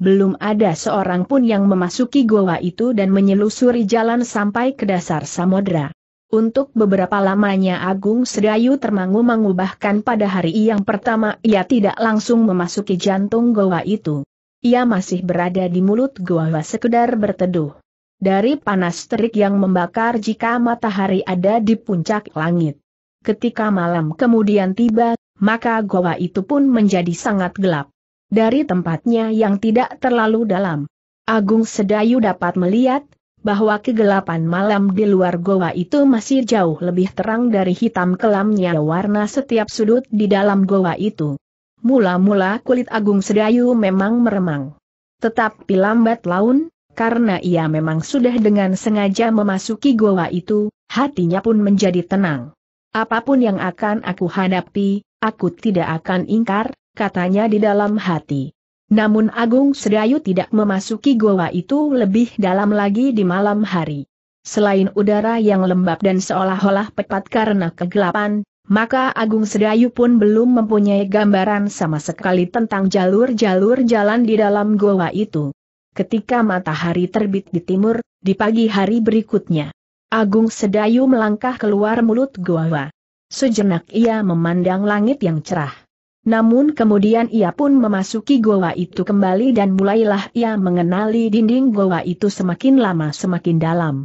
belum ada seorang pun yang memasuki goa itu dan menyelusuri jalan sampai ke dasar samudera. Untuk beberapa lamanya Agung Sedayu termangu-mangu bahkan pada hari yang pertama ia tidak langsung memasuki jantung goa itu. Ia masih berada di mulut goa sekedar berteduh. Dari panas terik yang membakar jika matahari ada di puncak langit. Ketika malam kemudian tiba, maka goa itu pun menjadi sangat gelap dari tempatnya yang tidak terlalu dalam. Agung Sedayu dapat melihat bahwa kegelapan malam di luar goa itu masih jauh lebih terang dari hitam kelamnya warna setiap sudut di dalam goa itu. Mula-mula kulit Agung Sedayu memang meremang. Tetapi lambat laun, karena ia memang sudah dengan sengaja memasuki goa itu, hatinya pun menjadi tenang. Apapun yang akan aku hadapi, aku tidak akan ingkar, katanya di dalam hati. Namun Agung Sedayu tidak memasuki goa itu lebih dalam lagi di malam hari. Selain udara yang lembab dan seolah-olah pepat karena kegelapan, maka Agung Sedayu pun belum mempunyai gambaran sama sekali tentang jalur-jalur jalan di dalam goa itu. Ketika matahari terbit di timur, di pagi hari berikutnya, Agung Sedayu melangkah keluar mulut goa. Sejenak ia memandang langit yang cerah. Namun kemudian ia pun memasuki goa itu kembali dan mulailah ia mengenali dinding goa itu semakin lama semakin dalam.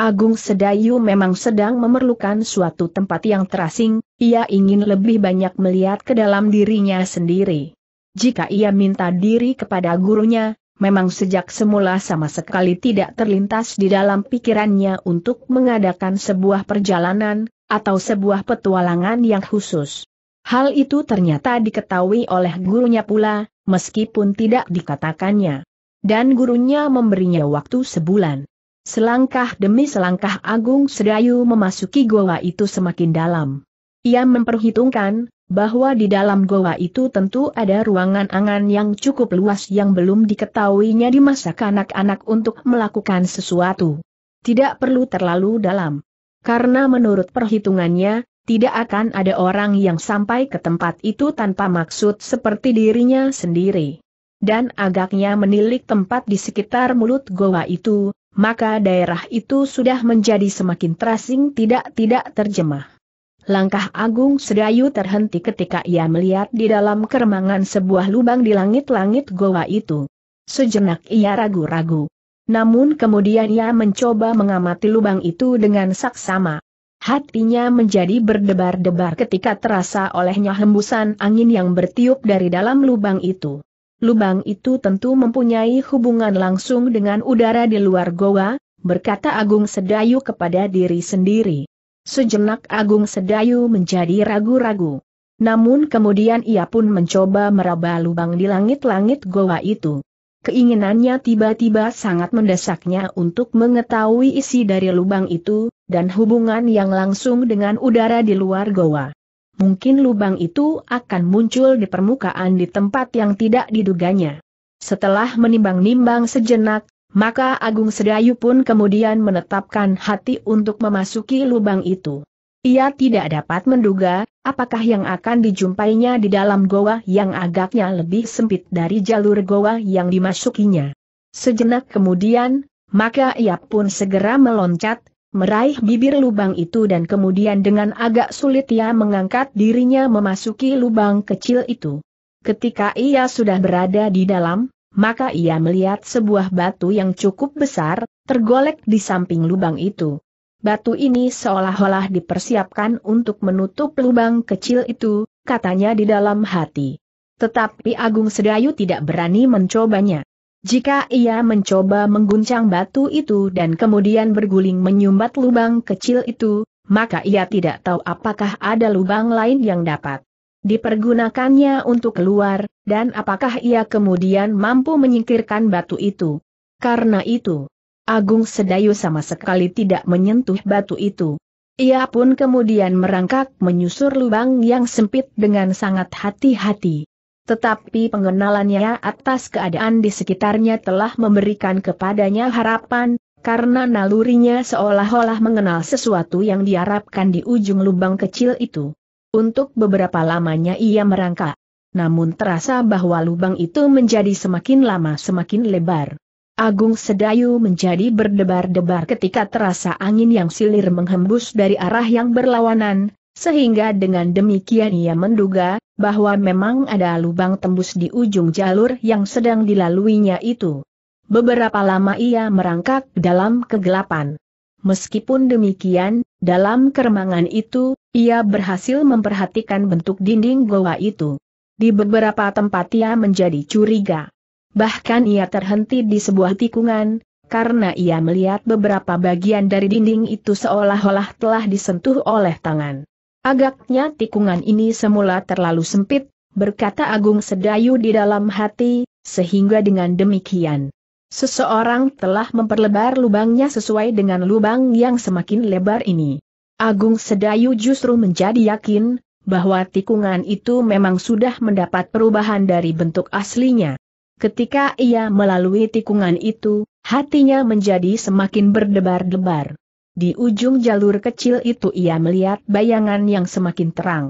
Agung Sedayu memang sedang memerlukan suatu tempat yang terasing, ia ingin lebih banyak melihat ke dalam dirinya sendiri. Jika ia minta diri kepada gurunya, memang sejak semula sama sekali tidak terlintas di dalam pikirannya untuk mengadakan sebuah perjalanan, atau sebuah petualangan yang khusus. Hal itu ternyata diketahui oleh gurunya pula, meskipun tidak dikatakannya. Dan gurunya memberinya waktu sebulan. Selangkah demi selangkah Agung Sedayu memasuki goa itu semakin dalam. Ia memperhitungkan, bahwa di dalam goa itu tentu ada ruangan angan yang cukup luas yang belum diketahuinya di masa kanak-anak untuk melakukan sesuatu. Tidak perlu terlalu dalam. Karena menurut perhitungannya, tidak akan ada orang yang sampai ke tempat itu tanpa maksud seperti dirinya sendiri. Dan agaknya menilik tempat di sekitar mulut goa itu, maka daerah itu sudah menjadi semakin terasing tidak-tidak terjemah. Langkah Agung Sedayu terhenti ketika ia melihat di dalam keremangan sebuah lubang di langit-langit goa itu. Sejenak ia ragu-ragu. Namun kemudian ia mencoba mengamati lubang itu dengan saksama. Hatinya menjadi berdebar-debar ketika terasa olehnya hembusan angin yang bertiup dari dalam lubang itu. Lubang itu tentu mempunyai hubungan langsung dengan udara di luar goa, berkata Agung Sedayu kepada diri sendiri. Sejenak Agung Sedayu menjadi ragu-ragu. Namun kemudian ia pun mencoba meraba lubang di langit-langit goa itu. Keinginannya tiba-tiba sangat mendesaknya untuk mengetahui isi dari lubang itu, dan hubungan yang langsung dengan udara di luar goa. Mungkin lubang itu akan muncul di permukaan di tempat yang tidak diduganya. Setelah menimbang-nimbang sejenak, maka Agung Sedayu pun kemudian menetapkan hati untuk memasuki lubang itu. Ia tidak dapat menduga, apakah yang akan dijumpainya di dalam goa yang agaknya lebih sempit dari jalur goa yang dimasukinya. Sejenak kemudian, maka ia pun segera meloncat, meraih bibir lubang itu dan kemudian dengan agak sulit ia mengangkat dirinya memasuki lubang kecil itu. Ketika ia sudah berada di dalam, maka ia melihat sebuah batu yang cukup besar, tergolek di samping lubang itu. Batu ini seolah-olah dipersiapkan untuk menutup lubang kecil itu, katanya di dalam hati. Tetapi Agung Sedayu tidak berani mencobanya. Jika ia mencoba mengguncang batu itu dan kemudian berguling menyumbat lubang kecil itu, maka ia tidak tahu apakah ada lubang lain yang dapat dipergunakannya untuk keluar, dan apakah ia kemudian mampu menyingkirkan batu itu. Karena itu, Agung Sedayu sama sekali tidak menyentuh batu itu. Ia pun kemudian merangkak menyusur lubang yang sempit dengan sangat hati-hati. Tetapi pengenalannya atas keadaan di sekitarnya telah memberikan kepadanya harapan, karena nalurinya seolah-olah mengenal sesuatu yang diharapkan di ujung lubang kecil itu. Untuk beberapa lamanya ia merangkak. Namun terasa bahwa lubang itu menjadi semakin lama semakin lebar. Agung Sedayu menjadi berdebar-debar ketika terasa angin yang silir menghembus dari arah yang berlawanan, sehingga dengan demikian ia menduga, bahwa memang ada lubang tembus di ujung jalur yang sedang dilaluinya itu. Beberapa lama ia merangkak dalam kegelapan. Meskipun demikian, dalam keremangan itu, ia berhasil memperhatikan bentuk dinding goa itu. Di beberapa tempat ia menjadi curiga. Bahkan ia terhenti di sebuah tikungan, karena ia melihat beberapa bagian dari dinding itu seolah-olah telah disentuh oleh tangan. Agaknya tikungan ini semula terlalu sempit, berkata Agung Sedayu di dalam hati, sehingga dengan demikian. Seseorang telah memperlebar lubangnya sesuai dengan lubang yang semakin lebar ini. Agung Sedayu justru menjadi yakin, bahwa tikungan itu memang sudah mendapat perubahan dari bentuk aslinya. Ketika ia melalui tikungan itu, hatinya menjadi semakin berdebar-debar. Di ujung jalur kecil itu ia melihat bayangan yang semakin terang.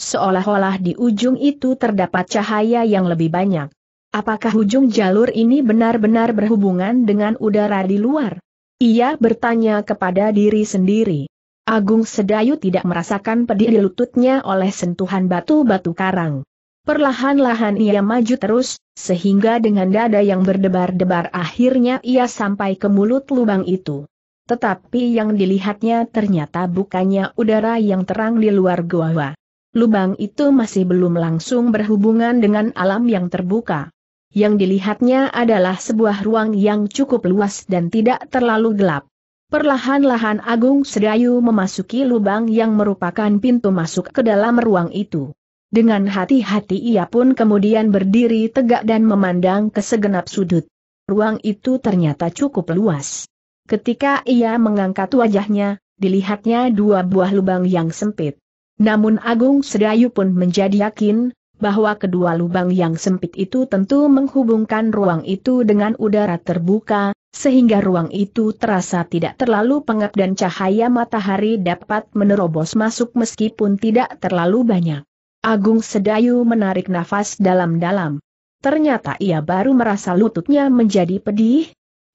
Seolah-olah di ujung itu terdapat cahaya yang lebih banyak. Apakah ujung jalur ini benar-benar berhubungan dengan udara di luar? Ia bertanya kepada diri sendiri. Agung Sedayu tidak merasakan pedih di lututnya oleh sentuhan batu-batu karang. Perlahan-lahan ia maju terus, sehingga dengan dada yang berdebar-debar akhirnya ia sampai ke mulut lubang itu. Tetapi yang dilihatnya ternyata bukannya udara yang terang di luar goa. Lubang itu masih belum langsung berhubungan dengan alam yang terbuka. Yang dilihatnya adalah sebuah ruang yang cukup luas dan tidak terlalu gelap. Perlahan-lahan Agung Sedayu memasuki lubang yang merupakan pintu masuk ke dalam ruang itu. Dengan hati-hati ia pun kemudian berdiri tegak dan memandang ke segenap sudut. Ruang itu ternyata cukup luas. Ketika ia mengangkat wajahnya, dilihatnya dua buah lubang yang sempit. Namun Agung Sedayu pun menjadi yakin, bahwa kedua lubang yang sempit itu tentu menghubungkan ruang itu dengan udara terbuka, sehingga ruang itu terasa tidak terlalu pengap dan cahaya matahari dapat menerobos masuk meskipun tidak terlalu banyak. Agung Sedayu menarik nafas dalam-dalam. Ternyata ia baru merasa lututnya menjadi pedih,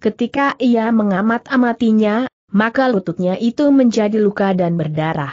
Ketika ia mengamat-amatinya, maka lututnya itu menjadi luka dan berdarah.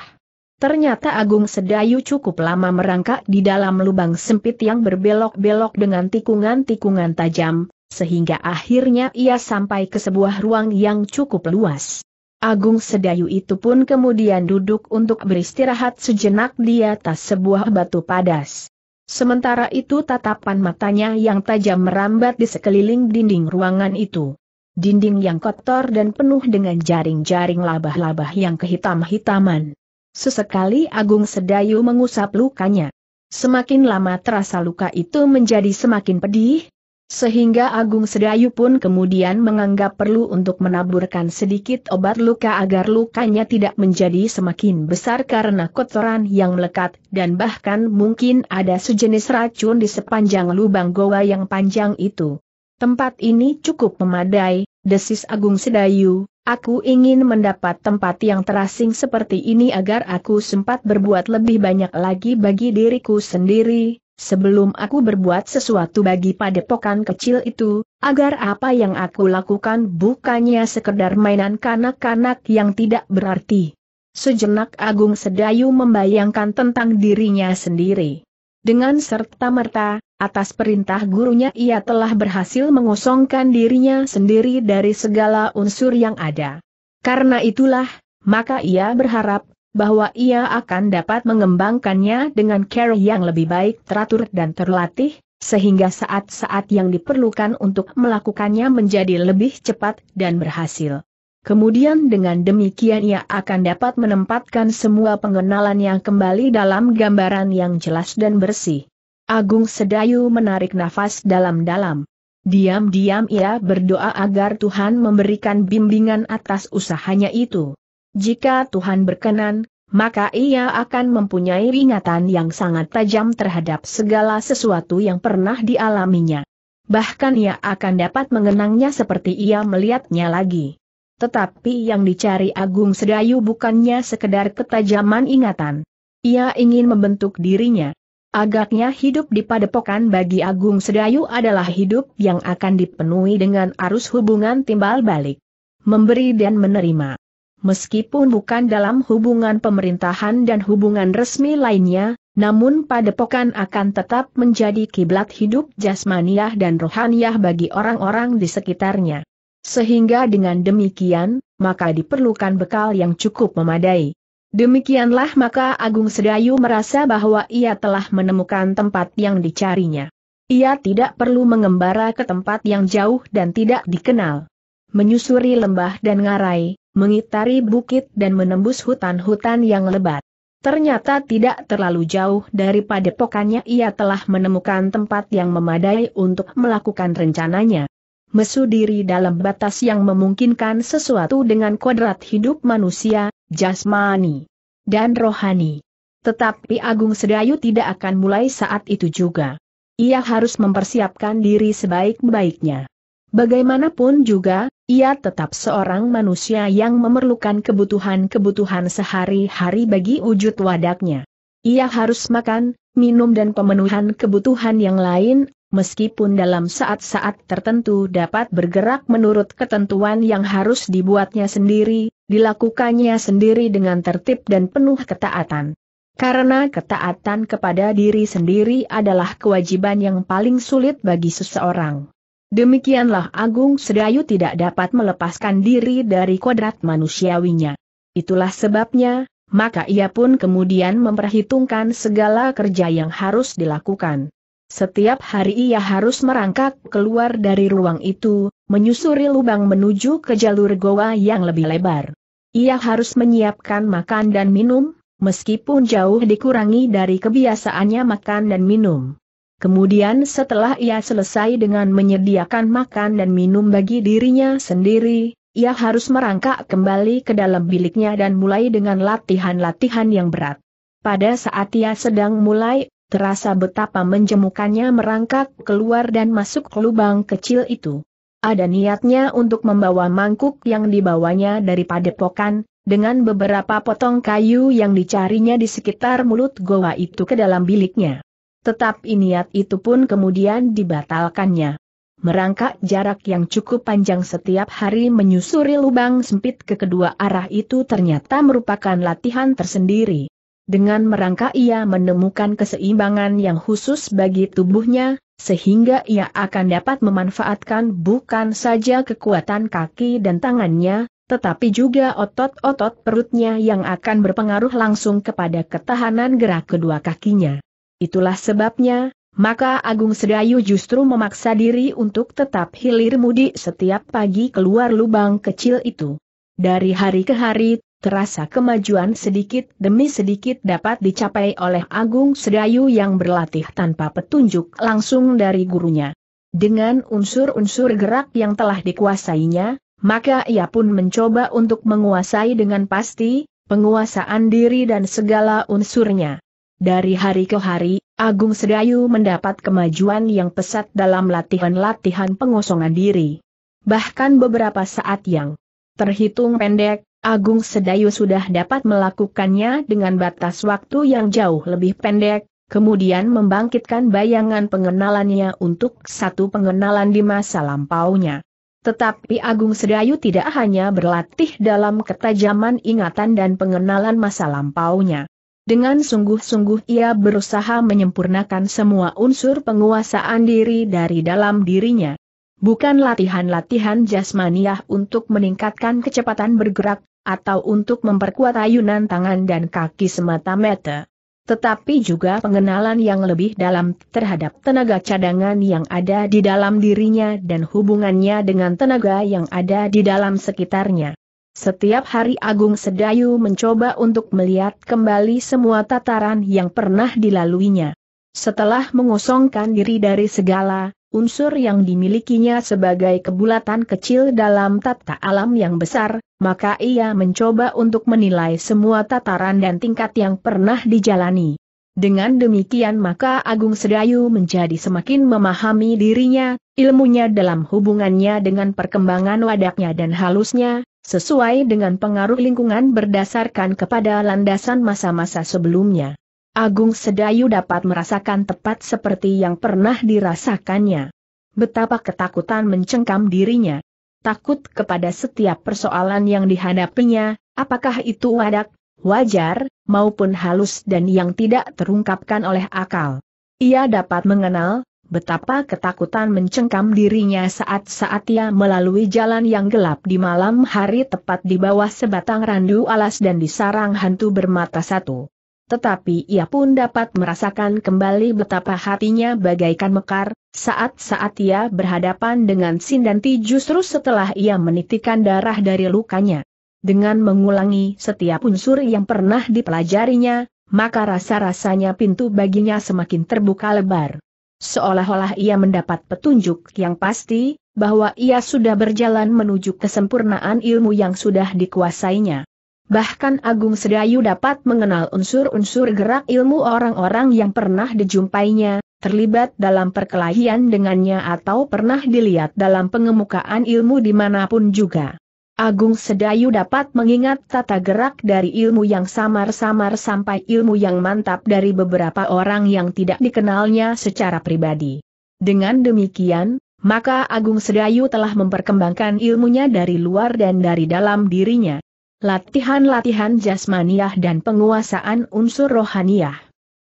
Ternyata Agung Sedayu cukup lama merangkak di dalam lubang sempit yang berbelok-belok dengan tikungan-tikungan tajam, sehingga akhirnya ia sampai ke sebuah ruang yang cukup luas. Agung Sedayu itu pun kemudian duduk untuk beristirahat sejenak di atas sebuah batu padas. Sementara itu tatapan matanya yang tajam merambat di sekeliling dinding ruangan itu dinding yang kotor dan penuh dengan jaring-jaring labah-labah yang kehitam-hitaman. Sesekali Agung Sedayu mengusap lukanya. Semakin lama terasa luka itu menjadi semakin pedih, sehingga Agung Sedayu pun kemudian menganggap perlu untuk menaburkan sedikit obat luka agar lukanya tidak menjadi semakin besar karena kotoran yang melekat dan bahkan mungkin ada sejenis racun di sepanjang lubang goa yang panjang itu. Tempat ini cukup memadai, desis Agung Sedayu, aku ingin mendapat tempat yang terasing seperti ini agar aku sempat berbuat lebih banyak lagi bagi diriku sendiri, sebelum aku berbuat sesuatu bagi padepokan kecil itu, agar apa yang aku lakukan bukannya sekedar mainan kanak-kanak yang tidak berarti. Sejenak Agung Sedayu membayangkan tentang dirinya sendiri. Dengan serta-merta, atas perintah gurunya ia telah berhasil mengosongkan dirinya sendiri dari segala unsur yang ada. Karena itulah, maka ia berharap, bahwa ia akan dapat mengembangkannya dengan care yang lebih baik teratur dan terlatih, sehingga saat-saat yang diperlukan untuk melakukannya menjadi lebih cepat dan berhasil. Kemudian dengan demikian ia akan dapat menempatkan semua pengenalan yang kembali dalam gambaran yang jelas dan bersih. Agung Sedayu menarik nafas dalam-dalam. Diam-diam ia berdoa agar Tuhan memberikan bimbingan atas usahanya itu. Jika Tuhan berkenan, maka ia akan mempunyai ingatan yang sangat tajam terhadap segala sesuatu yang pernah dialaminya. Bahkan ia akan dapat mengenangnya seperti ia melihatnya lagi tetapi yang dicari Agung Sedayu bukannya sekedar ketajaman ingatan. Ia ingin membentuk dirinya. Agaknya hidup di padepokan bagi Agung Sedayu adalah hidup yang akan dipenuhi dengan arus hubungan timbal balik. Memberi dan menerima. Meskipun bukan dalam hubungan pemerintahan dan hubungan resmi lainnya, namun padepokan akan tetap menjadi kiblat hidup jasmaniah dan rohaniah bagi orang-orang di sekitarnya. Sehingga dengan demikian, maka diperlukan bekal yang cukup memadai. Demikianlah maka Agung Sedayu merasa bahwa ia telah menemukan tempat yang dicarinya. Ia tidak perlu mengembara ke tempat yang jauh dan tidak dikenal. Menyusuri lembah dan ngarai, mengitari bukit dan menembus hutan-hutan yang lebat. Ternyata tidak terlalu jauh daripada pokoknya ia telah menemukan tempat yang memadai untuk melakukan rencananya mesu diri dalam batas yang memungkinkan sesuatu dengan kodrat hidup manusia, jasmani, dan rohani. Tetapi Agung Sedayu tidak akan mulai saat itu juga. Ia harus mempersiapkan diri sebaik-baiknya. Bagaimanapun juga, ia tetap seorang manusia yang memerlukan kebutuhan-kebutuhan sehari-hari bagi wujud wadaknya. Ia harus makan, minum dan pemenuhan kebutuhan yang lain, meskipun dalam saat-saat tertentu dapat bergerak menurut ketentuan yang harus dibuatnya sendiri, dilakukannya sendiri dengan tertib dan penuh ketaatan. Karena ketaatan kepada diri sendiri adalah kewajiban yang paling sulit bagi seseorang. Demikianlah Agung Sedayu tidak dapat melepaskan diri dari kodrat manusiawinya. Itulah sebabnya, maka ia pun kemudian memperhitungkan segala kerja yang harus dilakukan. Setiap hari ia harus merangkak keluar dari ruang itu, menyusuri lubang menuju ke jalur goa yang lebih lebar. Ia harus menyiapkan makan dan minum, meskipun jauh dikurangi dari kebiasaannya makan dan minum. Kemudian setelah ia selesai dengan menyediakan makan dan minum bagi dirinya sendiri, ia harus merangkak kembali ke dalam biliknya dan mulai dengan latihan-latihan yang berat. Pada saat ia sedang mulai terasa betapa menjemukannya merangkak keluar dan masuk ke lubang kecil itu. Ada niatnya untuk membawa mangkuk yang dibawanya dari padepokan, dengan beberapa potong kayu yang dicarinya di sekitar mulut goa itu ke dalam biliknya. Tetapi niat itu pun kemudian dibatalkannya. Merangkak jarak yang cukup panjang setiap hari menyusuri lubang sempit ke kedua arah itu ternyata merupakan latihan tersendiri dengan merangka ia menemukan keseimbangan yang khusus bagi tubuhnya, sehingga ia akan dapat memanfaatkan bukan saja kekuatan kaki dan tangannya, tetapi juga otot-otot perutnya yang akan berpengaruh langsung kepada ketahanan gerak kedua kakinya. Itulah sebabnya, maka Agung Sedayu justru memaksa diri untuk tetap hilir mudik setiap pagi keluar lubang kecil itu. Dari hari ke hari, terasa kemajuan sedikit demi sedikit dapat dicapai oleh Agung Sedayu yang berlatih tanpa petunjuk langsung dari gurunya. Dengan unsur-unsur gerak yang telah dikuasainya, maka ia pun mencoba untuk menguasai dengan pasti, penguasaan diri dan segala unsurnya. Dari hari ke hari, Agung Sedayu mendapat kemajuan yang pesat dalam latihan-latihan pengosongan diri. Bahkan beberapa saat yang terhitung pendek, Agung Sedayu sudah dapat melakukannya dengan batas waktu yang jauh lebih pendek, kemudian membangkitkan bayangan pengenalannya untuk satu pengenalan di masa lampaunya. Tetapi Agung Sedayu tidak hanya berlatih dalam ketajaman ingatan dan pengenalan masa lampaunya. Dengan sungguh-sungguh ia berusaha menyempurnakan semua unsur penguasaan diri dari dalam dirinya bukan latihan-latihan jasmaniah untuk meningkatkan kecepatan bergerak, atau untuk memperkuat ayunan tangan dan kaki semata-mata. Tetapi juga pengenalan yang lebih dalam terhadap tenaga cadangan yang ada di dalam dirinya dan hubungannya dengan tenaga yang ada di dalam sekitarnya. Setiap hari Agung Sedayu mencoba untuk melihat kembali semua tataran yang pernah dilaluinya. Setelah mengosongkan diri dari segala unsur yang dimilikinya sebagai kebulatan kecil dalam tata alam yang besar, maka ia mencoba untuk menilai semua tataran dan tingkat yang pernah dijalani. Dengan demikian maka Agung Sedayu menjadi semakin memahami dirinya, ilmunya dalam hubungannya dengan perkembangan wadaknya dan halusnya, sesuai dengan pengaruh lingkungan berdasarkan kepada landasan masa-masa sebelumnya. Agung Sedayu dapat merasakan tepat seperti yang pernah dirasakannya. Betapa ketakutan mencengkam dirinya. Takut kepada setiap persoalan yang dihadapinya, apakah itu wadak, wajar, maupun halus dan yang tidak terungkapkan oleh akal. Ia dapat mengenal, betapa ketakutan mencengkam dirinya saat-saat ia melalui jalan yang gelap di malam hari tepat di bawah sebatang randu alas dan di sarang hantu bermata satu tetapi ia pun dapat merasakan kembali betapa hatinya bagaikan mekar, saat-saat ia berhadapan dengan Sindanti justru setelah ia menitikan darah dari lukanya. Dengan mengulangi setiap unsur yang pernah dipelajarinya, maka rasa-rasanya pintu baginya semakin terbuka lebar. Seolah-olah ia mendapat petunjuk yang pasti, bahwa ia sudah berjalan menuju kesempurnaan ilmu yang sudah dikuasainya. Bahkan Agung Sedayu dapat mengenal unsur-unsur gerak ilmu orang-orang yang pernah dijumpainya, terlibat dalam perkelahian dengannya atau pernah dilihat dalam pengemukaan ilmu dimanapun juga. Agung Sedayu dapat mengingat tata gerak dari ilmu yang samar-samar sampai ilmu yang mantap dari beberapa orang yang tidak dikenalnya secara pribadi. Dengan demikian, maka Agung Sedayu telah memperkembangkan ilmunya dari luar dan dari dalam dirinya latihan-latihan jasmaniah dan penguasaan unsur rohaniah.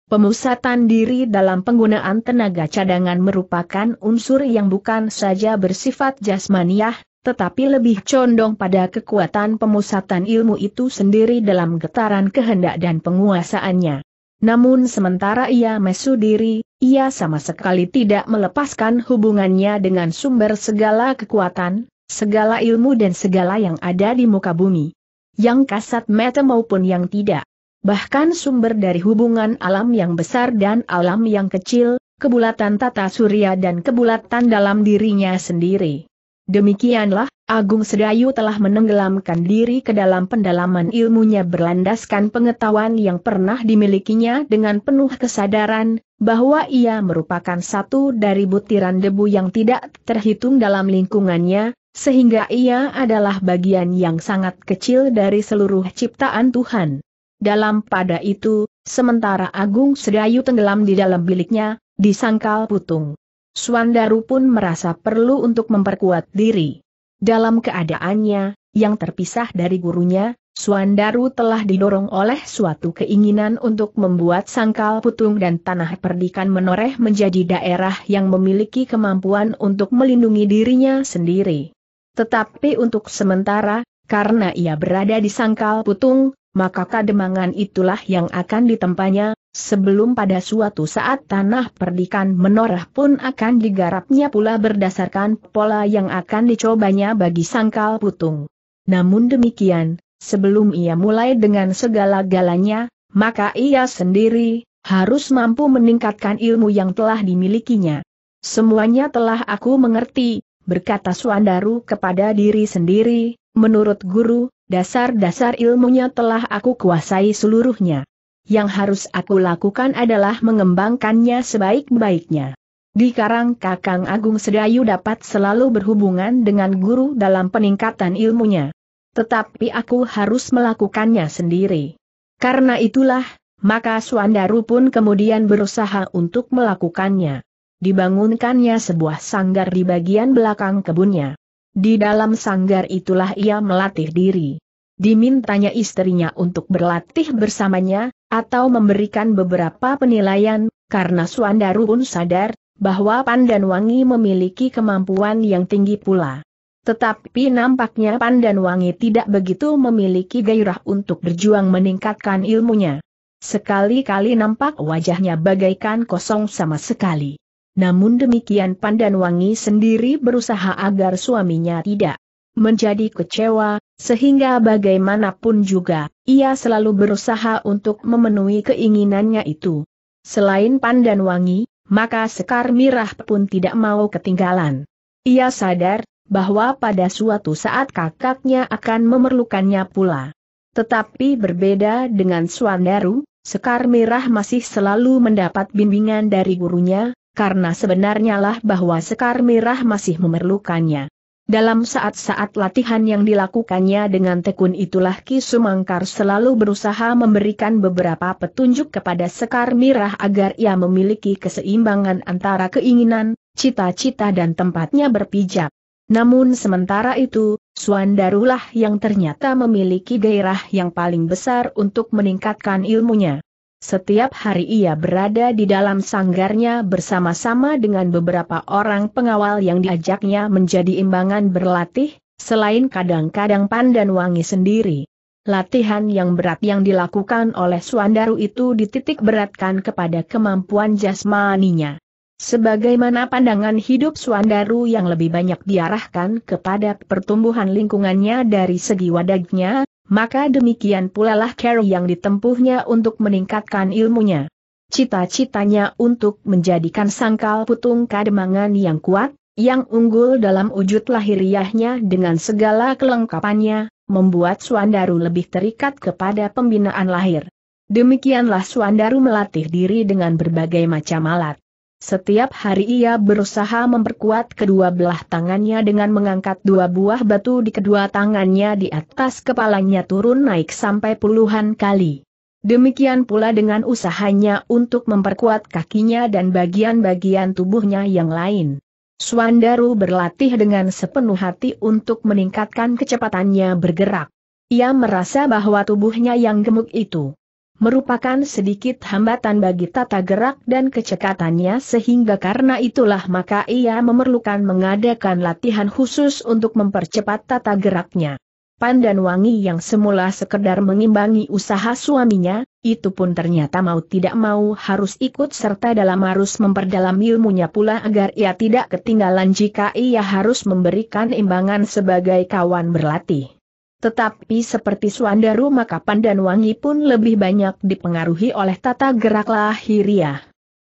Pemusatan diri dalam penggunaan tenaga cadangan merupakan unsur yang bukan saja bersifat jasmaniah, tetapi lebih condong pada kekuatan pemusatan ilmu itu sendiri dalam getaran kehendak dan penguasaannya. Namun sementara ia mesu diri, ia sama sekali tidak melepaskan hubungannya dengan sumber segala kekuatan, segala ilmu dan segala yang ada di muka bumi yang kasat mata maupun yang tidak. Bahkan sumber dari hubungan alam yang besar dan alam yang kecil, kebulatan tata surya dan kebulatan dalam dirinya sendiri. Demikianlah, Agung Sedayu telah menenggelamkan diri ke dalam pendalaman ilmunya berlandaskan pengetahuan yang pernah dimilikinya dengan penuh kesadaran, bahwa ia merupakan satu dari butiran debu yang tidak terhitung dalam lingkungannya, sehingga ia adalah bagian yang sangat kecil dari seluruh ciptaan Tuhan. Dalam pada itu, sementara Agung Sedayu tenggelam di dalam biliknya, Sangkal putung. Swandaru pun merasa perlu untuk memperkuat diri. Dalam keadaannya, yang terpisah dari gurunya, Swandaru telah didorong oleh suatu keinginan untuk membuat sangkal putung dan tanah perdikan menoreh menjadi daerah yang memiliki kemampuan untuk melindungi dirinya sendiri. Tetapi untuk sementara, karena ia berada di sangkal putung, maka kademangan itulah yang akan ditempanya, sebelum pada suatu saat tanah perdikan menorah pun akan digarapnya pula berdasarkan pola yang akan dicobanya bagi sangkal putung. Namun demikian, sebelum ia mulai dengan segala galanya, maka ia sendiri, harus mampu meningkatkan ilmu yang telah dimilikinya. Semuanya telah aku mengerti, berkata Suandaru kepada diri sendiri, menurut guru, dasar-dasar ilmunya telah aku kuasai seluruhnya. Yang harus aku lakukan adalah mengembangkannya sebaik-baiknya. Di Karang Kakang Agung Sedayu dapat selalu berhubungan dengan guru dalam peningkatan ilmunya. Tetapi aku harus melakukannya sendiri. Karena itulah, maka Suandaru pun kemudian berusaha untuk melakukannya dibangunkannya sebuah sanggar di bagian belakang kebunnya. Di dalam sanggar itulah ia melatih diri. Dimintanya istrinya untuk berlatih bersamanya, atau memberikan beberapa penilaian, karena Suandaru pun sadar, bahwa Wangi memiliki kemampuan yang tinggi pula. Tetapi nampaknya Wangi tidak begitu memiliki gairah untuk berjuang meningkatkan ilmunya. Sekali-kali nampak wajahnya bagaikan kosong sama sekali. Namun demikian pandan wangi sendiri berusaha agar suaminya tidak menjadi kecewa, sehingga bagaimanapun juga, ia selalu berusaha untuk memenuhi keinginannya itu. Selain pandan wangi maka Sekar Mirah pun tidak mau ketinggalan. Ia sadar bahwa pada suatu saat kakaknya akan memerlukannya pula. Tetapi berbeda dengan suandaru Sekar Mirah masih selalu mendapat bimbingan dari gurunya, karena sebenarnya lah bahwa Sekar Mirah masih memerlukannya. Dalam saat-saat latihan yang dilakukannya dengan tekun itulah Ki Sumangkar selalu berusaha memberikan beberapa petunjuk kepada Sekar Mirah agar ia memiliki keseimbangan antara keinginan, cita-cita dan tempatnya berpijak. Namun sementara itu, Suandarulah yang ternyata memiliki gairah yang paling besar untuk meningkatkan ilmunya. Setiap hari ia berada di dalam sanggarnya bersama-sama dengan beberapa orang pengawal yang diajaknya menjadi imbangan berlatih, selain kadang-kadang Pandan Wangi sendiri. Latihan yang berat yang dilakukan oleh Suandaru itu dititik beratkan kepada kemampuan jasmaninya. Sebagaimana pandangan hidup Suandaru yang lebih banyak diarahkan kepada pertumbuhan lingkungannya dari segi wadagnya, maka demikian pula lah cara yang ditempuhnya untuk meningkatkan ilmunya. Cita-citanya untuk menjadikan sangkal putung kademangan yang kuat, yang unggul dalam wujud lahiriahnya dengan segala kelengkapannya, membuat Suandaru lebih terikat kepada pembinaan lahir. Demikianlah Suandaru melatih diri dengan berbagai macam alat. Setiap hari ia berusaha memperkuat kedua belah tangannya dengan mengangkat dua buah batu di kedua tangannya di atas kepalanya turun naik sampai puluhan kali. Demikian pula dengan usahanya untuk memperkuat kakinya dan bagian-bagian tubuhnya yang lain. Swandaru berlatih dengan sepenuh hati untuk meningkatkan kecepatannya bergerak. Ia merasa bahwa tubuhnya yang gemuk itu merupakan sedikit hambatan bagi tata gerak dan kecekatannya sehingga karena itulah maka ia memerlukan mengadakan latihan khusus untuk mempercepat tata geraknya. Pandan Wangi yang semula sekedar mengimbangi usaha suaminya, itu pun ternyata mau tidak mau harus ikut serta dalam arus memperdalam ilmunya pula agar ia tidak ketinggalan jika ia harus memberikan imbangan sebagai kawan berlatih. Tetapi seperti Suandaru maka dan Wangi pun lebih banyak dipengaruhi oleh tata gerak lahiriah.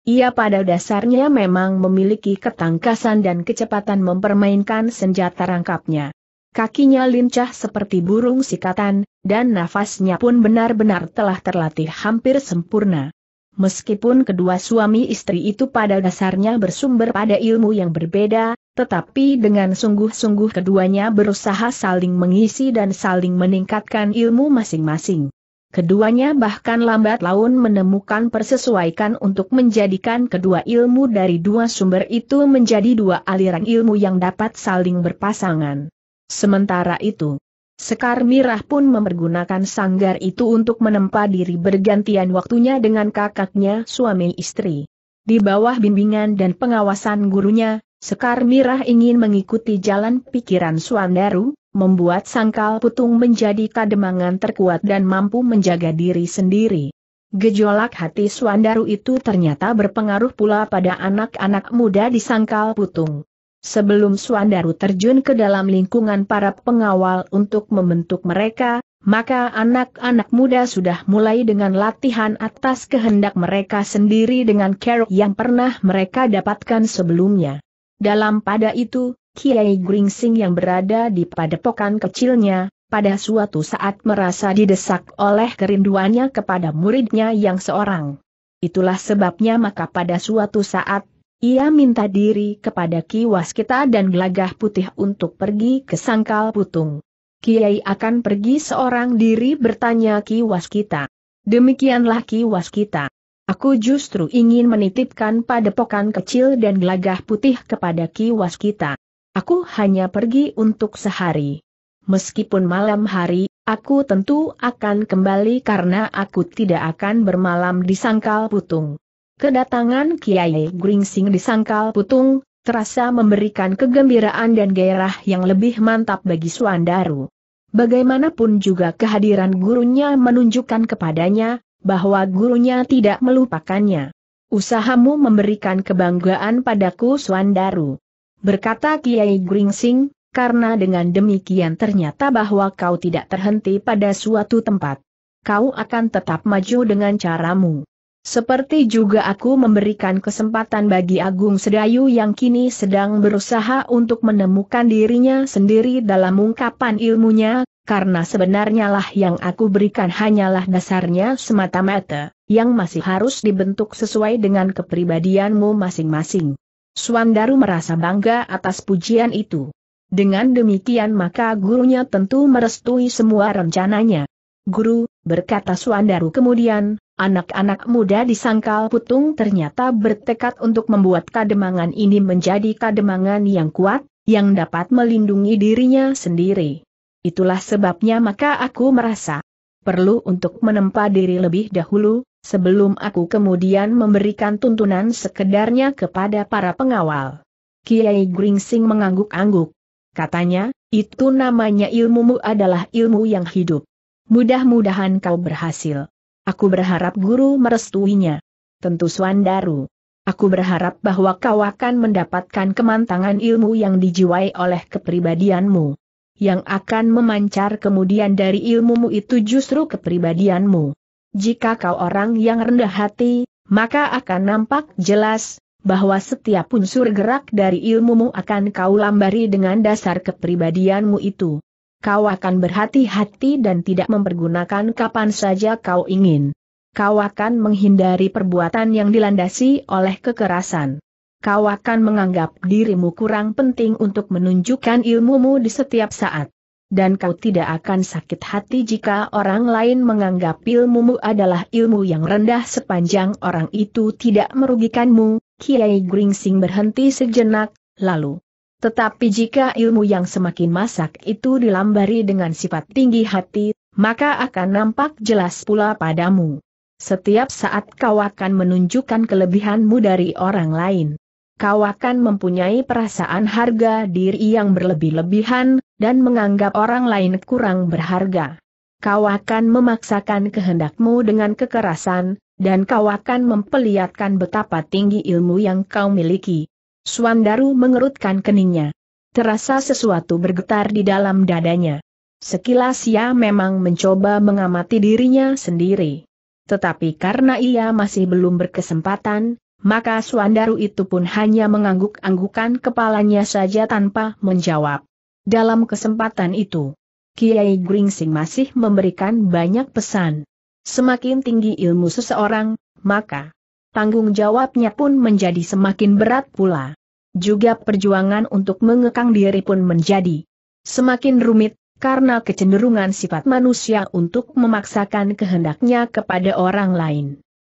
Ia pada dasarnya memang memiliki ketangkasan dan kecepatan mempermainkan senjata rangkapnya. Kakinya lincah seperti burung sikatan, dan nafasnya pun benar-benar telah terlatih hampir sempurna. Meskipun kedua suami istri itu pada dasarnya bersumber pada ilmu yang berbeda, tetapi dengan sungguh-sungguh keduanya berusaha saling mengisi dan saling meningkatkan ilmu masing-masing. Keduanya bahkan lambat laun menemukan persesuaikan untuk menjadikan kedua ilmu dari dua sumber itu menjadi dua aliran ilmu yang dapat saling berpasangan. Sementara itu, Sekar Mirah pun mempergunakan sanggar itu untuk menempa diri bergantian waktunya dengan kakaknya suami istri. Di bawah bimbingan dan pengawasan gurunya, Sekar Mirah ingin mengikuti jalan pikiran Suandaru, membuat sangkal putung menjadi kademangan terkuat dan mampu menjaga diri sendiri. Gejolak hati Suandaru itu ternyata berpengaruh pula pada anak-anak muda di sangkal putung. Sebelum Suandaru terjun ke dalam lingkungan para pengawal untuk membentuk mereka, maka anak-anak muda sudah mulai dengan latihan atas kehendak mereka sendiri dengan keruk yang pernah mereka dapatkan sebelumnya. Dalam pada itu, Kiai Gringsing yang berada di padepokan kecilnya, pada suatu saat merasa didesak oleh kerinduannya kepada muridnya yang seorang. Itulah sebabnya maka pada suatu saat, ia minta diri kepada Ki Waskita dan Gelagah Putih untuk pergi ke Sangkal Putung. Kiai akan pergi seorang diri bertanya Ki Waskita. Demikianlah Ki Waskita. Aku justru ingin menitipkan padepokan kecil dan gelagah putih kepada kiwas kita. Aku hanya pergi untuk sehari. Meskipun malam hari, aku tentu akan kembali karena aku tidak akan bermalam di Sangkal Putung. Kedatangan Kiai Gringsing di Sangkal Putung, terasa memberikan kegembiraan dan gairah yang lebih mantap bagi Suandaru. Bagaimanapun juga kehadiran gurunya menunjukkan kepadanya, bahwa gurunya tidak melupakannya. Usahamu memberikan kebanggaan padaku Suandaru. Berkata Kiai Gringsing, karena dengan demikian ternyata bahwa kau tidak terhenti pada suatu tempat. Kau akan tetap maju dengan caramu. Seperti juga aku memberikan kesempatan bagi Agung Sedayu yang kini sedang berusaha untuk menemukan dirinya sendiri dalam ungkapan ilmunya, karena sebenarnya lah yang aku berikan hanyalah dasarnya semata-mata, yang masih harus dibentuk sesuai dengan kepribadianmu masing-masing. Suandaru merasa bangga atas pujian itu. Dengan demikian maka gurunya tentu merestui semua rencananya. Guru, berkata Swandaru kemudian, anak-anak muda di Sangkal Putung ternyata bertekad untuk membuat kademangan ini menjadi kademangan yang kuat, yang dapat melindungi dirinya sendiri. Itulah sebabnya maka aku merasa perlu untuk menempa diri lebih dahulu, sebelum aku kemudian memberikan tuntunan sekedarnya kepada para pengawal. Kiai Gringsing mengangguk-angguk. Katanya, itu namanya ilmumu adalah ilmu yang hidup. Mudah-mudahan kau berhasil. Aku berharap guru merestuinya. Tentu Swandaru. Aku berharap bahwa kau akan mendapatkan kemantangan ilmu yang dijiwai oleh kepribadianmu yang akan memancar kemudian dari ilmumu itu justru kepribadianmu. Jika kau orang yang rendah hati, maka akan nampak jelas bahwa setiap unsur gerak dari ilmumu akan kau lambari dengan dasar kepribadianmu itu. Kau akan berhati-hati dan tidak mempergunakan kapan saja kau ingin. Kau akan menghindari perbuatan yang dilandasi oleh kekerasan kau akan menganggap dirimu kurang penting untuk menunjukkan ilmumu di setiap saat. Dan kau tidak akan sakit hati jika orang lain menganggap ilmumu adalah ilmu yang rendah sepanjang orang itu tidak merugikanmu, Kiai Gringsing berhenti sejenak, lalu. Tetapi jika ilmu yang semakin masak itu dilambari dengan sifat tinggi hati, maka akan nampak jelas pula padamu. Setiap saat kau akan menunjukkan kelebihanmu dari orang lain kau akan mempunyai perasaan harga diri yang berlebih-lebihan, dan menganggap orang lain kurang berharga. Kau akan memaksakan kehendakmu dengan kekerasan, dan kau akan memperlihatkan betapa tinggi ilmu yang kau miliki. Suandaru mengerutkan keningnya. Terasa sesuatu bergetar di dalam dadanya. Sekilas ia memang mencoba mengamati dirinya sendiri. Tetapi karena ia masih belum berkesempatan, maka Suandaru itu pun hanya mengangguk-anggukan kepalanya saja tanpa menjawab. Dalam kesempatan itu, Kiai Gringsing masih memberikan banyak pesan. Semakin tinggi ilmu seseorang, maka tanggung jawabnya pun menjadi semakin berat pula. Juga perjuangan untuk mengekang diri pun menjadi semakin rumit, karena kecenderungan sifat manusia untuk memaksakan kehendaknya kepada orang lain.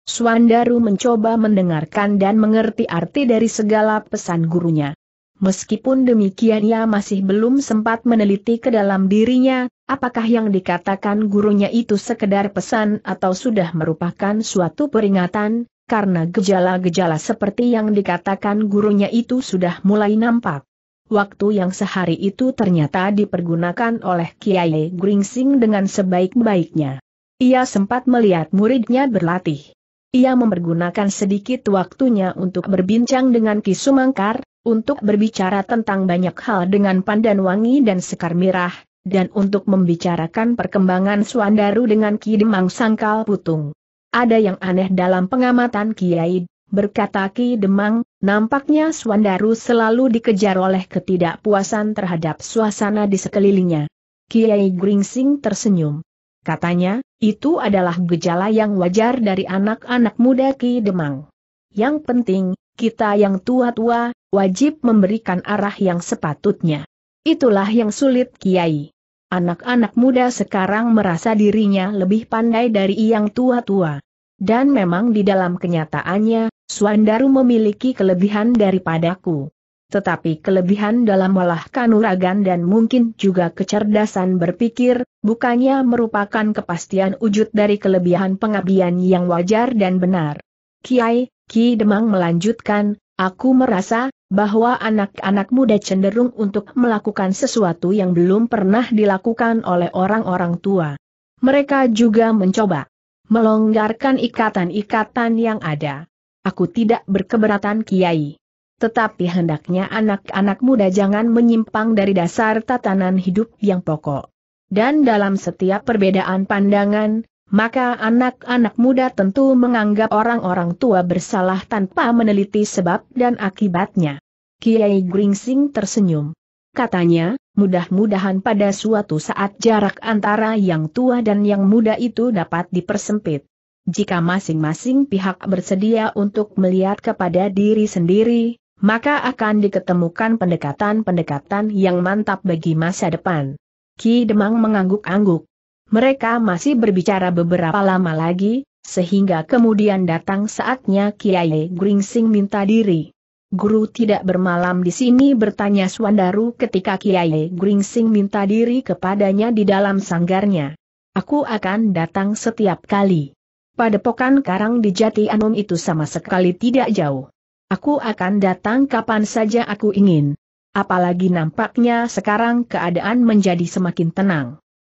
Suandaru mencoba mendengarkan dan mengerti arti dari segala pesan gurunya. Meskipun demikian ia masih belum sempat meneliti ke dalam dirinya, apakah yang dikatakan gurunya itu sekedar pesan atau sudah merupakan suatu peringatan, karena gejala-gejala seperti yang dikatakan gurunya itu sudah mulai nampak. Waktu yang sehari itu ternyata dipergunakan oleh Kiai Gringsing dengan sebaik-baiknya. Ia sempat melihat muridnya berlatih. Ia mempergunakan sedikit waktunya untuk berbincang dengan Ki Sumangkar, untuk berbicara tentang banyak hal dengan Pandan Wangi dan Sekar Mirah, dan untuk membicarakan perkembangan Suandaru dengan Ki Demang Sangkal Putung. Ada yang aneh dalam pengamatan Kiai, berkata Ki Demang, nampaknya Suandaru selalu dikejar oleh ketidakpuasan terhadap suasana di sekelilingnya. Kiai Gringsing tersenyum. Katanya, itu adalah gejala yang wajar dari anak-anak muda Ki Demang. Yang penting, kita yang tua-tua, wajib memberikan arah yang sepatutnya. Itulah yang sulit Kiai. Anak-anak muda sekarang merasa dirinya lebih pandai dari yang tua-tua. Dan memang di dalam kenyataannya, Suandaru memiliki kelebihan daripadaku tetapi kelebihan dalam olah kanuragan dan mungkin juga kecerdasan berpikir, bukannya merupakan kepastian wujud dari kelebihan pengabdian yang wajar dan benar. Kiai, Ki Demang melanjutkan, aku merasa, bahwa anak-anak muda cenderung untuk melakukan sesuatu yang belum pernah dilakukan oleh orang-orang tua. Mereka juga mencoba melonggarkan ikatan-ikatan yang ada. Aku tidak berkeberatan Kiai. Tetapi hendaknya anak-anak muda jangan menyimpang dari dasar tatanan hidup yang pokok. Dan dalam setiap perbedaan pandangan, maka anak-anak muda tentu menganggap orang-orang tua bersalah tanpa meneliti sebab dan akibatnya. Kiai Gringsing tersenyum. Katanya, mudah-mudahan pada suatu saat jarak antara yang tua dan yang muda itu dapat dipersempit. Jika masing-masing pihak bersedia untuk melihat kepada diri sendiri, maka akan diketemukan pendekatan-pendekatan yang mantap bagi masa depan. Ki Demang mengangguk-angguk. Mereka masih berbicara beberapa lama lagi, sehingga kemudian datang saatnya Kiai Gringsing minta diri. Guru tidak bermalam di sini bertanya Swandaru ketika Kiai Gringsing minta diri kepadanya di dalam sanggarnya. Aku akan datang setiap kali. Padepokan karang di Jati Anom itu sama sekali tidak jauh. Aku akan datang kapan saja aku ingin. Apalagi nampaknya sekarang keadaan menjadi semakin tenang.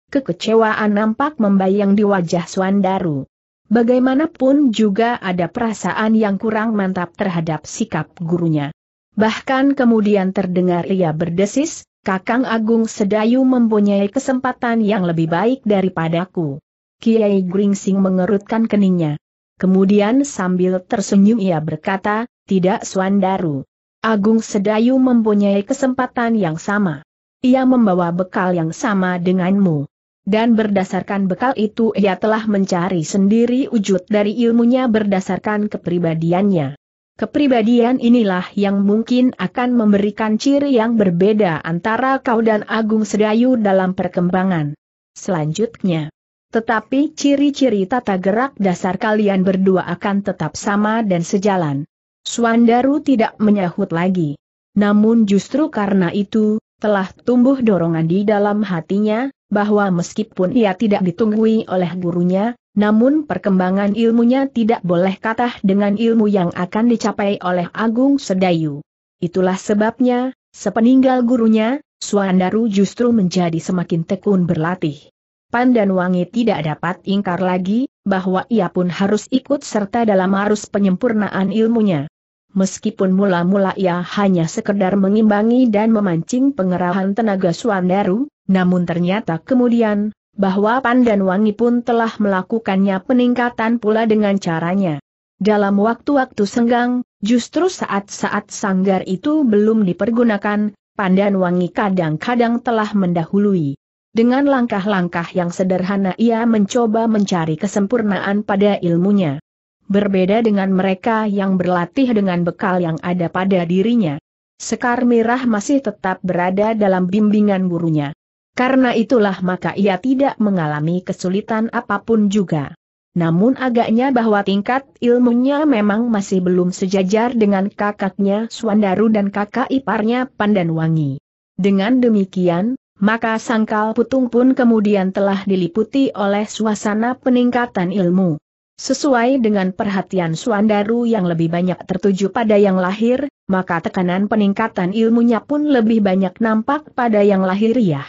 Kekecewaan nampak membayang di wajah Swandaru. Bagaimanapun juga ada perasaan yang kurang mantap terhadap sikap gurunya. Bahkan kemudian terdengar ia berdesis, Kakang Agung Sedayu mempunyai kesempatan yang lebih baik daripadaku. Kiai Gringsing mengerutkan keningnya. Kemudian sambil tersenyum ia berkata, tidak Suandaru. Agung Sedayu mempunyai kesempatan yang sama. Ia membawa bekal yang sama denganmu. Dan berdasarkan bekal itu ia telah mencari sendiri wujud dari ilmunya berdasarkan kepribadiannya. Kepribadian inilah yang mungkin akan memberikan ciri yang berbeda antara kau dan Agung Sedayu dalam perkembangan. Selanjutnya. Tetapi ciri-ciri tata gerak dasar kalian berdua akan tetap sama dan sejalan. Suandaru tidak menyahut lagi. Namun justru karena itu, telah tumbuh dorongan di dalam hatinya, bahwa meskipun ia tidak ditunggui oleh gurunya, namun perkembangan ilmunya tidak boleh katah dengan ilmu yang akan dicapai oleh Agung Sedayu. Itulah sebabnya, sepeninggal gurunya, Suandaru justru menjadi semakin tekun berlatih. Pandan Wangi tidak dapat ingkar lagi, bahwa ia pun harus ikut serta dalam arus penyempurnaan ilmunya. Meskipun mula-mula ia hanya sekedar mengimbangi dan memancing pengerahan tenaga Suandaru, namun ternyata kemudian, bahwa Pandan Wangi pun telah melakukannya peningkatan pula dengan caranya. Dalam waktu-waktu senggang, justru saat-saat sanggar itu belum dipergunakan, Pandan Wangi kadang-kadang telah mendahului. Dengan langkah-langkah yang sederhana ia mencoba mencari kesempurnaan pada ilmunya. Berbeda dengan mereka yang berlatih dengan bekal yang ada pada dirinya. Sekar Mirah masih tetap berada dalam bimbingan gurunya. Karena itulah maka ia tidak mengalami kesulitan apapun juga. Namun agaknya bahwa tingkat ilmunya memang masih belum sejajar dengan kakaknya Swandaru dan kakak iparnya Pandanwangi. Dengan demikian, maka sangkal putung pun kemudian telah diliputi oleh suasana peningkatan ilmu. Sesuai dengan perhatian Suandaru yang lebih banyak tertuju pada yang lahir, maka tekanan peningkatan ilmunya pun lebih banyak nampak pada yang lahiriah.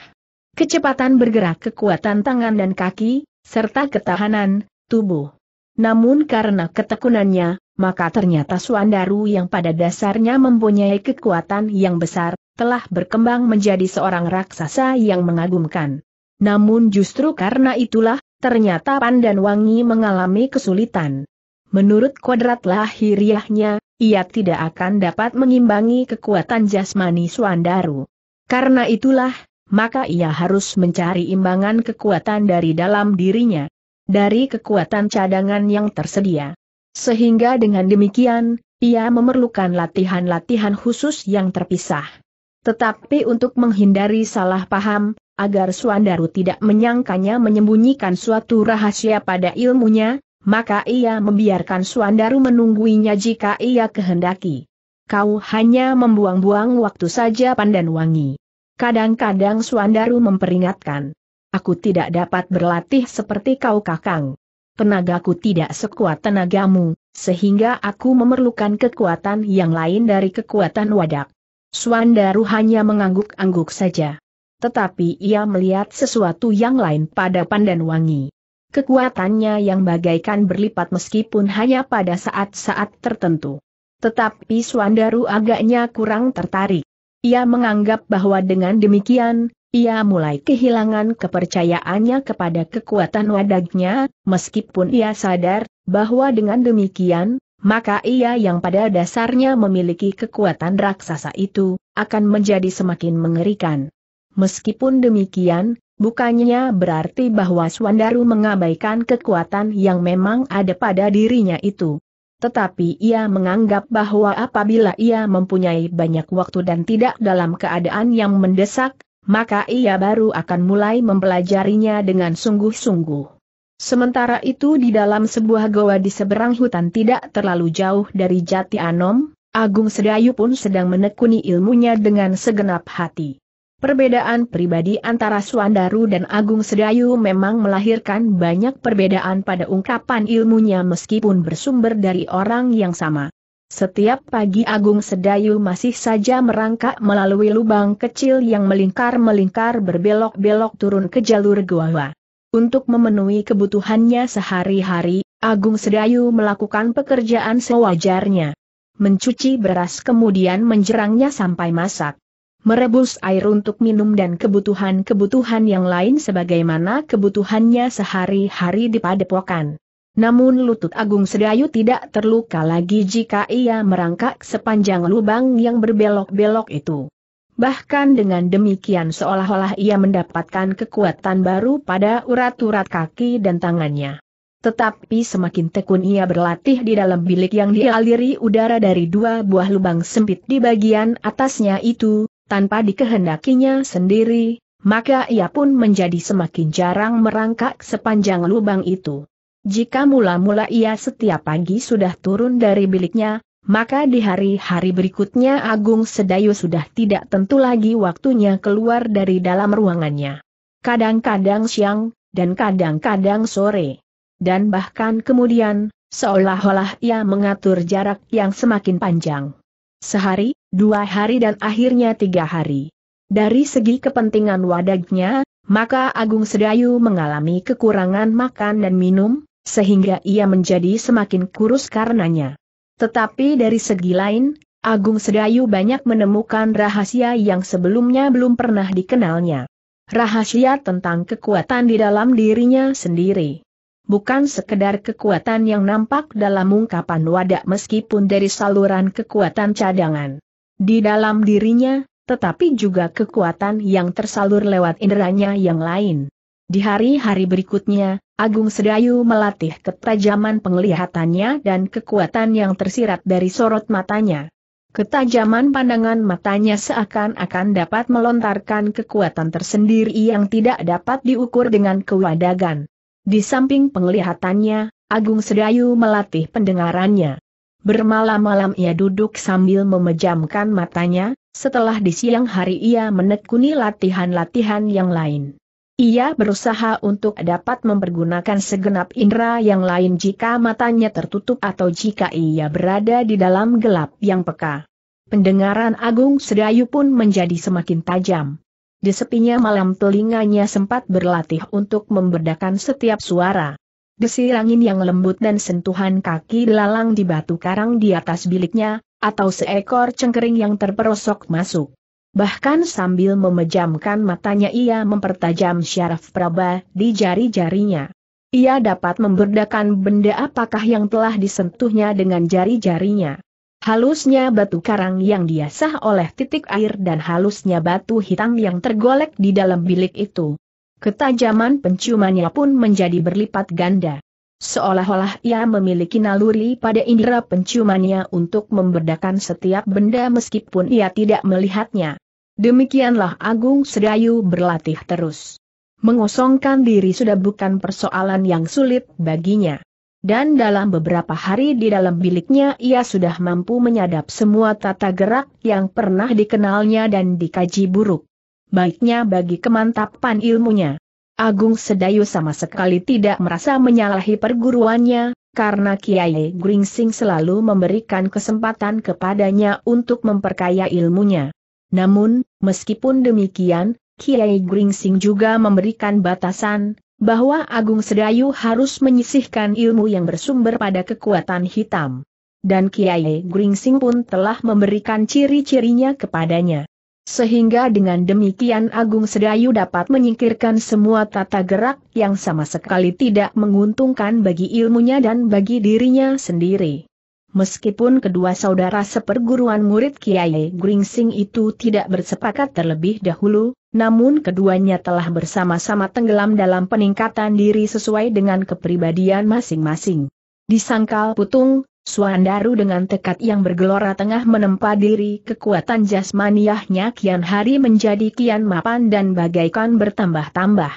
Kecepatan bergerak kekuatan tangan dan kaki, serta ketahanan, tubuh. Namun karena ketekunannya, maka ternyata Suandaru yang pada dasarnya mempunyai kekuatan yang besar, telah berkembang menjadi seorang raksasa yang mengagumkan. Namun justru karena itulah, ternyata Pandan Wangi mengalami kesulitan. Menurut kodrat lahiriahnya, ia tidak akan dapat mengimbangi kekuatan jasmani Suandaru. Karena itulah, maka ia harus mencari imbangan kekuatan dari dalam dirinya, dari kekuatan cadangan yang tersedia. Sehingga dengan demikian, ia memerlukan latihan-latihan khusus yang terpisah. Tetapi untuk menghindari salah paham, agar Suandaru tidak menyangkanya menyembunyikan suatu rahasia pada ilmunya, maka ia membiarkan Suandaru menungguinya jika ia kehendaki. Kau hanya membuang-buang waktu saja pandan wangi. Kadang-kadang Suandaru memperingatkan. Aku tidak dapat berlatih seperti kau kakang. Tenagaku tidak sekuat tenagamu, sehingga aku memerlukan kekuatan yang lain dari kekuatan wadak. Suandaru hanya mengangguk-angguk saja. Tetapi ia melihat sesuatu yang lain pada Pandan Wangi. Kekuatannya yang bagaikan berlipat meskipun hanya pada saat-saat tertentu. Tetapi Suandaru agaknya kurang tertarik. Ia menganggap bahwa dengan demikian, ia mulai kehilangan kepercayaannya kepada kekuatan wadagnya, meskipun ia sadar, bahwa dengan demikian, maka ia yang pada dasarnya memiliki kekuatan raksasa itu, akan menjadi semakin mengerikan. Meskipun demikian, bukannya berarti bahwa Swandaru mengabaikan kekuatan yang memang ada pada dirinya itu. Tetapi ia menganggap bahwa apabila ia mempunyai banyak waktu dan tidak dalam keadaan yang mendesak, maka ia baru akan mulai mempelajarinya dengan sungguh-sungguh. Sementara itu di dalam sebuah goa di seberang hutan tidak terlalu jauh dari Jati Anom, Agung Sedayu pun sedang menekuni ilmunya dengan segenap hati. Perbedaan pribadi antara Suandaru dan Agung Sedayu memang melahirkan banyak perbedaan pada ungkapan ilmunya meskipun bersumber dari orang yang sama. Setiap pagi Agung Sedayu masih saja merangkak melalui lubang kecil yang melingkar-melingkar berbelok-belok turun ke jalur goa. Untuk memenuhi kebutuhannya sehari-hari, Agung Sedayu melakukan pekerjaan sewajarnya. Mencuci beras kemudian menjerangnya sampai masak. Merebus air untuk minum dan kebutuhan-kebutuhan yang lain sebagaimana kebutuhannya sehari-hari di padepokan. Namun lutut Agung Sedayu tidak terluka lagi jika ia merangkak sepanjang lubang yang berbelok-belok itu. Bahkan dengan demikian seolah-olah ia mendapatkan kekuatan baru pada urat-urat kaki dan tangannya. Tetapi semakin tekun ia berlatih di dalam bilik yang dialiri udara dari dua buah lubang sempit di bagian atasnya itu, tanpa dikehendakinya sendiri, maka ia pun menjadi semakin jarang merangkak sepanjang lubang itu. Jika mula-mula ia setiap pagi sudah turun dari biliknya, maka di hari-hari berikutnya Agung Sedayu sudah tidak tentu lagi waktunya keluar dari dalam ruangannya. Kadang-kadang siang, dan kadang-kadang sore. Dan bahkan kemudian, seolah-olah ia mengatur jarak yang semakin panjang. Sehari, dua hari dan akhirnya tiga hari. Dari segi kepentingan wadagnya, maka Agung Sedayu mengalami kekurangan makan dan minum, sehingga ia menjadi semakin kurus karenanya. Tetapi dari segi lain, Agung Sedayu banyak menemukan rahasia yang sebelumnya belum pernah dikenalnya. Rahasia tentang kekuatan di dalam dirinya sendiri. Bukan sekedar kekuatan yang nampak dalam ungkapan wadah meskipun dari saluran kekuatan cadangan. Di dalam dirinya, tetapi juga kekuatan yang tersalur lewat inderanya yang lain. Di hari-hari berikutnya, Agung Sedayu melatih ketajaman penglihatannya dan kekuatan yang tersirat dari sorot matanya. Ketajaman pandangan matanya seakan-akan dapat melontarkan kekuatan tersendiri yang tidak dapat diukur dengan kewadagan. Di samping penglihatannya, Agung Sedayu melatih pendengarannya. Bermalam-malam ia duduk sambil memejamkan matanya, setelah di siang hari ia menekuni latihan-latihan yang lain. Ia berusaha untuk dapat mempergunakan segenap indera yang lain jika matanya tertutup atau jika ia berada di dalam gelap yang peka. Pendengaran Agung Sedayu pun menjadi semakin tajam. Di sepinya malam telinganya sempat berlatih untuk membedakan setiap suara. Desir angin yang lembut dan sentuhan kaki lalang di batu karang di atas biliknya, atau seekor cengkering yang terperosok masuk. Bahkan sambil memejamkan matanya ia mempertajam syaraf praba di jari-jarinya. Ia dapat memberdakan benda apakah yang telah disentuhnya dengan jari-jarinya. Halusnya batu karang yang diasah oleh titik air dan halusnya batu hitam yang tergolek di dalam bilik itu. Ketajaman penciumannya pun menjadi berlipat ganda. Seolah-olah ia memiliki naluri pada indera penciumannya untuk memberdakan setiap benda meskipun ia tidak melihatnya. Demikianlah Agung Sedayu berlatih terus. Mengosongkan diri sudah bukan persoalan yang sulit baginya. Dan dalam beberapa hari di dalam biliknya ia sudah mampu menyadap semua tata gerak yang pernah dikenalnya dan dikaji buruk. Baiknya bagi kemantapan ilmunya. Agung Sedayu sama sekali tidak merasa menyalahi perguruannya, karena Kiai Gringsing selalu memberikan kesempatan kepadanya untuk memperkaya ilmunya. Namun, meskipun demikian, Kiai Gringsing juga memberikan batasan, bahwa Agung Sedayu harus menyisihkan ilmu yang bersumber pada kekuatan hitam. Dan Kiai Gringsing pun telah memberikan ciri-cirinya kepadanya. Sehingga dengan demikian Agung Sedayu dapat menyingkirkan semua tata gerak yang sama sekali tidak menguntungkan bagi ilmunya dan bagi dirinya sendiri. Meskipun kedua saudara seperguruan murid Kiai Gringsing itu tidak bersepakat terlebih dahulu, namun keduanya telah bersama-sama tenggelam dalam peningkatan diri sesuai dengan kepribadian masing-masing. Disangkal Putung, Suandaru dengan tekad yang bergelora tengah menempa diri kekuatan jasmaniahnya kian hari menjadi kian mapan dan bagaikan bertambah-tambah.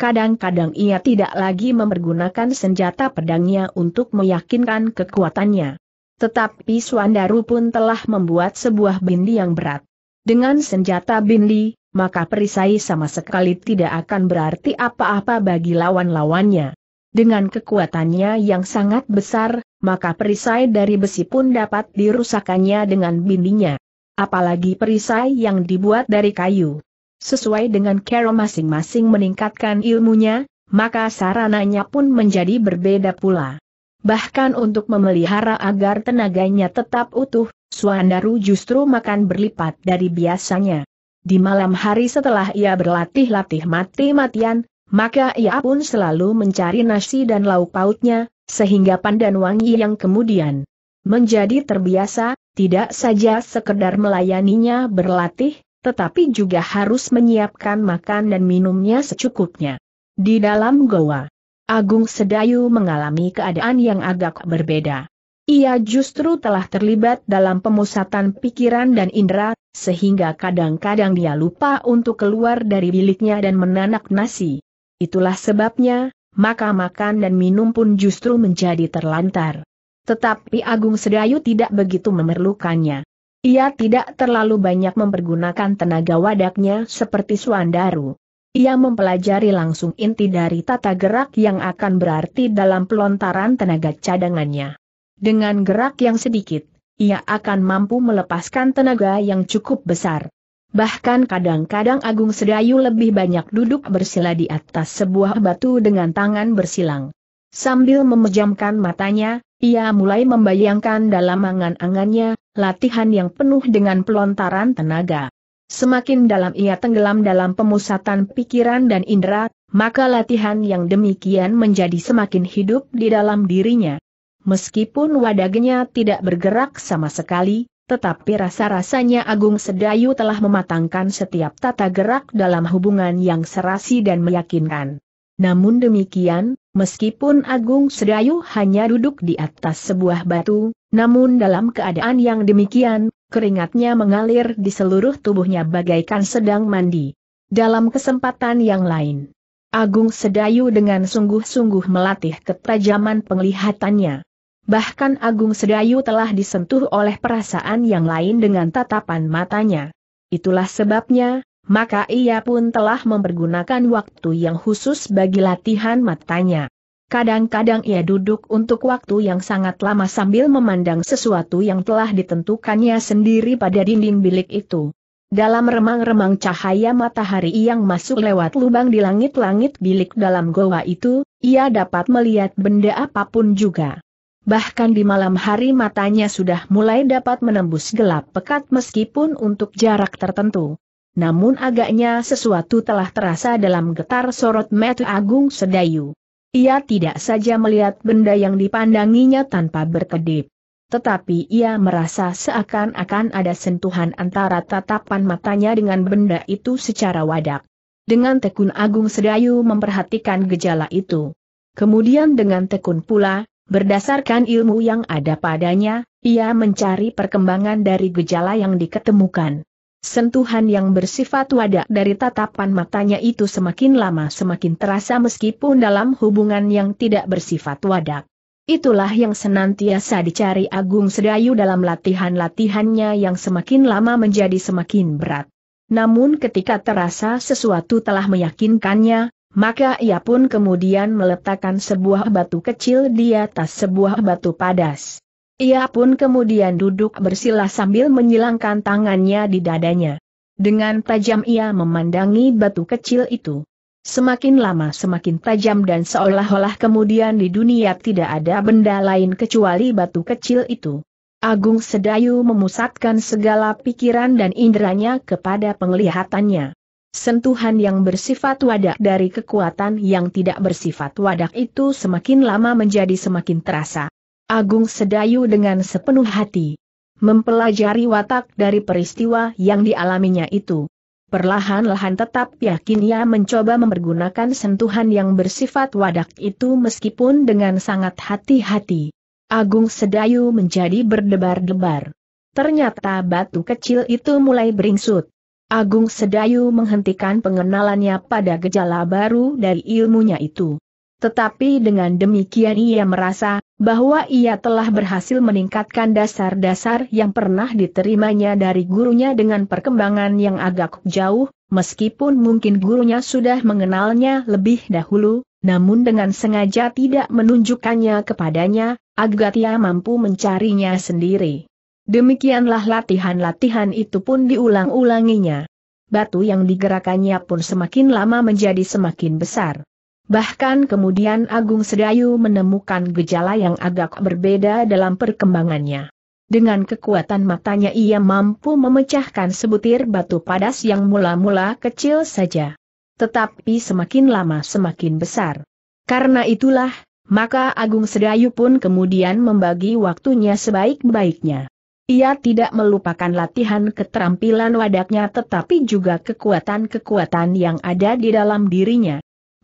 Kadang-kadang ia tidak lagi mempergunakan senjata pedangnya untuk meyakinkan kekuatannya. Tetapi Suandaru pun telah membuat sebuah bindi yang berat. Dengan senjata bindi, maka perisai sama sekali tidak akan berarti apa-apa bagi lawan-lawannya. Dengan kekuatannya yang sangat besar, maka perisai dari besi pun dapat dirusakannya dengan bindinya. Apalagi perisai yang dibuat dari kayu. Sesuai dengan Carol masing-masing meningkatkan ilmunya, maka sarananya pun menjadi berbeda pula bahkan untuk memelihara agar tenaganya tetap utuh, Suandaru justru makan berlipat dari biasanya. Di malam hari setelah ia berlatih-latih mati-matian, maka ia pun selalu mencari nasi dan lauk pautnya, sehingga pandan wangi yang kemudian menjadi terbiasa, tidak saja sekedar melayaninya berlatih, tetapi juga harus menyiapkan makan dan minumnya secukupnya. Di dalam goa, Agung Sedayu mengalami keadaan yang agak berbeda. Ia justru telah terlibat dalam pemusatan pikiran dan indera, sehingga kadang-kadang dia lupa untuk keluar dari biliknya dan menanak nasi. Itulah sebabnya, maka makan dan minum pun justru menjadi terlantar. Tetapi Agung Sedayu tidak begitu memerlukannya. Ia tidak terlalu banyak mempergunakan tenaga wadaknya seperti Suandaru. Ia mempelajari langsung inti dari tata gerak yang akan berarti dalam pelontaran tenaga cadangannya. Dengan gerak yang sedikit, ia akan mampu melepaskan tenaga yang cukup besar. Bahkan kadang-kadang Agung Sedayu lebih banyak duduk bersila di atas sebuah batu dengan tangan bersilang. Sambil memejamkan matanya, ia mulai membayangkan dalam angan-angannya, latihan yang penuh dengan pelontaran tenaga. Semakin dalam ia tenggelam dalam pemusatan pikiran dan indera, maka latihan yang demikian menjadi semakin hidup di dalam dirinya. Meskipun wadagnya tidak bergerak sama sekali, tetapi rasa-rasanya Agung Sedayu telah mematangkan setiap tata gerak dalam hubungan yang serasi dan meyakinkan. Namun demikian, meskipun Agung Sedayu hanya duduk di atas sebuah batu, namun dalam keadaan yang demikian, keringatnya mengalir di seluruh tubuhnya bagaikan sedang mandi. Dalam kesempatan yang lain, Agung Sedayu dengan sungguh-sungguh melatih ketajaman penglihatannya. Bahkan Agung Sedayu telah disentuh oleh perasaan yang lain dengan tatapan matanya. Itulah sebabnya, maka ia pun telah mempergunakan waktu yang khusus bagi latihan matanya. Kadang-kadang ia duduk untuk waktu yang sangat lama sambil memandang sesuatu yang telah ditentukannya sendiri pada dinding bilik itu. Dalam remang-remang cahaya matahari yang masuk lewat lubang di langit-langit bilik dalam goa itu, ia dapat melihat benda apapun juga. Bahkan di malam hari matanya sudah mulai dapat menembus gelap pekat meskipun untuk jarak tertentu. Namun agaknya sesuatu telah terasa dalam getar sorot mata Agung Sedayu. Ia tidak saja melihat benda yang dipandanginya tanpa berkedip. Tetapi ia merasa seakan-akan ada sentuhan antara tatapan matanya dengan benda itu secara wadak. Dengan tekun Agung Sedayu memperhatikan gejala itu. Kemudian dengan tekun pula, berdasarkan ilmu yang ada padanya, ia mencari perkembangan dari gejala yang diketemukan. Sentuhan yang bersifat wadah dari tatapan matanya itu semakin lama semakin terasa meskipun dalam hubungan yang tidak bersifat wadah. Itulah yang senantiasa dicari Agung Sedayu dalam latihan-latihannya yang semakin lama menjadi semakin berat. Namun ketika terasa sesuatu telah meyakinkannya, maka ia pun kemudian meletakkan sebuah batu kecil di atas sebuah batu padas. Ia pun kemudian duduk bersila sambil menyilangkan tangannya di dadanya. Dengan tajam ia memandangi batu kecil itu. Semakin lama semakin tajam dan seolah-olah kemudian di dunia tidak ada benda lain kecuali batu kecil itu. Agung Sedayu memusatkan segala pikiran dan inderanya kepada penglihatannya. Sentuhan yang bersifat wadak dari kekuatan yang tidak bersifat wadak itu semakin lama menjadi semakin terasa. Agung Sedayu dengan sepenuh hati. Mempelajari watak dari peristiwa yang dialaminya itu. Perlahan-lahan tetap yakin ia mencoba mempergunakan sentuhan yang bersifat wadak itu meskipun dengan sangat hati-hati. Agung Sedayu menjadi berdebar-debar. Ternyata batu kecil itu mulai beringsut. Agung Sedayu menghentikan pengenalannya pada gejala baru dari ilmunya itu. Tetapi dengan demikian ia merasa, bahwa ia telah berhasil meningkatkan dasar-dasar yang pernah diterimanya dari gurunya dengan perkembangan yang agak jauh, meskipun mungkin gurunya sudah mengenalnya lebih dahulu, namun dengan sengaja tidak menunjukkannya kepadanya, agar ia mampu mencarinya sendiri. Demikianlah latihan-latihan itu pun diulang-ulanginya. Batu yang digerakannya pun semakin lama menjadi semakin besar. Bahkan kemudian Agung Sedayu menemukan gejala yang agak berbeda dalam perkembangannya. Dengan kekuatan matanya ia mampu memecahkan sebutir batu padas yang mula-mula kecil saja. Tetapi semakin lama semakin besar. Karena itulah, maka Agung Sedayu pun kemudian membagi waktunya sebaik-baiknya. Ia tidak melupakan latihan keterampilan wadaknya tetapi juga kekuatan-kekuatan yang ada di dalam dirinya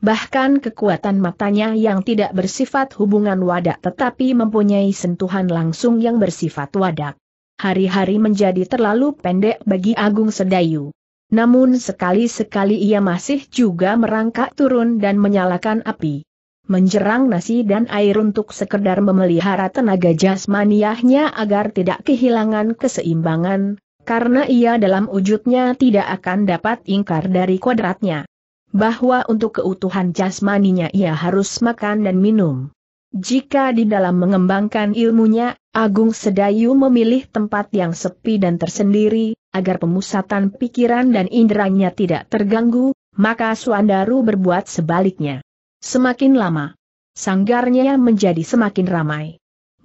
bahkan kekuatan matanya yang tidak bersifat hubungan wadak tetapi mempunyai sentuhan langsung yang bersifat wadak. Hari-hari menjadi terlalu pendek bagi Agung Sedayu. Namun sekali-sekali ia masih juga merangkak turun dan menyalakan api. Menjerang nasi dan air untuk sekedar memelihara tenaga jasmaniahnya agar tidak kehilangan keseimbangan, karena ia dalam wujudnya tidak akan dapat ingkar dari kuadratnya bahwa untuk keutuhan jasmaninya ia harus makan dan minum. Jika di dalam mengembangkan ilmunya, Agung Sedayu memilih tempat yang sepi dan tersendiri, agar pemusatan pikiran dan inderanya tidak terganggu, maka Suandaru berbuat sebaliknya. Semakin lama, sanggarnya menjadi semakin ramai.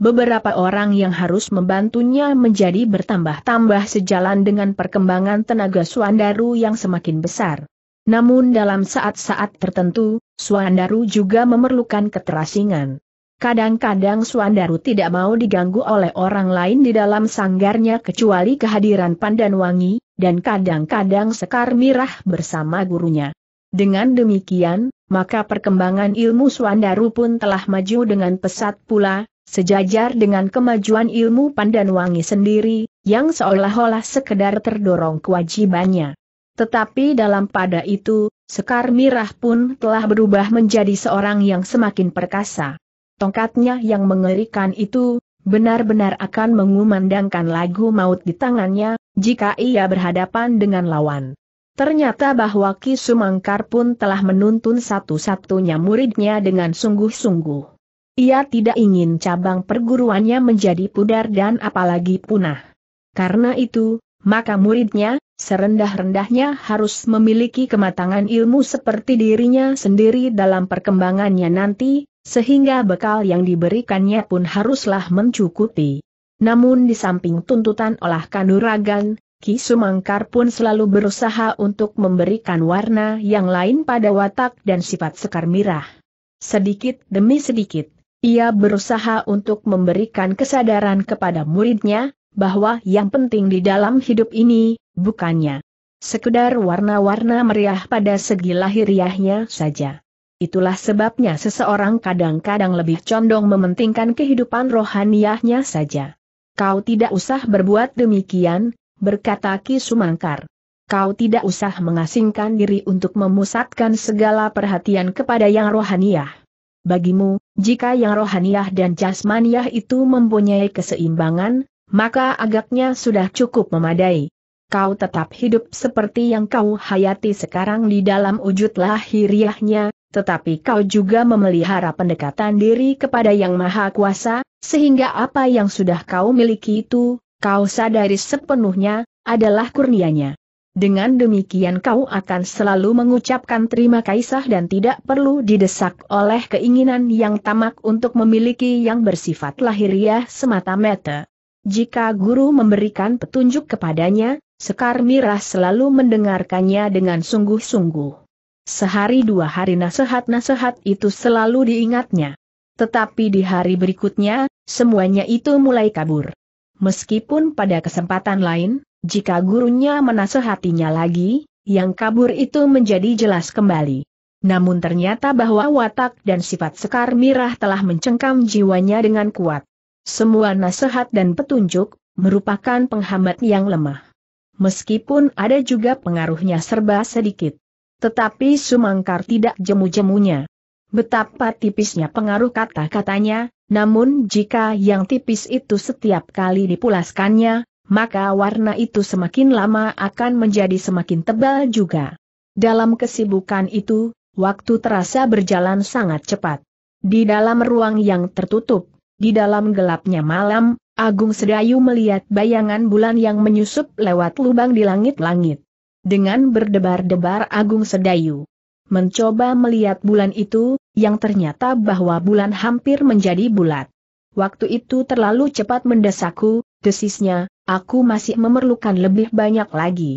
Beberapa orang yang harus membantunya menjadi bertambah-tambah sejalan dengan perkembangan tenaga Suandaru yang semakin besar. Namun dalam saat-saat tertentu, Suandaru juga memerlukan keterasingan. Kadang-kadang Suandaru tidak mau diganggu oleh orang lain di dalam sanggarnya kecuali kehadiran Pandan Wangi, dan kadang-kadang Sekar Mirah bersama gurunya. Dengan demikian, maka perkembangan ilmu Suandaru pun telah maju dengan pesat pula, sejajar dengan kemajuan ilmu Pandan Wangi sendiri, yang seolah-olah sekedar terdorong kewajibannya. Tetapi dalam pada itu, Sekar Mirah pun telah berubah menjadi seorang yang semakin perkasa. Tongkatnya yang mengerikan itu, benar-benar akan mengumandangkan lagu maut di tangannya, jika ia berhadapan dengan lawan. Ternyata bahwa Ki Sumangkar pun telah menuntun satu-satunya muridnya dengan sungguh-sungguh. Ia tidak ingin cabang perguruannya menjadi pudar dan apalagi punah. Karena itu, maka muridnya, serendah-rendahnya harus memiliki kematangan ilmu seperti dirinya sendiri dalam perkembangannya nanti, sehingga bekal yang diberikannya pun haruslah mencukupi. Namun di samping tuntutan olah kanuragan, Ki Sumangkar pun selalu berusaha untuk memberikan warna yang lain pada watak dan sifat Sekar Mirah. Sedikit demi sedikit, ia berusaha untuk memberikan kesadaran kepada muridnya, bahwa yang penting di dalam hidup ini, bukannya sekedar warna-warna meriah pada segi lahiriahnya saja. Itulah sebabnya seseorang kadang-kadang lebih condong mementingkan kehidupan rohaniahnya saja. Kau tidak usah berbuat demikian, berkata Ki Sumangkar. Kau tidak usah mengasingkan diri untuk memusatkan segala perhatian kepada yang rohaniah. Bagimu, jika yang rohaniah dan jasmaniah itu mempunyai keseimbangan, maka agaknya sudah cukup memadai. Kau tetap hidup seperti yang kau hayati sekarang di dalam wujud lahiriahnya, tetapi kau juga memelihara pendekatan diri kepada Yang Maha Kuasa, sehingga apa yang sudah kau miliki itu, kau sadari sepenuhnya, adalah kurnianya. Dengan demikian kau akan selalu mengucapkan terima kasih dan tidak perlu didesak oleh keinginan yang tamak untuk memiliki yang bersifat lahiriah semata-mata. Jika guru memberikan petunjuk kepadanya, Sekar Mirah selalu mendengarkannya dengan sungguh-sungguh. Sehari dua hari nasihat-nasihat itu selalu diingatnya. Tetapi di hari berikutnya, semuanya itu mulai kabur. Meskipun pada kesempatan lain, jika gurunya menasehatinya lagi, yang kabur itu menjadi jelas kembali. Namun ternyata bahwa watak dan sifat Sekar Mirah telah mencengkam jiwanya dengan kuat. Semua nasihat dan petunjuk, merupakan penghambat yang lemah. Meskipun ada juga pengaruhnya serba sedikit. Tetapi Sumangkar tidak jemu-jemunya. Betapa tipisnya pengaruh kata-katanya, namun jika yang tipis itu setiap kali dipulaskannya, maka warna itu semakin lama akan menjadi semakin tebal juga. Dalam kesibukan itu, waktu terasa berjalan sangat cepat. Di dalam ruang yang tertutup, di dalam gelapnya malam, Agung Sedayu melihat bayangan bulan yang menyusup lewat lubang di langit-langit. Dengan berdebar-debar Agung Sedayu mencoba melihat bulan itu, yang ternyata bahwa bulan hampir menjadi bulat. Waktu itu terlalu cepat mendesakku, desisnya, aku masih memerlukan lebih banyak lagi.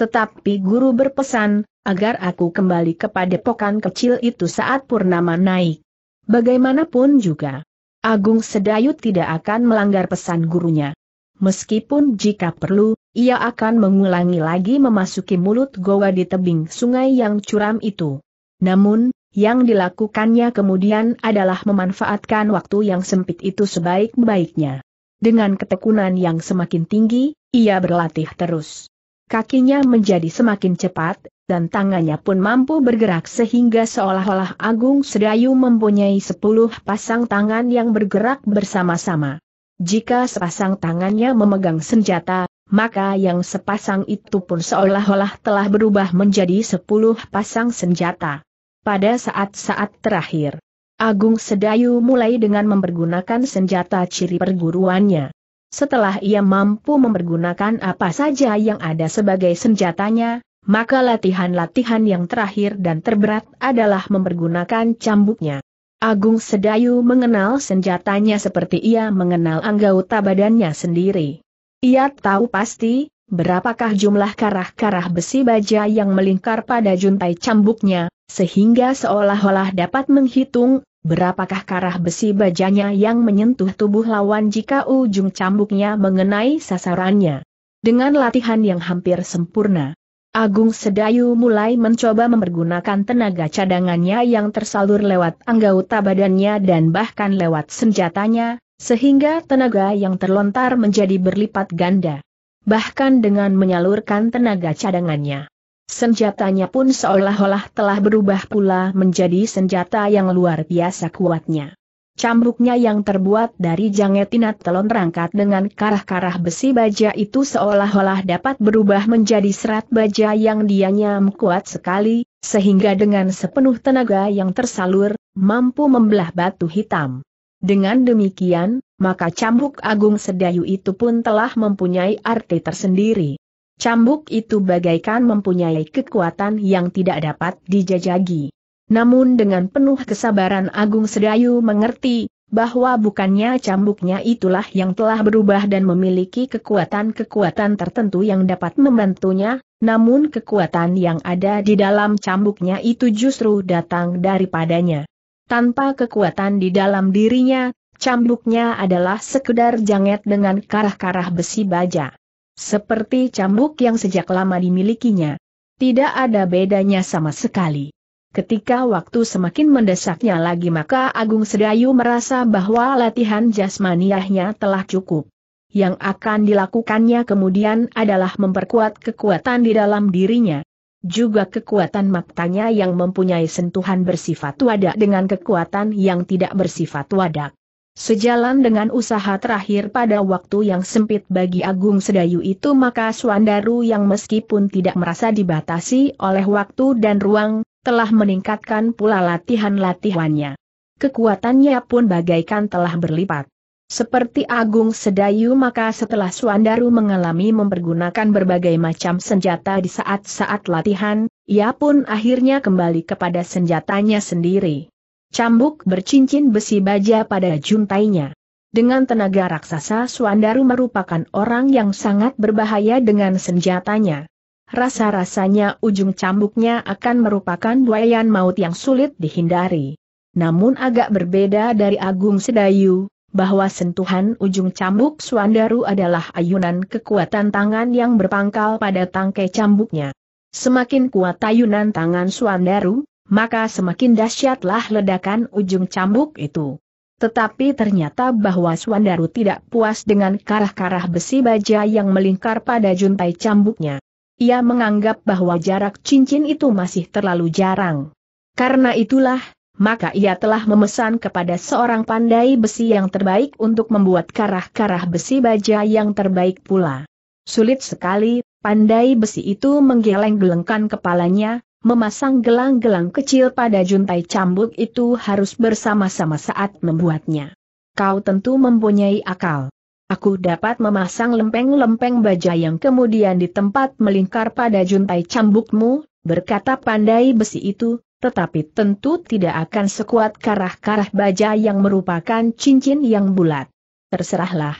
Tetapi guru berpesan, agar aku kembali kepada pokan kecil itu saat purnama naik. Bagaimanapun juga, Agung Sedayu tidak akan melanggar pesan gurunya. Meskipun jika perlu, ia akan mengulangi lagi memasuki mulut goa di tebing sungai yang curam itu. Namun, yang dilakukannya kemudian adalah memanfaatkan waktu yang sempit itu sebaik-baiknya. Dengan ketekunan yang semakin tinggi, ia berlatih terus. Kakinya menjadi semakin cepat, dan tangannya pun mampu bergerak sehingga seolah-olah Agung Sedayu mempunyai sepuluh pasang tangan yang bergerak bersama-sama. Jika sepasang tangannya memegang senjata, maka yang sepasang itu pun seolah-olah telah berubah menjadi sepuluh pasang senjata. Pada saat-saat terakhir, Agung Sedayu mulai dengan mempergunakan senjata ciri perguruannya. Setelah ia mampu mempergunakan apa saja yang ada sebagai senjatanya, maka latihan-latihan yang terakhir dan terberat adalah mempergunakan cambuknya. Agung Sedayu mengenal senjatanya seperti ia mengenal anggota badannya sendiri. Ia tahu pasti, berapakah jumlah karah-karah besi baja yang melingkar pada juntai cambuknya, sehingga seolah-olah dapat menghitung, berapakah karah besi bajanya yang menyentuh tubuh lawan jika ujung cambuknya mengenai sasarannya. Dengan latihan yang hampir sempurna, Agung Sedayu mulai mencoba mempergunakan tenaga cadangannya yang tersalur lewat anggota badannya dan bahkan lewat senjatanya, sehingga tenaga yang terlontar menjadi berlipat ganda. Bahkan dengan menyalurkan tenaga cadangannya. Senjatanya pun seolah-olah telah berubah pula menjadi senjata yang luar biasa kuatnya. Cambuknya yang terbuat dari jangetinat telon terangkat dengan karah-karah besi baja itu seolah-olah dapat berubah menjadi serat baja yang dianyam kuat sekali, sehingga dengan sepenuh tenaga yang tersalur, mampu membelah batu hitam. Dengan demikian, maka cambuk agung sedayu itu pun telah mempunyai arti tersendiri. Cambuk itu bagaikan mempunyai kekuatan yang tidak dapat dijajagi. Namun dengan penuh kesabaran Agung Sedayu mengerti, bahwa bukannya cambuknya itulah yang telah berubah dan memiliki kekuatan-kekuatan tertentu yang dapat membantunya, namun kekuatan yang ada di dalam cambuknya itu justru datang daripadanya. Tanpa kekuatan di dalam dirinya, cambuknya adalah sekedar janget dengan karah-karah besi baja. Seperti cambuk yang sejak lama dimilikinya. Tidak ada bedanya sama sekali. Ketika waktu semakin mendesaknya lagi maka Agung Sedayu merasa bahwa latihan jasmaniahnya telah cukup. Yang akan dilakukannya kemudian adalah memperkuat kekuatan di dalam dirinya. Juga kekuatan matanya yang mempunyai sentuhan bersifat wadak dengan kekuatan yang tidak bersifat wadak. Sejalan dengan usaha terakhir pada waktu yang sempit bagi Agung Sedayu itu maka Suandaru yang meskipun tidak merasa dibatasi oleh waktu dan ruang, telah meningkatkan pula latihan-latihannya. Kekuatannya pun bagaikan telah berlipat. Seperti Agung Sedayu maka setelah Suandaru mengalami mempergunakan berbagai macam senjata di saat-saat latihan, ia pun akhirnya kembali kepada senjatanya sendiri. Cambuk bercincin besi baja pada juntainya. Dengan tenaga raksasa Suandaru merupakan orang yang sangat berbahaya dengan senjatanya. Rasa-rasanya ujung cambuknya akan merupakan buayan maut yang sulit dihindari. Namun agak berbeda dari Agung Sedayu, bahwa sentuhan ujung cambuk Suandaru adalah ayunan kekuatan tangan yang berpangkal pada tangkai cambuknya. Semakin kuat ayunan tangan Suandaru, maka semakin dahsyatlah ledakan ujung cambuk itu. Tetapi ternyata bahwa Suandaru tidak puas dengan karah-karah besi baja yang melingkar pada juntai cambuknya. Ia menganggap bahwa jarak cincin itu masih terlalu jarang. Karena itulah, maka ia telah memesan kepada seorang pandai besi yang terbaik untuk membuat karah-karah besi baja yang terbaik pula. Sulit sekali, pandai besi itu menggeleng-gelengkan kepalanya, memasang gelang-gelang kecil pada juntai cambuk itu harus bersama-sama saat membuatnya. Kau tentu mempunyai akal. Aku dapat memasang lempeng-lempeng baja yang kemudian di tempat melingkar pada juntai cambukmu, berkata pandai besi itu, tetapi tentu tidak akan sekuat karah-karah baja yang merupakan cincin yang bulat. Terserahlah.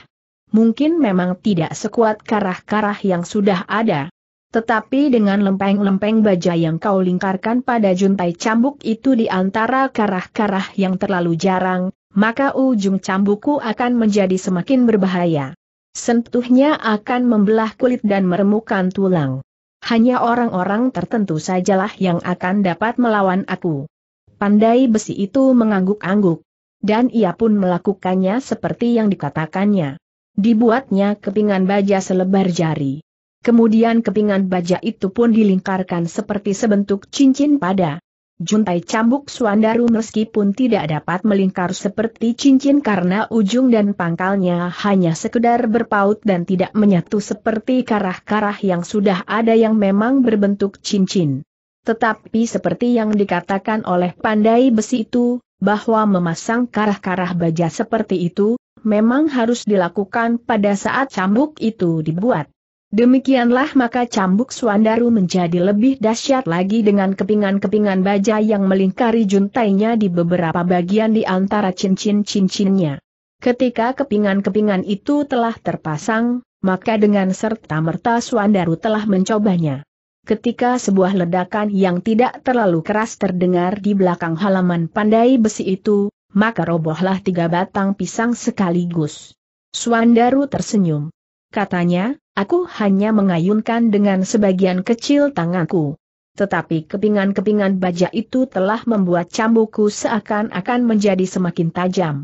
Mungkin memang tidak sekuat karah-karah yang sudah ada. Tetapi dengan lempeng-lempeng baja yang kau lingkarkan pada juntai cambuk itu di antara karah-karah yang terlalu jarang, maka ujung cambuku akan menjadi semakin berbahaya. Sentuhnya akan membelah kulit dan meremukkan tulang. Hanya orang-orang tertentu sajalah yang akan dapat melawan aku. Pandai besi itu mengangguk-angguk. Dan ia pun melakukannya seperti yang dikatakannya. Dibuatnya kepingan baja selebar jari. Kemudian kepingan baja itu pun dilingkarkan seperti sebentuk cincin pada. Juntai cambuk Suandaru meskipun tidak dapat melingkar seperti cincin karena ujung dan pangkalnya hanya sekedar berpaut dan tidak menyatu seperti karah-karah yang sudah ada yang memang berbentuk cincin. Tetapi seperti yang dikatakan oleh pandai besi itu, bahwa memasang karah-karah baja seperti itu, memang harus dilakukan pada saat cambuk itu dibuat. Demikianlah maka cambuk Swandaru menjadi lebih dahsyat lagi dengan kepingan-kepingan baja yang melingkari juntainya di beberapa bagian di antara cincin-cincinnya. Ketika kepingan-kepingan itu telah terpasang, maka dengan serta-merta Swandaru telah mencobanya. Ketika sebuah ledakan yang tidak terlalu keras terdengar di belakang halaman pandai besi itu, maka robohlah tiga batang pisang sekaligus. Swandaru tersenyum. Katanya, Aku hanya mengayunkan dengan sebagian kecil tanganku. Tetapi kepingan-kepingan baja itu telah membuat cambukku seakan-akan menjadi semakin tajam.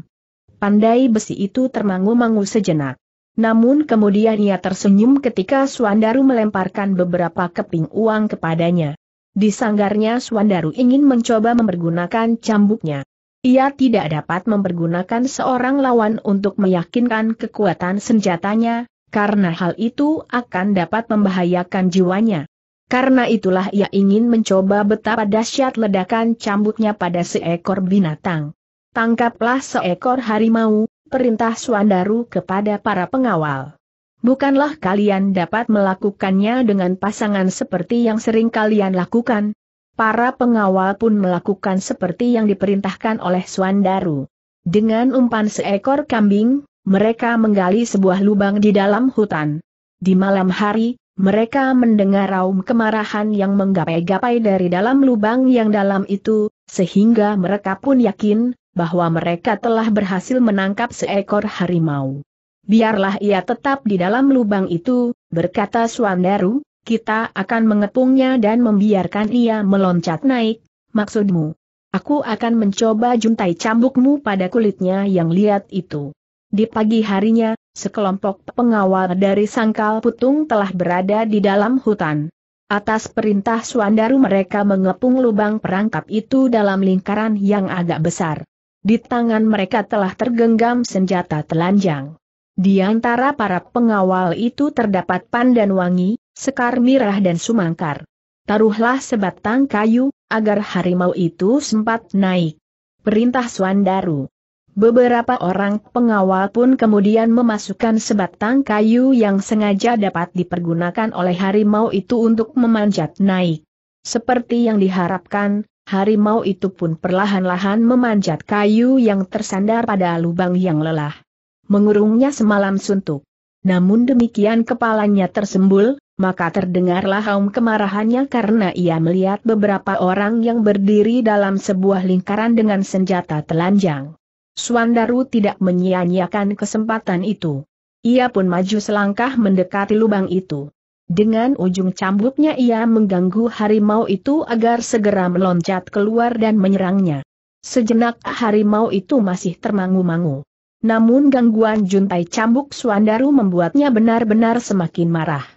Pandai besi itu termangu-mangu sejenak. Namun kemudian ia tersenyum ketika Suandaru melemparkan beberapa keping uang kepadanya. Di sanggarnya Suandaru ingin mencoba mempergunakan cambuknya. Ia tidak dapat mempergunakan seorang lawan untuk meyakinkan kekuatan senjatanya, karena hal itu akan dapat membahayakan jiwanya. Karena itulah ia ingin mencoba betapa dahsyat ledakan cambuknya pada seekor binatang. Tangkaplah seekor harimau, perintah Suandaru kepada para pengawal. Bukanlah kalian dapat melakukannya dengan pasangan seperti yang sering kalian lakukan. Para pengawal pun melakukan seperti yang diperintahkan oleh Suandaru. Dengan umpan seekor kambing, mereka menggali sebuah lubang di dalam hutan. Di malam hari, mereka mendengar raum kemarahan yang menggapai-gapai dari dalam lubang yang dalam itu, sehingga mereka pun yakin bahwa mereka telah berhasil menangkap seekor harimau. Biarlah ia tetap di dalam lubang itu, berkata Swandaru, kita akan mengepungnya dan membiarkan ia meloncat naik, maksudmu. Aku akan mencoba juntai cambukmu pada kulitnya yang liat itu. Di pagi harinya, sekelompok pengawal dari Sangkal Putung telah berada di dalam hutan. Atas perintah Suandaru mereka mengepung lubang perangkap itu dalam lingkaran yang agak besar. Di tangan mereka telah tergenggam senjata telanjang. Di antara para pengawal itu terdapat pandan wangi, sekar mirah dan sumangkar. Taruhlah sebatang kayu, agar harimau itu sempat naik. Perintah Suandaru. Beberapa orang pengawal pun kemudian memasukkan sebatang kayu yang sengaja dapat dipergunakan oleh harimau itu untuk memanjat naik. Seperti yang diharapkan, harimau itu pun perlahan-lahan memanjat kayu yang tersandar pada lubang yang lelah. Mengurungnya semalam suntuk. Namun demikian kepalanya tersembul, maka terdengarlah haum kemarahannya karena ia melihat beberapa orang yang berdiri dalam sebuah lingkaran dengan senjata telanjang. Suandaru tidak menyia-nyiakan kesempatan itu. Ia pun maju selangkah mendekati lubang itu. Dengan ujung cambuknya ia mengganggu harimau itu agar segera meloncat keluar dan menyerangnya. Sejenak harimau itu masih termangu-mangu. Namun gangguan juntai cambuk Suandaru membuatnya benar-benar semakin marah.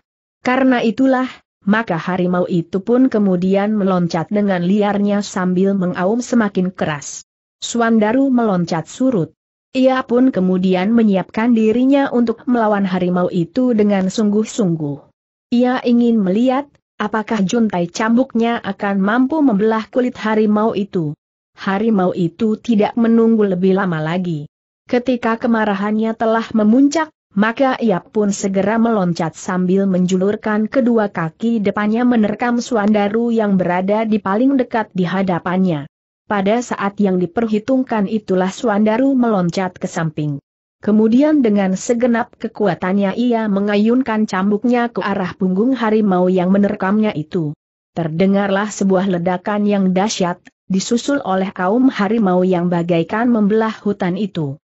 Karena itulah, maka harimau itu pun kemudian meloncat dengan liarnya sambil mengaum semakin keras. Suandaru meloncat surut. Ia pun kemudian menyiapkan dirinya untuk melawan harimau itu dengan sungguh-sungguh. Ia ingin melihat, apakah juntai cambuknya akan mampu membelah kulit harimau itu. Harimau itu tidak menunggu lebih lama lagi. Ketika kemarahannya telah memuncak, maka ia pun segera meloncat sambil menjulurkan kedua kaki depannya menerkam Suandaru yang berada di paling dekat di hadapannya. Pada saat yang diperhitungkan itulah Suandaru meloncat ke samping. Kemudian dengan segenap kekuatannya ia mengayunkan cambuknya ke arah punggung harimau yang menerkamnya itu. Terdengarlah sebuah ledakan yang dahsyat, disusul oleh kaum harimau yang bagaikan membelah hutan itu.